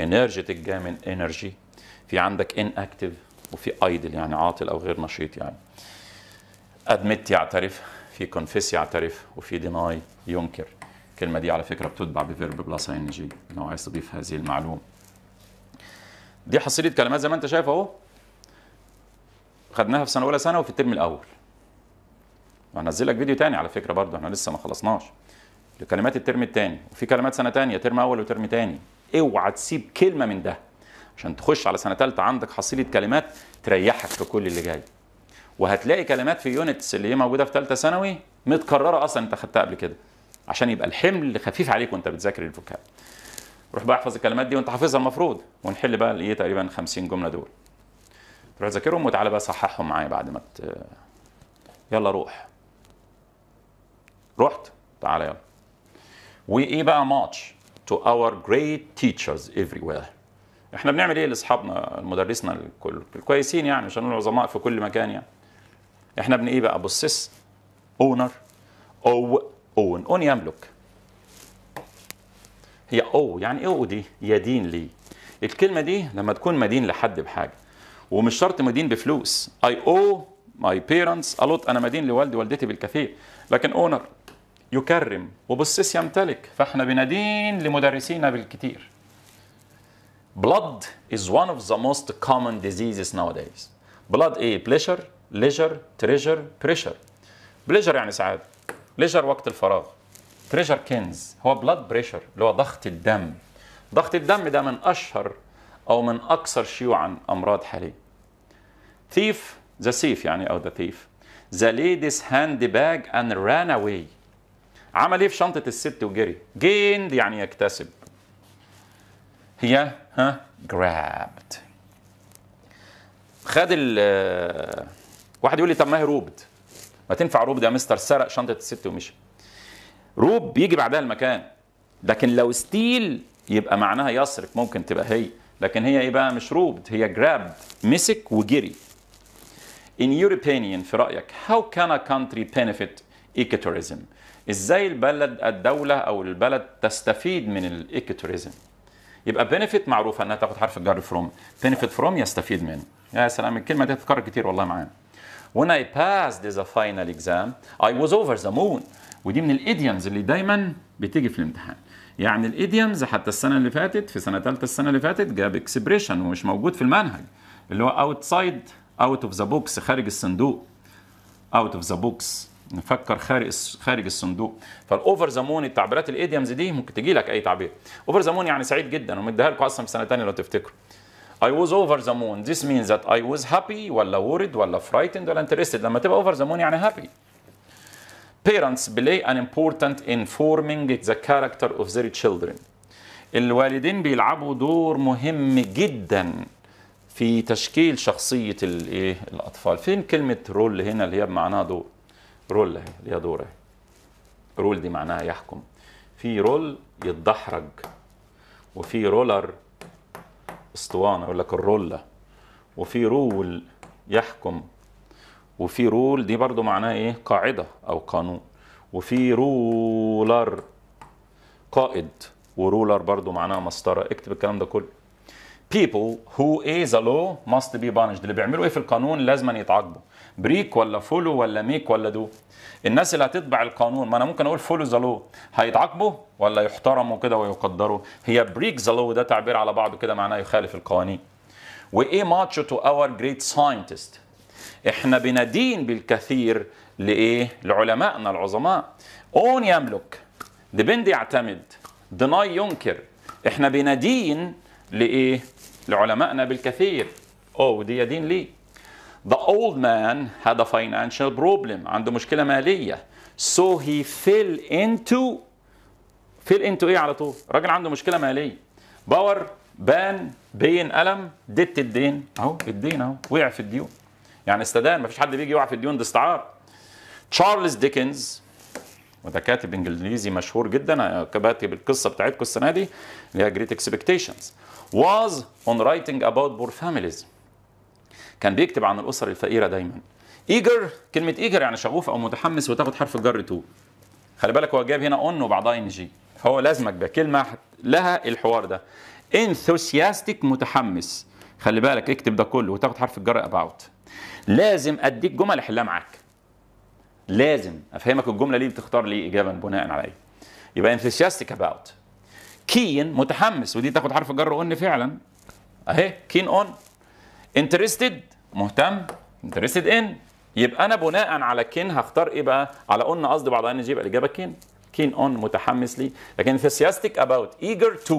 انرجيتك جاي من انرجي في عندك ان اكتف وفي ايدل يعني عاطل او غير نشيط يعني ادمت يعترف في كونفيس يعترف وفي ديناي ينكر الكلمه دي على فكره بتتبع بفيرب بلس ان جي لو عايز تضيف هذه المعلومه دي حصيله كلمات زي ما انت شايف اهو خدناها في سنه اولى ثانوي في الترم الاول وهنزل لك فيديو تاني على فكره برضه احنا لسه ما خلصناش لكلمات الترم الثاني وفي كلمات سنه ثانيه ترم اول وترم ثاني اوعى تسيب كلمه من ده عشان تخش على سنه ثالثه عندك حصيله كلمات تريحك في كل اللي جاي وهتلاقي كلمات في يونتس اللي هي موجوده في ثالثه ثانوي متكرره اصلا انت خدتها قبل كده عشان يبقى الحمل خفيف عليك وانت بتذاكر الفوكاب روح بقى احفظ الكلمات دي وانت حافظها المفروض ونحل بقى الايه تقريبا 50 جمله دول روح ذاكرهم وتعالى بقى صححهم معايا بعد ما ت... يلا روح رحت تعالى يلا وي ايه بقى ماتش اور جريت تيشرز افري وير احنا بنعمل ايه لاصحابنا مدرسنا الكويسين يعني عشان العظماء في كل مكان يعني احنا بن ايه بقى بصس اونر او اون اون يملك هي او يعني ايه او دي يدين لي الكلمه دي لما تكون مدين لحد بحاجه ومش شرط مدين بفلوس اي او ماي بيرنتس الوت أنا مدين لوالدي ووالدتي بالكثير لكن اونر يكرم وبالصيص يمتلك فاحنا بندين لمدرسينا بالكتير Blood is one of the most common diseases nowadays Blood ايه pleasure leisure treasure pressure pleasure يعني سعادة leisure وقت الفراغ treasure كنز هو blood pressure اللي هو ضغط الدم ضغط الدم ده من اشهر أو من أكثر شيوعا أمراض حاليا thief the thief يعني أو the thief the lady's hand bag and ran away عمل ايه في شنطه الست وجري جيند يعني يكتسب هي ها grabbed خد ال واحد يقول لي طب ما هي روبد ما تنفع روبد يا مستر سرق شنطه الست ومشي روب بيجي بعدها المكان لكن لو ستيل يبقى معناها يسرق ممكن تبقى هي لكن هي ايه بقى مش روبد هي جراب مسك وجري In your opinion في رأيك how can a country benefit ecotourism ازاي البلد الدولة او البلد تستفيد من الايكوتوريزم يبقى benefit معروفة انها تاخد حرف الجر فروم benefit فروم يستفيد منه يا سلام الكلمة دي تتكرر كتير والله معانا When I passed the final exam I was over the moon ودي من الايديومز اللي دايما بتيجي في الامتحان يعني الايديمز حتى السنه اللي فاتت في سنه ثالثه السنه اللي فاتت جاب اكسبريشن ومش موجود في المنهج اللي هو اوتسايد اوت اوف ذا بوكس خارج الصندوق اوت اوف ذا بوكس نفكر خارج خارج الصندوق فالاوفر ذا مون التعبيرات الايديمز دي ممكن تجي لك اي تعبير اوفر ذا مون يعني سعيد جدا ومديها لكم اصلا في سنه ثانيه لو تفتكروا I was over the moon this means that I was happy ولا worried ولا frightened ولا interested لما تبقى over the moon يعني happy Parents play an important in forming the character of their children. الوالدين بيلعبوا دور مهم جدا في تشكيل شخصية الايه الأطفال فين كلمة رول هنا اللي هي بمعناها دور رول اللي هي دور رول دي معناها يحكم في رول يتدحرج وفي رولر اسطوانة يقول لك الرولة وفي رول يحكم وفي رول دي برضو معناها ايه قاعدة او قانون وفي رولر قائد ورولر برضو معناها مسطرة اكتب الكلام ده كله people who is a law must be punished اللي بيعملوا ايه في القانون لازم يتعاقبوا بريك ولا فولو ولا ميك ولا دو الناس اللي هتتبع القانون ما انا ممكن اقول فولو ذا لو هيتعاقبوا ولا يحترموا كده ويقدروا هي بريك ذا لو ده تعبير على بعضه كده معناه يخالف القوانين وايه ماتشو تو اور جريت ساينتست احنا بندين بالكثير لايه لعلمائنا العظماء اون يملك دبند يعتمد دناي ينكر احنا بندين لايه لعلمائنا بالكثير او دي يدين ليه The old man had a financial problem عنده مشكلة مالية so he fell into fell into ايه على طول راجل عنده مشكلة مالية باور بان بين ألم ديت الدين اهو الدين اهو وقع في الديون يعني استدان ما فيش حد بيجي يقع في الديون ده استعار تشارلز ديكنز وده كاتب انجليزي مشهور جدا كاتب القصه بتاعتكم السنه دي اللي هي جريت اكسبكتيشنز واز اون رايتنج اباوت بور فاميليز كان بيكتب عن الاسر الفقيره دايما ايجر كلمه ايجر يعني شغوف او متحمس وتاخد حرف الجر تو خلي بالك هو جاب هنا اون وبعدها ان جي هو لازمك بكلمه لها الحوار ده انثوسياستيك متحمس خلي بالك اكتب ده كله وتاخد حرف الجر اباوت لازم اديك جمل احلها معاك لازم افهمك الجمله ليه بتختار لي اجابه بناء على ايه يبقى enthusiastic about كين متحمس ودي تاخد حرف جر اون فعلا اهي كين اون انترستد مهتم انترستد ان يبقى انا بناء على كين هختار ايه بقى على اون قصدي بعد ان جي يبقى الاجابه كين كين اون متحمس لي لكن enthusiastic about eager to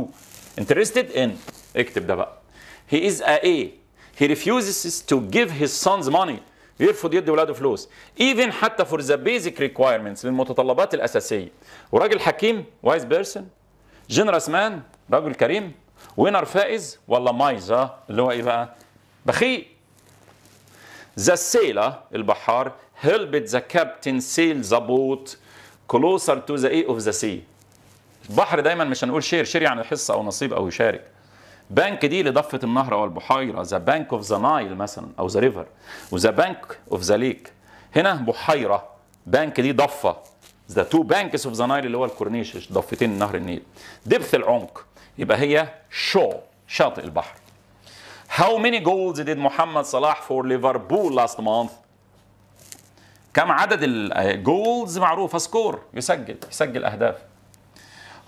interested in اكتب ده بقى he is a a he refuses to give his sons money يرفض يدي ولاده فلوس even حتى for the basic requirements للمتطلبات الأساسية وراجل حكيم wise person generous man رجل كريم وينر فائز ولا مايزة اللي هو ايه بقى بخيء The sailor البحار helped the captain sail the boat closer to the edge of the sea البحر دايما مش هنقول شير شير يعني حصة أو نصيب أو يشارك بنك دي لضفه النهر او البحيره ذا بانك اوف ذا نايل مثلا او ذا ريفر وذا بانك اوف ذا ليك هنا بحيره بنك دي ضفه ذا تو بانكس اوف ذا نايل اللي هو الكورنيش ضفتين نهر النيل دبث العمق يبقى هي شو شاطئ البحر How many goals did محمد صلاح for Liverpool last month? كم عدد الجولز آه، معروفة سكور يسجل يسجل أهداف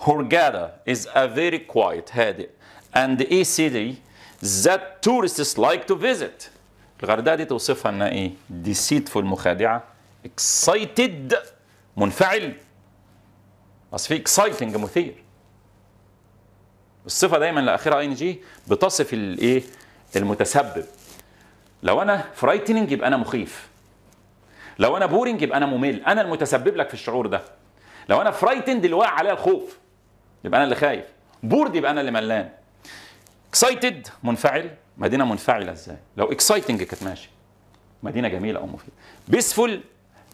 Hurghada is a very quiet هادئ and a e city that tourists like to visit الغردقه دي توصفها انها ايه deceitful مخادعه excited منفعل بس في exciting مثير الصفه دايما لاخرها اي ان جي بتصف الايه المتسبب لو انا فرايتنج يبقى انا مخيف لو انا بورينج يبقى انا ممل انا المتسبب لك في الشعور ده لو انا فرايتند اللي واقع عليا الخوف يبقى انا اللي خايف بورد يبقى انا اللي ملان اكسايتد منفعل مدينه منفعله ازاي لو اكسايتنج كانت ماشي مدينه جميله او مفيده بيسفول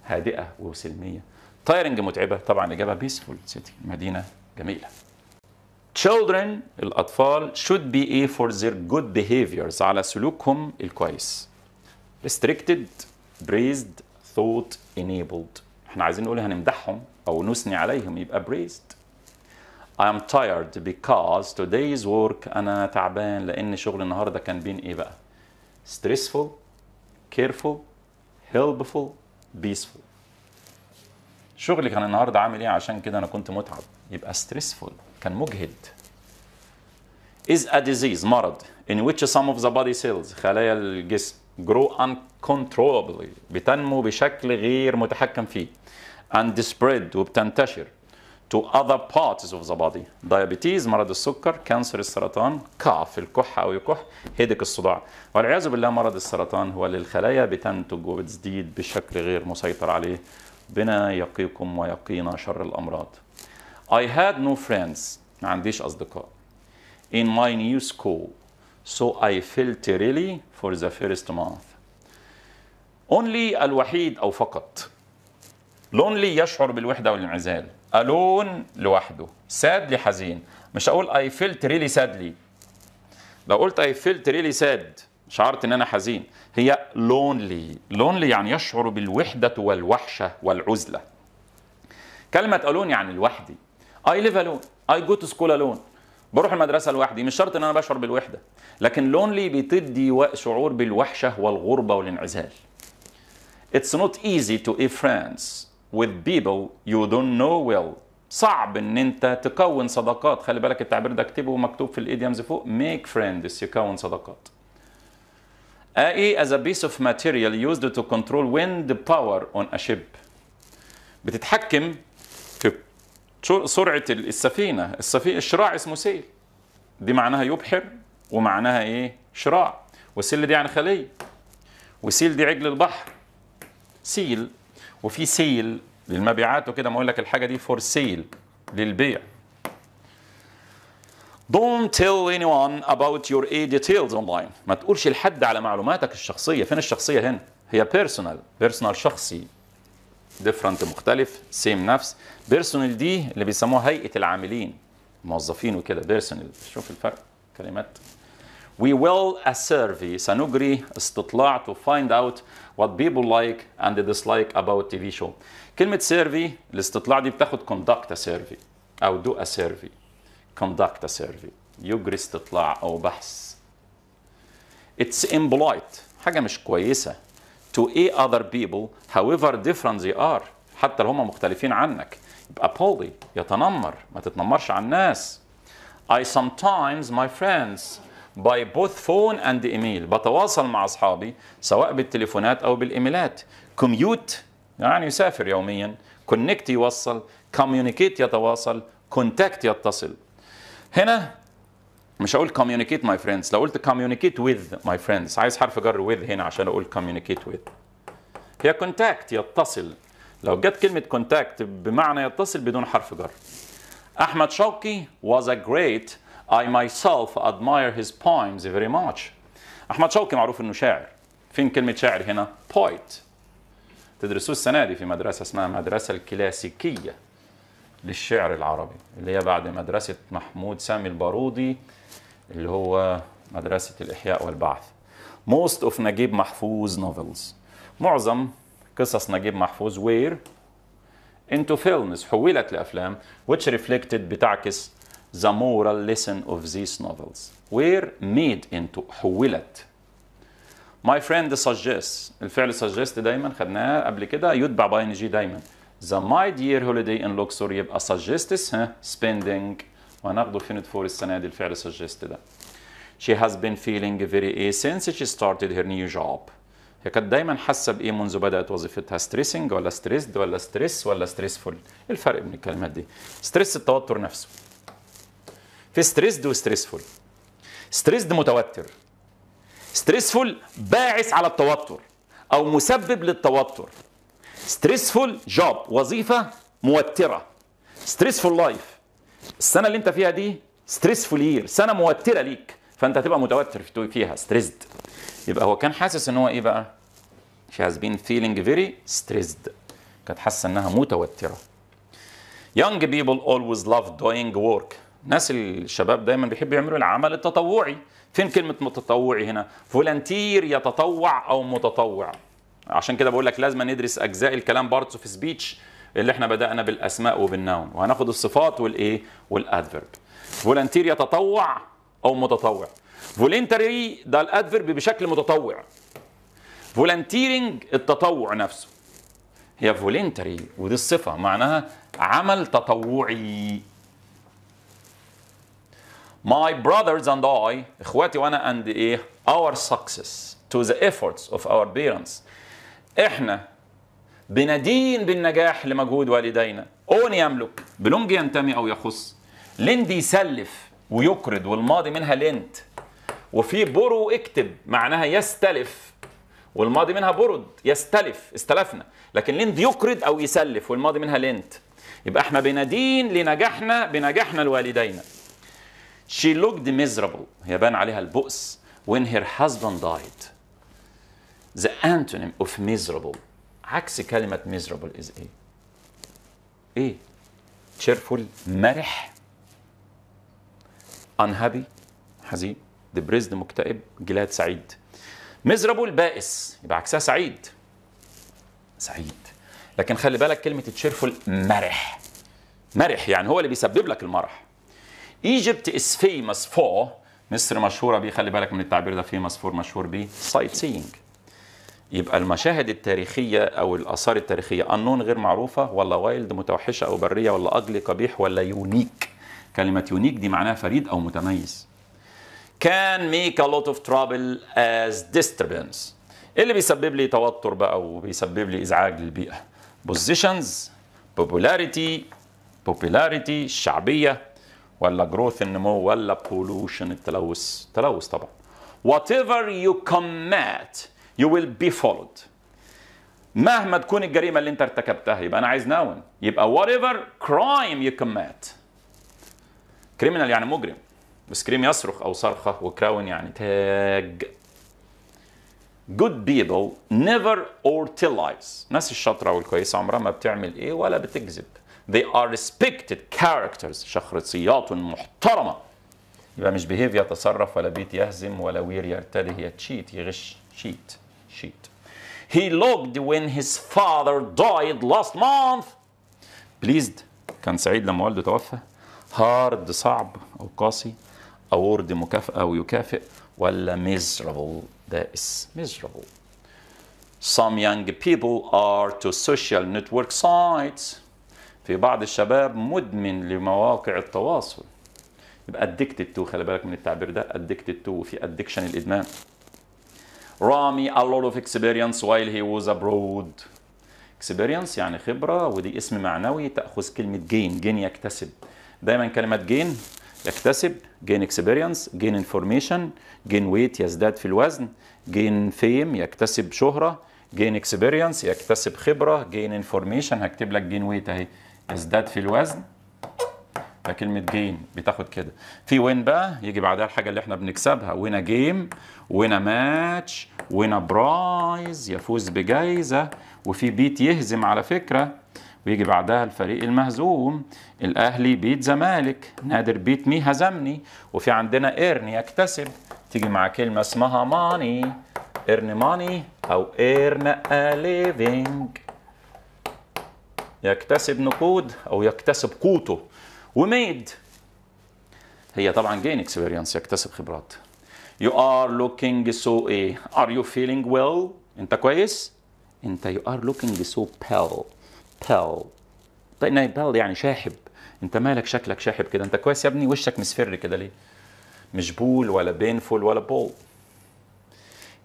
هادئه وسلميه تايرنج متعبه طبعا الاجابه بيسفول سيتي مدينه جميله children الاطفال should be a for their good behaviors على سلوكهم الكويس restricted braised thought enabled احنا عايزين نقول هنمدحهم او نثني عليهم يبقى braised I'm tired because today's work أنا تعبان لأن شغل النهاردة كان بين إيه بقى؟ stressful, careful, helpful, peaceful. شغلي كان النهاردة عامل إيه عشان كده أنا كنت متعب؟ يبقى stressful كان مجهد. is a disease مرض in which some of the body cells خلايا الجسم grow uncontrollably بتنمو بشكل غير متحكم فيه and spread وبتنتشر to other parts of the body diabetes مرض السكر كانسر السرطان كاف الكح أو يكح هيدك الصداع والعياذ بالله مرض السرطان هو للخلايا بتنتج وبتزديد بشكل غير مسيطر عليه بنا يقيكم ويقينا شر الأمراض I had no friends ما عنديش أصدقاء in my new school so I felt really for the first month only الوحيد أو فقط lonely يشعر بالوحدة والانعزال الون لوحده سادلي حزين مش هقول اي فيلت ريلي سادلي لو قلت اي فيلت ريلي ساد شعرت ان انا حزين هي لونلي لونلي يعني يشعر بالوحده والوحشه والعزله كلمه الون يعني لوحدي اي ليف الون اي جو تو سكول الون بروح المدرسة لوحدي مش شرط ان انا بشعر بالوحدة لكن لونلي بتدي شعور بالوحشة والغربة والانعزال It's not easy to a friends with people you don't know well صعب ان انت تكون صداقات خلي بالك التعبير ده اكتبه مكتوب في الايديمز فوق make friends يكون صداقات اي e as a piece of material used to control wind power on a ship بتتحكم في سرعة السفينة السفينة الشراع اسمه سيل دي معناها يبحر ومعناها ايه شراع والسيل دي يعني خلية وسيل دي عجل البحر سيل وفي سيل للمبيعات وكده ما اقول لك الحاجه دي فور سيل للبيع Don't tell anyone about your A details online. ما تقولش لحد على معلوماتك الشخصية، فين الشخصية هنا؟ هي personal، personal شخصي. different مختلف، same نفس. personal دي اللي بيسموها هيئة العاملين، الموظفين وكده personal، شوف الفرق كلمات. We will a survey سنجري استطلاع to find out what people like and dislike about TV show كلمة survey الاستطلاع دي بتاخد conduct a survey أو do a survey conduct a survey يجري استطلاع أو بحث it's impolite حاجة مش كويسة to a other people however different they are حتى لو هم مختلفين عنك يبقى poly يتنمر ما تتنمرش على الناس I sometimes my friends باي بوث فون اند ايميل بتواصل مع اصحابي سواء بالتليفونات او بالايميلات كوميوت يعني يسافر يوميا كونكت يوصل كوميونيكيت يتواصل كونتاكت يتصل هنا مش هقول كوميونيكيت ماي فريندز لو قلت كوميونيكيت وذ ماي فريندز عايز حرف جر وذ هنا عشان اقول كوميونيكيت وذ هي كونتاكت يتصل لو جت كلمة كونتاكت بمعنى يتصل بدون حرف جر أحمد شوقي was a great I myself admire his poems very much. أحمد شوقي معروف إنه شاعر. فين كلمة شاعر هنا؟ poet. تدرسوه السنة دي في مدرسة اسمها مدرسة الكلاسيكية للشعر العربي اللي هي بعد مدرسة محمود سامي البارودي اللي هو مدرسة الإحياء والبعث. Most of نجيب محفوظ novels. معظم قصص نجيب محفوظ وير into films حولت لأفلام which reflected بتعكس the moral lesson of these novels were made into حولت my friend suggests الفعل suggest دايما خدناه قبل كده يتبع باي ان جي دايما the my dear holiday in Luxor يبقى suggests ها spending وهناخده فين فور السنه دي الفعل suggest ده she has been feeling very ill since she started her new job هي كانت دايما حاسه بايه منذ بدات وظيفتها ستريسنج ولا ستريسد ولا ستريس ولا ستريسفول الفرق بين الكلمات دي ستريس التوتر نفسه في ستريسد وستريسفول ستريسد متوتر ستريسفول باعث على التوتر او مسبب للتوتر ستريسفول جوب وظيفه موتره ستريسفول لايف السنه اللي انت فيها دي ستريسفول يير سنه موتره ليك فانت هتبقى متوتر فيها ستريسد يبقى هو كان حاسس ان هو ايه بقى she has been feeling very stressed كانت حاسه انها متوتره young people always love doing work ناس الشباب دايما بيحبوا يعملوا العمل التطوعي فين كلمه متطوعي هنا فولنتير يتطوع او متطوع عشان كده بقول لك لازم ندرس اجزاء الكلام بارتس اوف سبيتش اللي احنا بدانا بالاسماء وبالنون وهناخد الصفات والايه والأدفرب فولنتير يتطوع او متطوع فولنتري ده الأدفرب بشكل متطوع فولنتيرنج التطوع نفسه هي فولنتري ودي الصفه معناها عمل تطوعي My brothers and I إخواتي وأنا and إيه our success to the efforts of our parents إحنا بندين بالنجاح لمجهود والدينا أون يملك بلونج ينتمي أو يخص لندي يسلف ويكرد والماضي منها لنت وفي برو اكتب معناها يستلف والماضي منها برد يستلف استلفنا لكن لند يكرد أو يسلف والماضي منها لنت يبقى احنا بندين لنجاحنا بنجاحنا لوالدينا She looked miserable. هي بان عليها البؤس. When her husband died. The antonym of miserable. عكس كلمة miserable is ايه؟ ايه؟ cheerful مرح unhappy حزين depressed مكتئب جلاد سعيد miserable بائس يبقى عكسها سعيد سعيد لكن خلي بالك كلمة cheerful مرح مرح يعني هو اللي بيسبب لك المرح Egypt is famous for مصر مشهورة بيه خلي بالك من التعبير ده famous for مشهور بيه سايت سينج يبقى المشاهد التاريخية أو الآثار التاريخية أنون غير معروفة ولا وايلد متوحشة أو برية ولا أجلي قبيح ولا يونيك كلمة يونيك دي معناها فريد أو متميز can make a lot of trouble as disturbance إيه اللي بيسبب لي توتر بقى وبيسبب لي ازعاج للبيئه بوزيشنز popularity بوبولاريتي الشعبيه ولا جروث النمو ولا بولوشن التلوث التلوث طبعا whatever you commit you will be followed مهما تكون الجريمة اللي انت ارتكبتها يبقى انا عايز ناون يبقى whatever crime you commit criminal يعني مجرم بسكريم يصرخ او صرخة وكراون يعني تاج good people never or tell lies الناس الشاطرة والكويسة عمرها ما بتعمل ايه ولا بتكذب They are respected characters شخصيات محترمة يبقى مش بيهيف يتصرف ولا بيت يهزم ولا وير يرتدي هي تشيت يغش شيت شيت He looked when his father died last month pleased كان سعيد لما والده توفى hard صعب أو قاسي award مكافأة أو يكافئ ولا miserable بائس miserable Some young people are to social network sites في بعض الشباب مدمن لمواقع التواصل يبقى ادكتد تو خلي بالك من التعبير ده ادكتد تو في ادكشن الادمان رامي a lot of experience while he was abroad experience يعني خبره ودي اسم معنوي تاخذ كلمه جين جين يكتسب دايما كلمه جين يكتسب جين اكسبيرينس جين انفورميشن جين ويت يزداد في الوزن جين فيم يكتسب شهره جين اكسبيرينس يكتسب خبره جين انفورميشن هكتب لك جين ويت اهي ازداد في الوزن فكلمة جيم بتاخد كده في وين بقى يجي بعدها الحاجة اللي احنا بنكسبها وين جيم وين ماتش وين برايز يفوز بجايزة وفي بيت يهزم على فكرة ويجي بعدها الفريق المهزوم الاهلي بيت زمالك نادر بيت مي هزمني وفي عندنا ايرن يكتسب تيجي مع كلمة اسمها ماني ايرن ماني او ايرن ليفينج يكتسب نقود او يكتسب قوته وميد هي طبعا جين اكسبيرينس يكتسب خبرات يو ار لوكينج سو ايه ار يو فيلينج ويل انت كويس انت يو ار لوكينج سو بال pale طيب بال يعني شاحب انت مالك شكلك شاحب كده انت كويس يا ابني وشك مسفر كده ليه مش بول ولا بينفول ولا بول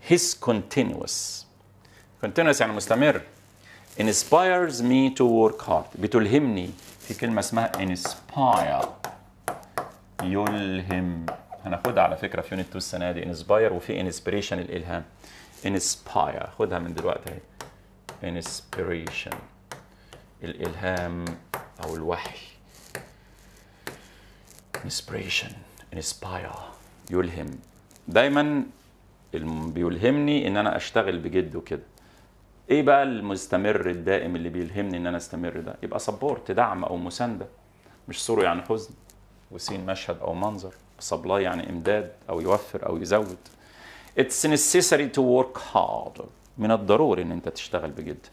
هيس كونتينوس كونتينوس يعني مستمر inspires me to work hard بتلهمني في كلمة اسمها inspire يلهم هناخدها على فكرة في يونت 2 السنة دي inspire وفي inspiration الإلهام inspire خدها من دلوقتي اهي inspiration الإلهام أو الوحي inspiration inspire يلهم دايما بيلهمني ان انا اشتغل بجد وكده ايه بقى المستمر الدائم اللي بيلهمني ان انا استمر ده يبقى سبورت دعم او مسانده مش صوره يعني حزن وسين مشهد او منظر سبلاي يعني امداد او يوفر او يزود It's necessary to work hard من الضروري ان انت تشتغل بجد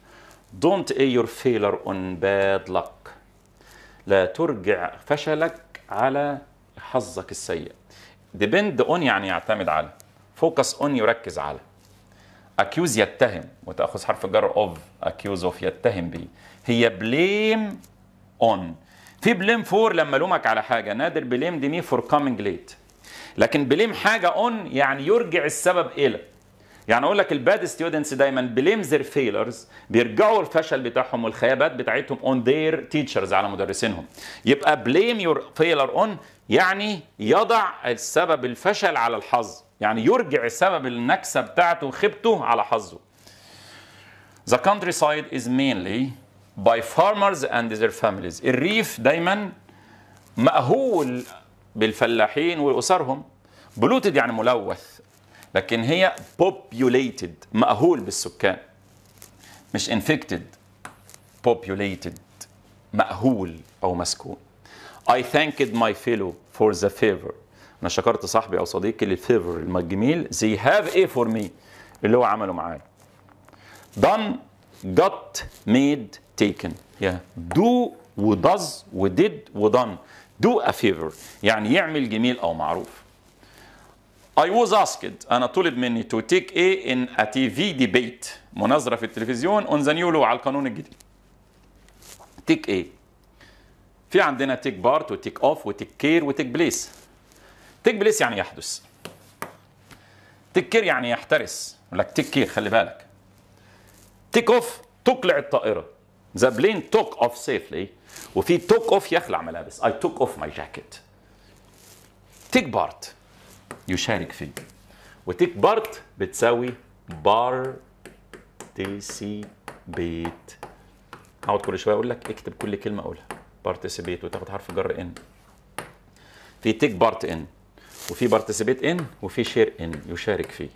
Don't a your failure on bad luck لا ترجع فشلك على حظك السيء Depend on يعني يعتمد على Focus on يركز على اكيوز يتهم وتاخذ حرف الجر اوف اكيوز اوف يتهم به هي بليم اون في بليم فور لما لومك على حاجه نادر بليم دي مي فور كامينج ليت لكن بليم حاجه اون يعني يرجع السبب الى يعني اقول لك الباد ستودنتس دايما بليم زير فيلرز بيرجعوا الفشل بتاعهم والخيابات بتاعتهم اون ذير تيتشرز على مدرسينهم يبقى بليم يور فيلر اون يعني يضع السبب الفشل على الحظ يعني يرجع سبب النكسه بتاعته وخيبته على حظه The countryside is mainly by farmers and their families الريف دايما مأهول بالفلاحين وأسرهم بلوتد يعني ملوث لكن هي populated مأهول بالسكان مش infected populated مأهول أو مسكون I thanked my fellow for the favor انا شكرت صاحبي او صديقي للفيفر الجميل زي هاف ايه فور مي اللي هو عمله معايا دان جت ميد تيكن يا دو وداز وديد ودان دو ا فيفر يعني يعمل جميل او معروف I was asked أنا طلب مني to take a in a TV debate مناظرة في التلفزيون on the new law على القانون الجديد take a في عندنا take part و take off و take care و take place تيك بليس يعني يحدث تيك كير يعني يحترس يقول لك تيك كير خلي بالك تيك اوف تقلع الطائره ذا بلين توك اوف سيفلي وفي توك اوف يخلع ملابس اي توك اوف ماي جاكيت تيك بارت يشارك فيه وتيك بارت بتساوي بارتيسيبيت اقعد كل شويه اقول لك اكتب كل كلمه اقولها بارتيسيبيت وتاخد حرف جر ان في تيك بارت ان وفي بارتيسيبيت ان وفي شير ان يشارك فيه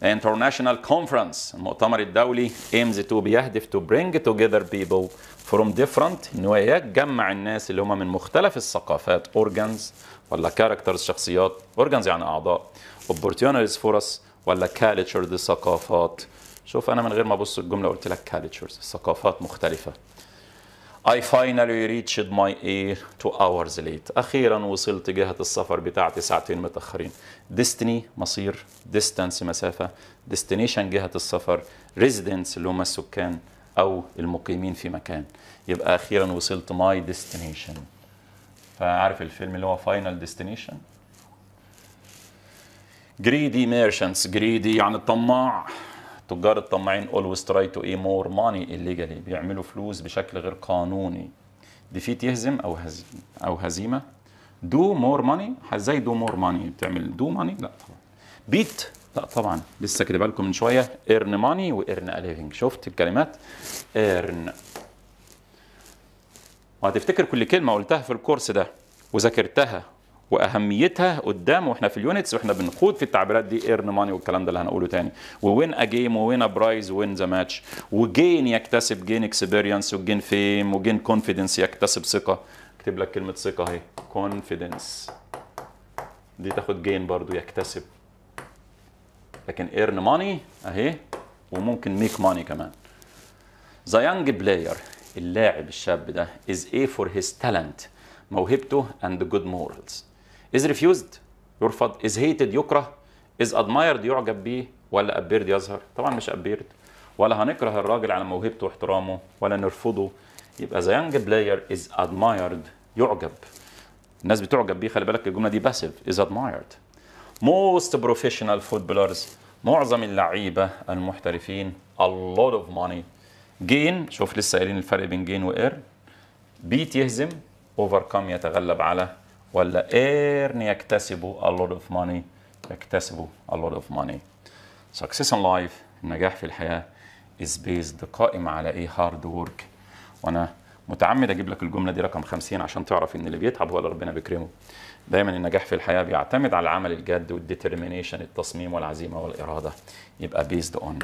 The International Conference المؤتمر الدولي aims to بيهدف to bring together people from different ان هو يجمع الناس اللي هم من مختلف الثقافات organs ولا characters شخصيات organs يعني اعضاء opportunities فرص ولا cultures ثقافات شوف انا من غير ما ابص الجمله قلت لك cultures ثقافات مختلفه I finally reached my air two hours late أخيرا وصلت جهة السفر بتاعتي ساعتين متأخرين destiny مصير distance مسافة destination جهة السفر residence اللي هم السكان أو المقيمين في مكان يبقى أخيرا وصلت my destination فعارف الفيلم اللي هو final destination greedy merchants greedy يعني الطماع تجار الطماعين اولويز تراي تو اي مور ماني illegally بيعملوا فلوس بشكل غير قانوني ديفيت يهزم او هزيمه او هزيمه دو مور ماني ازاي دو مور ماني بتعمل دو ماني لا طبعا بيت لا طبعا لسه كاتبها لكم من شويه ايرن ماني وايرن ليفنج شفت الكلمات ايرن وهتفتكر كل كلمه قلتها في الكورس ده وذاكرتها واهميتها قدام واحنا في اليونتس واحنا بنخوض في التعبيرات دي ايرن ماني والكلام ده اللي هنقوله تاني ووين ا جيم ووين ا برايز وين ذا ماتش وجين يكتسب جين اكسبيرينس وجين فيم وجين كونفيدنس يكتسب ثقه اكتب لك كلمه ثقه اهي كونفيدنس دي تاخد جين برضو يكتسب لكن ايرن ماني اهي وممكن ميك ماني كمان ذا يانج بلاير اللاعب الشاب ده از ايه فور هيز تالنت موهبته اند جود مورالز is refused يرفض is hated يكره is admired يعجب بيه ولا ابيرد يظهر طبعا مش ابيرد ولا هنكره الراجل على موهبته واحترامه ولا نرفضه يبقى ذا يانج بلاير از admired يعجب الناس بتعجب بيه خلي بالك الجمله دي باسيف از admired most professional footballers معظم اللعيبه المحترفين a lot of money جين شوف لسه قايلين الفرق بين جين واير بيت يهزم overcome يتغلب على ولا ايرن يكتسبوا a lot of money يكتسبوا a lot of money success in life النجاح في الحياه is based قائم على ايه هارد ورك وانا متعمد اجيب لك الجمله دي رقم 50 عشان تعرف ان اللي بيتعب هو اللي ربنا بيكرمه دايما النجاح في الحياه بيعتمد على العمل الجاد والديترمينيشن التصميم والعزيمه والاراده يبقى بيزد اون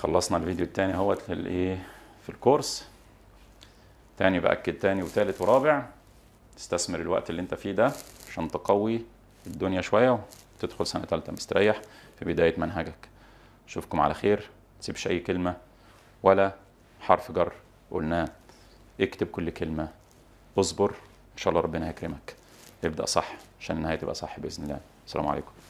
خلصنا الفيديو الثاني اهوت للايه في الكورس تاني باكد تاني وتالت ورابع استثمر الوقت اللي انت فيه ده عشان تقوي الدنيا شويه وتدخل سنه ثالثه مستريح في بدايه منهجك اشوفكم على خير تسيبش اي كلمه ولا حرف جر قلناه اكتب كل كلمه اصبر ان شاء الله ربنا هيكرمك ابدا صح عشان النهايه تبقى صح باذن الله السلام عليكم